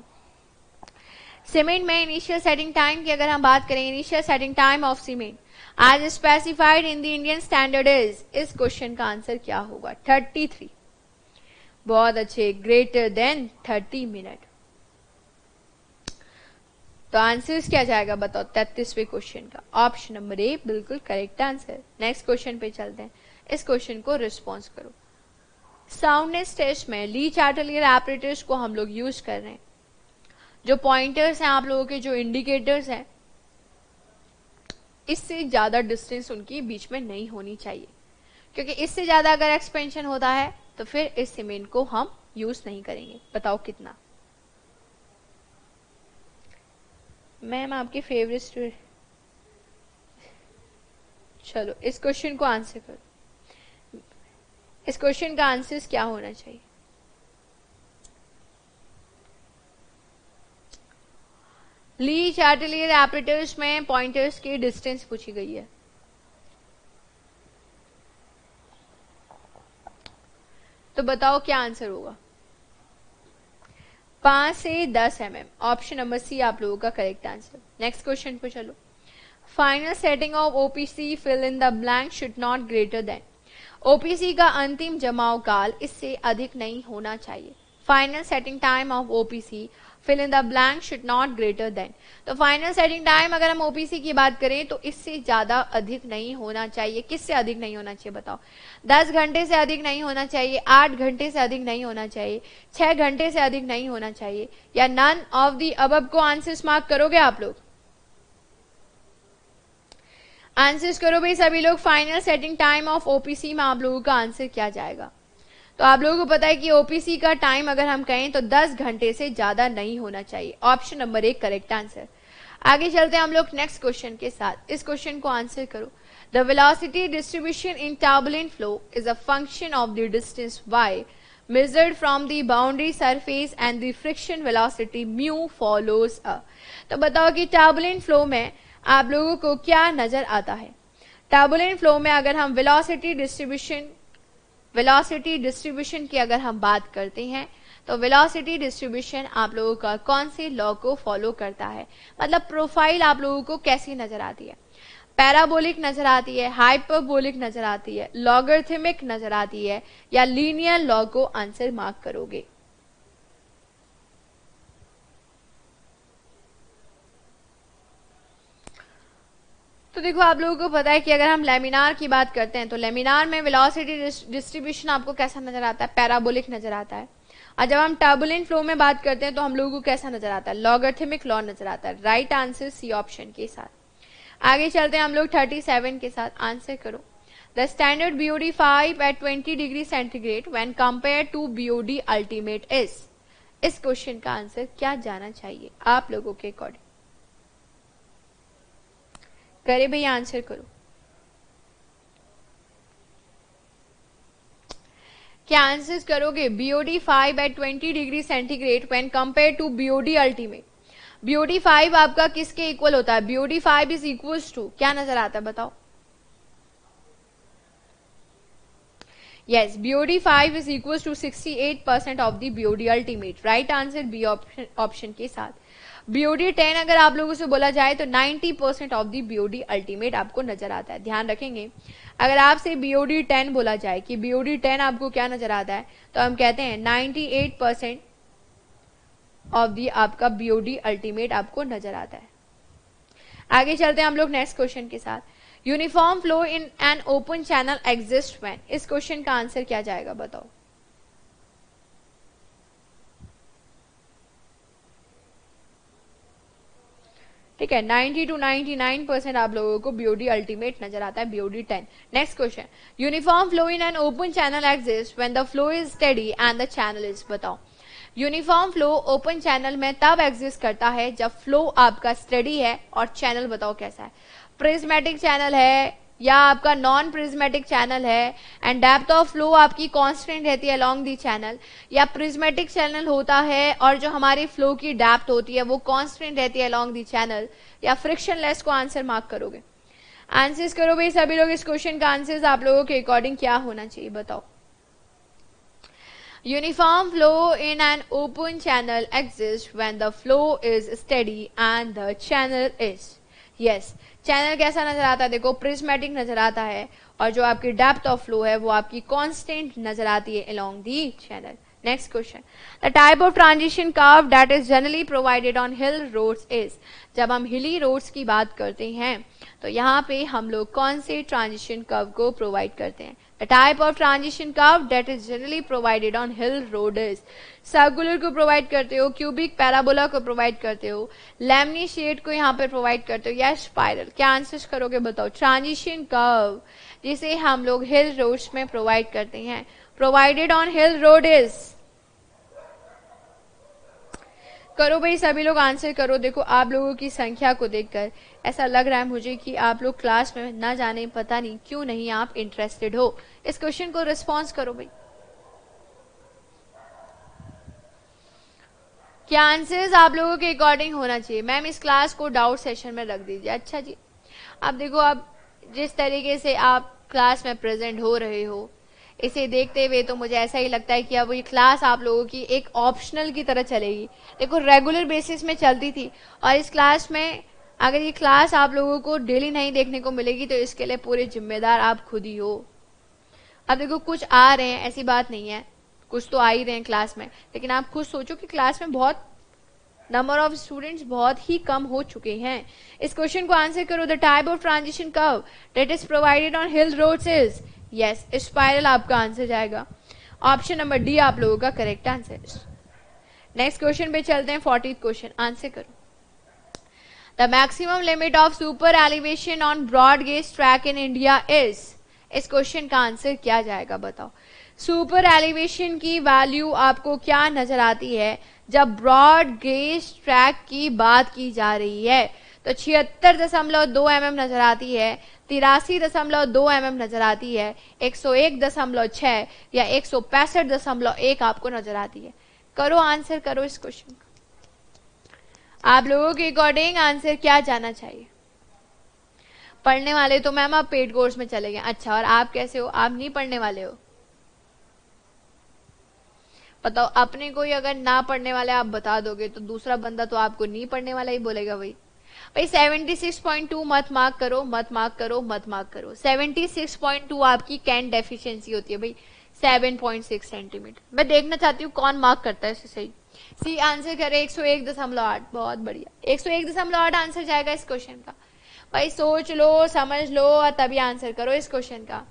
A: सीमेंट में इनिशियल सेटिंग टाइम की अगर हम बात करें initial setting time of cement as specified in the Indian standard is इस क्वेश्चन का आंसर क्या होगा 33 बहुत अच्छे ग्रेटर देन 30 मिनट तो आंसर क्या जाएगा बताओ तैतीसवे क्वेश्चन का ऑप्शन नंबर ए बिल्कुल करेक्ट आंसर नेक्स्ट क्वेश्चन पे चलते हैं इस क्वेश्चन को रिस्पॉन्स करो साउंडनेस टेस्ट में ली चार्टलियर एपरेटर्स को हम लोग यूज कर रहे हैं जो पॉइंटर्स हैं आप लोगों के जो इंडिकेटर्स हैं इससे ज्यादा डिस्टेंस उनके बीच में नहीं होनी चाहिए क्योंकि इससे ज्यादा अगर एक्सपेंशन होता है तो फिर इस सीमेंट को हम यूज नहीं करेंगे बताओ कितना मैम आपकी फेवरेट स्टूडेंट चलो इस क्वेश्चन को आंसर करो इस क्वेश्चन का आंसर क्या होना चाहिए ली चार्टलियर एपरेटर्स में पॉइंटर्स की डिस्टेंस पूछी गई है तो बताओ क्या आंसर होगा पांच से दस M M option number C आप लोगों का करेक्ट आंसर नेक्स्ट क्वेश्चन पे चलो final setting of OPC fill in the blank should not greater than OPC का अंतिम जमाव काल इससे अधिक नहीं होना चाहिए final setting time of OPC fill in the blank should not greater than तो फाइनल सेटिंग टाइम अगर हम ओपीसी की बात करें तो इससे ज्यादा अधिक नहीं होना चाहिए किससे अधिक नहीं होना चाहिए बताओ दस घंटे से अधिक नहीं होना चाहिए आठ घंटे से अधिक नहीं होना चाहिए छह घंटे से अधिक नहीं होना चाहिए या नन ऑफ दी अब को आंसर्स मार्क करोगे आप लोग आंसर्स करो भाई सभी लोग final setting time of OPC में आप लोगों का आंसर क्या जाएगा तो आप लोगों को पता है कि ओपीसी का टाइम अगर हम कहें तो 10 घंटे से ज़्यादा नहीं होना चाहिए ऑप्शन नंबर एक करेक्ट आंसर आगे चलते हैं हम लोग नेक्स्ट क्वेश्चन के साथ इस क्वेश्चन को आंसर करो the velocity distribution in turbulent flow is a function of the distance Y measured from the boundary surface and the friction velocity mu follows a तो बताओ कि टर्बुलेंट फ्लो में आप लोगों को क्या नजर आता है टर्बुलेंट फ्लो में अगर हम वेलोसिटी डिस्ट्रीब्यूशन वेलोसिटी डिस्ट्रीब्यूशन की अगर हम बात करते हैं तो वेलोसिटी डिस्ट्रीब्यूशन आप लोगों का कौन से लॉ को फॉलो करता है मतलब प्रोफाइल आप लोगों को कैसी नजर आती है पैराबोलिक नजर आती है हाइपरबोलिक नजर आती है लॉगरथिमिक नजर आती है या लीनियर लॉ को आंसर मार्क करोगे तो देखो आप लोगों को पता है कि अगर हम लेमिनार की बात करते हैं तो लेमिनार में वेलोसिटी डिस्ट्रीब्यूशन आपको कैसा नजर आता है पैराबोलिक नजर आता है और जब हम टर्बुलेंट फ्लो में बात करते हैं तो हम लोगों को कैसा नजर आता है लॉगर्थेमिक लॉ नजर आता है राइट आंसर सी ऑप्शन के साथ आगे चलते हैं हम लोग थर्टी के साथ आंसर करो the standard BOD five at twenty degree centigrade when compare to BOD ultimate is इस क्वेश्चन का आंसर क्या जाना चाहिए आप लोगों के अकॉर्डिंग करे भैया आंसर करो क्या आंसर करोगे BOD five at twenty degree centigrade when compare to BOD ultimate BOD five आपका किसके इक्वल होता है BOD five is equal to क्या नजर आता है बताओ yes BOD yes BOD5 is equals to 68% of the BOD ultimate right answer B option option के साथ बीओडी टेन अगर आप लोगों से बोला जाए तो ninety percent of the BOD ultimate आपको नजर आता है ध्यान रखेंगे अगर आपसे बीओडी टेन बोला जाए कि बीओडी टेन आपको क्या नजर आता है तो हम कहते हैं एट परसेंट ऑफ दी आपका बीओडी अल्टीमेट आपको नजर आता है आगे चलते हैं हम लोग नेक्स्ट क्वेश्चन के साथ uniform flow in an open channel exist when इस क्वेश्चन का आंसर क्या जाएगा बताओ ठीक है 90 टू 99 परसेंट आप लोगों को बीओडी अल्टीमेट नजर आता है BOD 10 next question uniform flow in an open channel exist when the flow is steady and the channel is बताओ यूनिफॉर्म फ्लो ओपन चैनल में तब एग्जिस्ट करता है जब फ्लो आपका स्टडी है और चैनल बताओ कैसा है प्रिज्मेटिक चैनल है या आपका नॉन प्रिज्मेटिक चैनल है एंड डेप्थ ऑफ फ्लो आपकी कांस्टेंट रहती है अलॉन्ग दी चैनल या प्रिज्मेटिक चैनल होता है और जो हमारी फ्लो की डेप्थ होती है वो कांस्टेंट रहती है अलॉन्ग दी चैनल या लेस को आंसर मार्क करोगे आंसर्स करो भाई सभी लोग इस क्वेश्चन का आंसर आप लोगों के अकॉर्डिंग क्या होना चाहिए बताओ uniform flow in an open channel exists when the flow is steady and the channel is Yes, channel कैसा नजर आता है देखो प्रिज्मेटिक नजर आता है और जो आपकी डेप्थ ऑफ फ्लो है वो आपकी कॉन्स्टेंट नजर आती है along the channel next question the type of transition curve that is generally provided on hill roads is जब हम हिली रोड्स की बात करते हैं तो यहाँ पे हम लोग कौन से ट्रांजिशन कर्व को प्रोवाइड करते हैं A type of transition curve that is generally provided on hill road circular को प्रोवाइड करते हो क्यूबिक पैराबोला को प्रोवाइड करते हो लेमनी शेड को यहाँ पर प्रोवाइड करते हो या स्पाइरल क्या आंसर करोगे बताओ ट्रांजिशन कर्व जिसे हम लोग हिल रोड्स में प्रोवाइड करते हैं provided on hill road is करो भाई सभी लोग आंसर करो देखो आप लोगों की संख्या को देखकर ऐसा लग रहा है मुझे कि आप लोग क्लास में ना जाने पता नहीं क्यों नहीं आप इंटरेस्टेड हो इस क्वेश्चन को रिस्पॉन्स करो भाई क्या आंसर्स आप लोगों के अकॉर्डिंग होना चाहिए मैम इस क्लास को डाउट सेशन में रख दीजिए अच्छा जी आप देखो आप जिस तरीके से आप क्लास में प्रेजेंट हो रहे हो इसे देखते हुए तो मुझे ऐसा ही लगता है कि अब ये क्लास आप लोगों की एक ऑप्शनल की तरह चलेगी देखो रेगुलर बेसिस में चलती थी और इस क्लास में अगर ये क्लास आप लोगों को डेली नहीं देखने को मिलेगी तो इसके लिए पूरे जिम्मेदार आप खुद ही हो अब देखो कुछ आ रहे हैं ऐसी बात नहीं है कुछ तो आ ही रहे हैं क्लास में लेकिन आप खुद सोचो कि क्लास में बहुत नंबर ऑफ स्टूडेंट्स बहुत ही कम हो चुके हैं इस क्वेश्चन को आंसर करो the type of transition curve that is provided on hill roads is yes spiral आपका आंसर जाएगा ऑप्शन नंबर डी आप लोगों का करेक्ट आंसर नेक्स्ट क्वेश्चन पे चलते हैं फोर्टी क्वेश्चन आंसर करो the maximum limit of super elevation on broad gauge track in India is इस क्वेश्चन का आंसर क्या जाएगा बताओ सुपर एलिवेशन की वैल्यू आपको क्या नजर आती है जब ब्रॉड गेज ट्रैक की बात की जा रही है तो छिहत्तर दशमलव दो एम एम नजर आती है तिरासी दशमलव दो एम एम नजर आती है एक सौ एक दशमलव छ या एक सौ पैंसठ दशमलव एक आपको नजर आती है करो आंसर करो इस क्वेश्चन का आप लोगों के अकॉर्डिंग आंसर क्या जाना चाहिए पढ़ने वाले तो मैम आप पेड कोर्स में चले गए अच्छा और आप कैसे हो आप नहीं पढ़ने वाले हो बताओ अपने कोई अगर ना पढ़ने वाले आप बता दोगे तो दूसरा बंदा तो आपको नहीं पढ़ने वाला ही बोलेगा भाई भाई 76.2 मत मार्क करो मत मार्क करो मत मार्क करो 76.2 आपकी कैन डेफिशिएंसी होती है भाई 7.6 सेंटीमीटर मैं देखना चाहती हूँ कौन मार्क करता है सही सी आंसर करे एक बहुत बढ़िया एक आंसर जाएगा इस क्वेश्चन का भाई सोच लो समझ लो और तभी आंसर करो इस क्वेश्चन का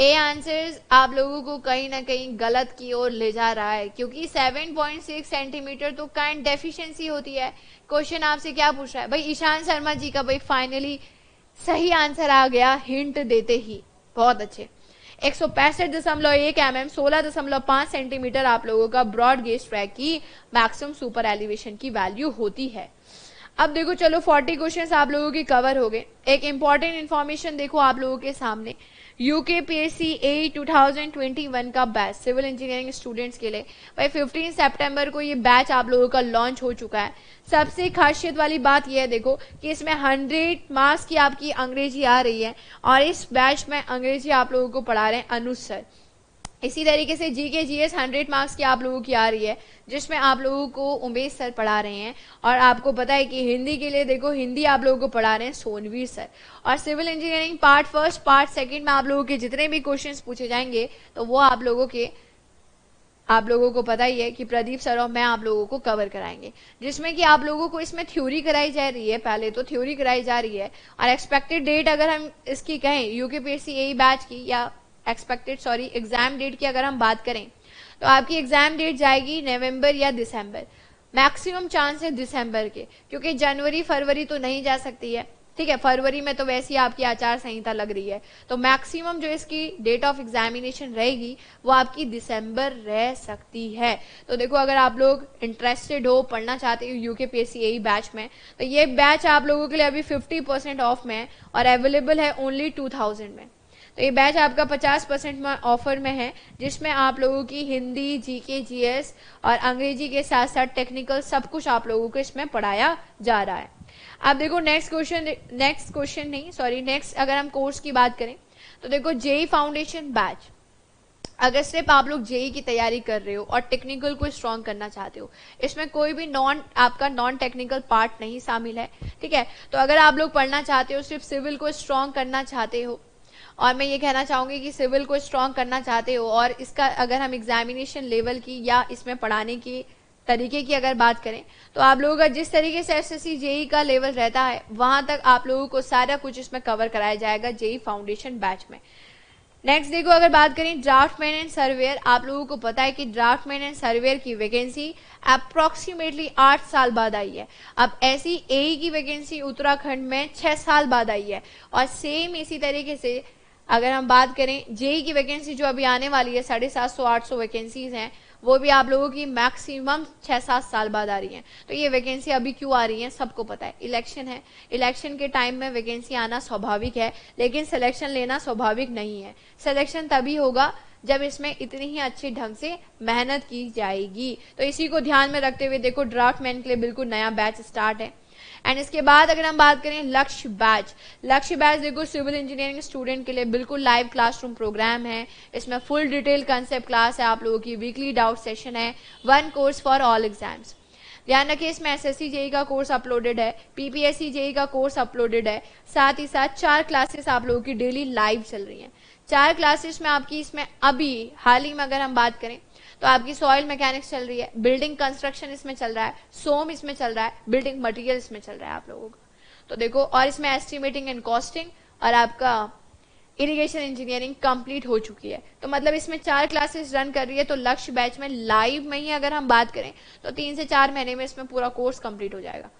A: ए आंसर आप लोगों को कहीं ना कहीं गलत की ओर ले जा रहा है क्योंकि 7.6 सेंटीमीटर तो करंट डेफिशिएंसी होती है क्वेश्चन आपसे क्या पूछ रहा है भाई ईशान शर्मा जी का भाई फाइनली सही आंसर आ गया हिंट देते ही बहुत अच्छे एक सौ पैंसठ दशमलव एक एम mm, एम सोलह दशमलव पांच सेंटीमीटर आप लोगों का ब्रॉड गेज ट्रैक की मैक्सिमम सुपर एलिवेशन की वैल्यू होती है अब देखो चलो फोर्टी क्वेश्चन आप लोगों के कवर हो गए एक इंपॉर्टेंट इन्फॉर्मेशन देखो आप लोगों के सामने UK P S C A two thousand twenty one का बैच सिविल इंजीनियरिंग स्टूडेंट्स के लिए भाई फिफ्टीन सेप्टेम्बर को ये बैच आप लोगों का लॉन्च हो चुका है सबसे खासियत वाली बात यह है देखो कि इसमें हंड्रेड मार्क्स की आपकी अंग्रेजी आ रही है और इस बैच में अंग्रेजी आप लोगों को पढ़ा रहे हैं अनुसर इसी तरीके से जी के जी एस हंड्रेड मार्क्स की आप लोगों की आ रही है जिसमें आप लोगों को उमेश सर पढ़ा रहे हैं और आपको पता है कि हिंदी के लिए देखो हिंदी आप लोगों को पढ़ा रहे हैं सोनवीर सर और civil engineering part first part second में आप लोगों के जितने भी क्वेश्चंस पूछे जाएंगे तो वो आप लोगों के आप लोगों को पता ही है कि प्रदीप सर और मैं आप लोगों को कवर कराएंगे जिसमें कि आप लोगों को इसमें थ्योरी कराई जा रही है पहले तो थ्योरी कराई जा रही है और एक्सपेक्टेड डेट अगर हम इसकी कहें यूके पी एस बैच की या एक्सपेक्टेड सॉरी एग्जाम डेट की अगर हम बात करें तो आपकी एग्जाम डेट जाएगी नवंबर या दिसंबर मैक्सिमम चांस है दिसंबर के क्योंकि जनवरी फरवरी तो नहीं जा सकती है ठीक है फरवरी में तो वैसे ही आपकी आचार संहिता लग रही है तो मैक्सिमम जो इसकी डेट ऑफ एग्जामिनेशन रहेगी वो आपकी दिसंबर रह सकती है तो देखो अगर आप लोग इंटरेस्टेड हो पढ़ना चाहते हो यूके पी एस बैच में तो ये बैच आप लोगों के लिए अभी 50 परसेंट ऑफ में है और अवेलेबल है ओनली 2000 में तो ये बैच आपका 50 परसेंट ऑफर में है जिसमें आप लोगों की हिंदी जीके जीएस और अंग्रेजी के साथ साथ टेक्निकल सब कुछ आप लोगों को इसमें पढ़ाया जा रहा है आप देखो नेक्स्ट क्वेश्चन नेक्स्ट क्वेश्चन नहीं सॉरी नेक्स्ट अगर हम कोर्स की बात करें तो देखो जेई फाउंडेशन e बैच अगर सिर्फ आप लोग जेई e की तैयारी कर रहे हो और टेक्निकल को स्ट्रॉन्ग करना चाहते हो इसमें कोई भी नॉन आपका नॉन टेक्निकल पार्ट नहीं शामिल है ठीक है तो अगर आप लोग पढ़ना चाहते हो सिर्फ सिविल को स्ट्रॉन्ग करना चाहते हो और मैं ये कहना चाहूंगी कि सिविल को स्ट्रॉन्ग करना चाहते हो और इसका अगर हम एग्जामिनेशन लेवल की या इसमें पढ़ाने की तरीके की अगर बात करें तो आप लोगों का जिस तरीके से एस एस जेई का लेवल रहता है वहां तक आप लोगों को सारा कुछ इसमें कवर कराया जाएगा जेई फाउंडेशन बैच में नेक्स्ट देखो अगर बात करें ड्राफ्ट मैन एंड सर्वेयर आप लोगों को पता है कि ड्राफ्ट मैन एंड सर्वेयर की वैकेंसी अप्रोक्सीमेटली आठ साल बाद आई है अब ऐसी ए e की वैकेंसी उत्तराखंड में छह साल बाद आई है और सेम इसी तरीके से अगर हम बात करें जेई की वैकेंसी जो अभी आने वाली है साढ़े सात सौ आठ सौ वैकेंसीज हैं वो भी आप लोगों की मैक्सिमम छः सात साल बाद आ रही हैं तो ये वैकेंसी अभी क्यों आ रही हैं सबको पता है इलेक्शन है इलेक्शन के टाइम में वैकेंसी आना स्वाभाविक है लेकिन सिलेक्शन लेना स्वाभाविक नहीं है सिलेक्शन तभी होगा जब इसमें इतनी ही अच्छी ढंग से मेहनत की जाएगी तो इसी को ध्यान में रखते हुए देखो ड्राफ्ट मैन के लिए बिल्कुल नया बैच स्टार्ट है एंड इसके बाद अगर हम बात करें लक्ष्य बैच लक्ष्य बैच देखो सिविल इंजीनियरिंग स्टूडेंट के लिए बिल्कुल लाइव क्लासरूम प्रोग्राम है इसमें फुल डिटेल कंसेप्ट क्लास है आप लोगों की वीकली डाउट सेशन है one course for all exams ध्यान रखिए इसमें एस एस जेई का कोर्स अपलोडेड है पीपीएससी जेई e का कोर्स अपलोडेड है साथ ही साथ चार क्लासेस आप लोगों की डेली लाइव चल रही हैं चार क्लासेस में आपकी इसमें अभी हाल ही में अगर हम बात करें तो आपकी सॉइल मैकेनिक्स चल रही है बिल्डिंग कंस्ट्रक्शन इसमें चल रहा है सोम इसमें चल रहा है बिल्डिंग मटेरियल इसमें चल रहा है आप लोगों का तो देखो और इसमें एस्टिमेटिंग एंड कॉस्टिंग और आपका इरिगेशन इंजीनियरिंग कंप्लीट हो चुकी है तो मतलब इसमें चार क्लासेस रन कर रही है तो लक्ष्य बैच में लाइव में ही अगर हम बात करें तो तीन से चार महीने में इसमें पूरा कोर्स कंप्लीट हो जाएगा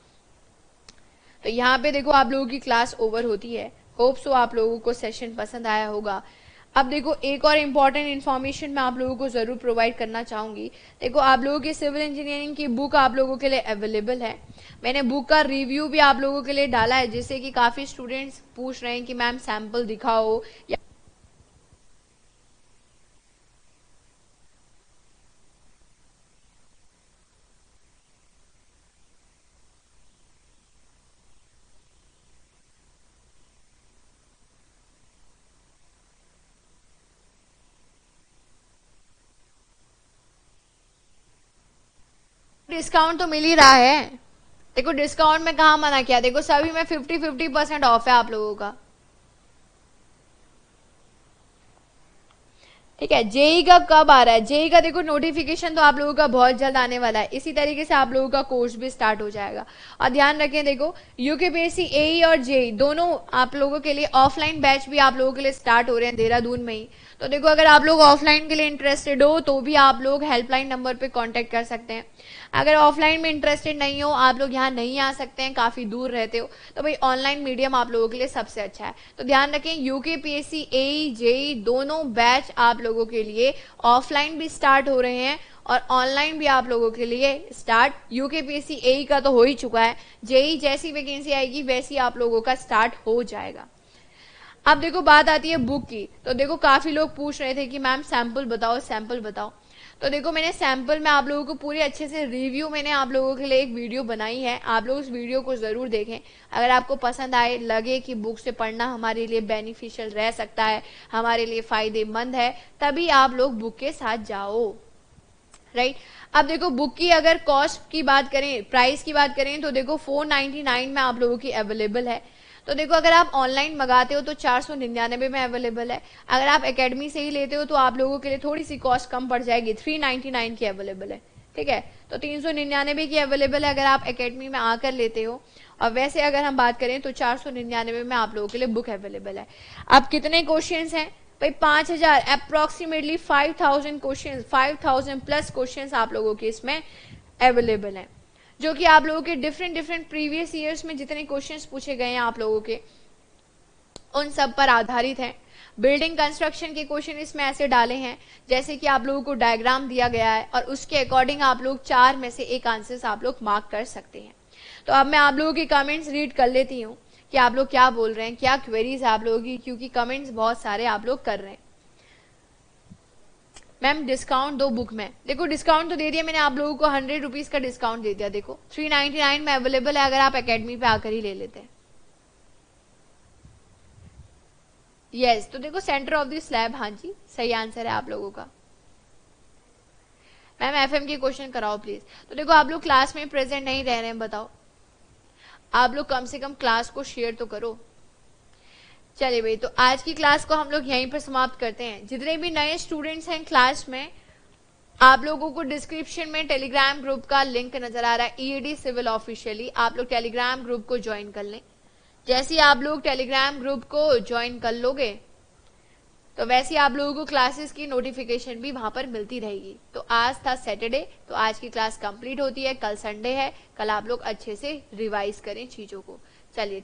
A: तो यहाँ पे देखो आप लोगों की क्लास ओवर होती है होप्स सो आप लोगों को सेशन पसंद आया होगा अब देखो एक और इम्पॉर्टेंट इन्फॉर्मेशन मैं आप लोगों को ज़रूर प्रोवाइड करना चाहूंगी देखो आप लोगों की सिविल इंजीनियरिंग की बुक आप लोगों के लिए अवेलेबल है मैंने बुक का रिव्यू भी आप लोगों के लिए डाला है जिससे कि काफ़ी स्टूडेंट्स पूछ रहे हैं कि मैम सैम्पल दिखाओ या डिस्काउंट तो मिल ही रहा है देखो डिस्काउंट में कहा मना किया देखो सभी में फिफ्टी फिफ्टी परसेंट ऑफ है आप लोगों का ठीक है जेई का कब आ रहा है जेई का देखो नोटिफिकेशन तो आप लोगों का बहुत जल्द आने वाला है इसी तरीके से आप लोगों का कोर्स भी स्टार्ट हो जाएगा और ध्यान रखें देखो यूकेपीएससी एई e और जेई दोनों आप लोगों के लिए ऑफलाइन बैच भी आप लोगों के लिए स्टार्ट हो रहे हैं देहरादून में ही तो देखो अगर आप लोग ऑफलाइन के लिए इंटरेस्टेड हो तो भी आप लोग हेल्पलाइन नंबर पे कांटेक्ट कर सकते हैं अगर ऑफलाइन में इंटरेस्टेड नहीं हो आप लोग यहाँ नहीं आ सकते हैं काफ़ी दूर रहते हो तो भाई ऑनलाइन मीडियम आप लोगों के लिए सबसे अच्छा है तो ध्यान रखें यूके पी एस जेई दोनों बैच आप लोगों के लिए ऑफलाइन भी स्टार्ट हो रहे हैं और ऑनलाइन भी आप लोगों के लिए स्टार्ट यूके पी एस का तो हो ही चुका है जेई जैसी वैकेंसी आएगी वैसी आप लोगों का स्टार्ट हो जाएगा अब देखो बात आती है बुक की तो देखो काफ़ी लोग पूछ रहे थे कि मैम सैंपल बताओ सैंपल बताओ तो देखो मैंने सैंपल में आप लोगों को पूरे अच्छे से रिव्यू मैंने आप लोगों के लिए एक वीडियो बनाई है आप लोग उस वीडियो को ज़रूर देखें अगर आपको पसंद आए लगे कि बुक से पढ़ना हमारे लिए बेनिफिशियल रह सकता है हमारे लिए फ़ायदेमंद है तभी आप लोग बुक के साथ जाओ राइट अब देखो बुक की अगर कॉस्ट की बात करें प्राइस की बात करें तो देखो फोर में आप लोगों की अवेलेबल है तो देखो अगर आप ऑनलाइन मंगाते हो तो चार सौ निन्यानवे में अवेलेबल है अगर आप अकेडमी से ही लेते हो तो आप लोगों के लिए थोड़ी सी कॉस्ट कम पड़ जाएगी थ्री नाइनटी नाइन की अवेलेबल है ठीक है तो तीन सौ निन्यानवे की अवेलेबल है अगर आप अकेडमी में आकर लेते हो और वैसे अगर हम बात करें तो चार सौ निन्यानवे में आप लोगों के लिए बुक अवेलेबल है अब कितने क्वेश्चन हैं भाई पांच हजार approximately five thousand question five thousand plus question आप लोगों के इसमें अवेलेबल हैं जो कि आप लोगों के डिफरेंट डिफरेंट प्रीवियस ईयर्स में जितने क्वेश्चंस पूछे गए हैं आप लोगों के उन सब पर आधारित है बिल्डिंग कंस्ट्रक्शन के क्वेश्चन इसमें ऐसे डाले हैं जैसे कि आप लोगों को डायग्राम दिया गया है और उसके अकॉर्डिंग आप लोग चार में से एक आंसर आप लोग मार्क कर सकते हैं तो अब मैं आप लोगों के कमेंट्स रीड कर लेती हूँ कि आप लोग क्या बोल रहे हैं क्या क्वेरीज आप लोगों की क्योंकि कमेंट्स बहुत सारे आप लोग कर रहे हैं मैम डिस्काउंट दो बुक में देखो डिस्काउंट तो दे दिया मैंने आप लोगों को हंड्रेड रुपीज़ का डिस्काउंट दे दिया देखो थ्री नाइनटी नाइन में अवेलेबल है अगर आप अकेडमी पे आकर ही ले लेते हैं यस yes, तो देखो सेंटर ऑफ द स्लैब हाँ जी सही आंसर है आप लोगों का मैम एफएम के क्वेश्चन कराओ प्लीज तो देखो आप लोग क्लास में प्रेजेंट नहीं रह रहे हैं बताओ आप लोग कम से कम क्लास को शेयर तो करो चलिए भाई तो आज की क्लास को हम लोग यहीं पर समाप्त करते हैं जितने भी नए स्टूडेंट्स हैं क्लास में आप लोगों को डिस्क्रिप्शन में टेलीग्राम ग्रुप का लिंक नजर आ रहा है ईडी सिविल ऑफिशियली आप लोग टेलीग्राम ग्रुप को ज्वाइन कर लें जैसे ही आप लोग टेलीग्राम ग्रुप को ज्वाइन कर लोगे तो वैसे ही आप लोगों को क्लासेस की नोटिफिकेशन भी वहां पर मिलती रहेगी तो आज था सैटरडे तो आज की क्लास कंप्लीट होती है कल संडे है कल आप लोग अच्छे से रिवाइज करें चीजों को चलिए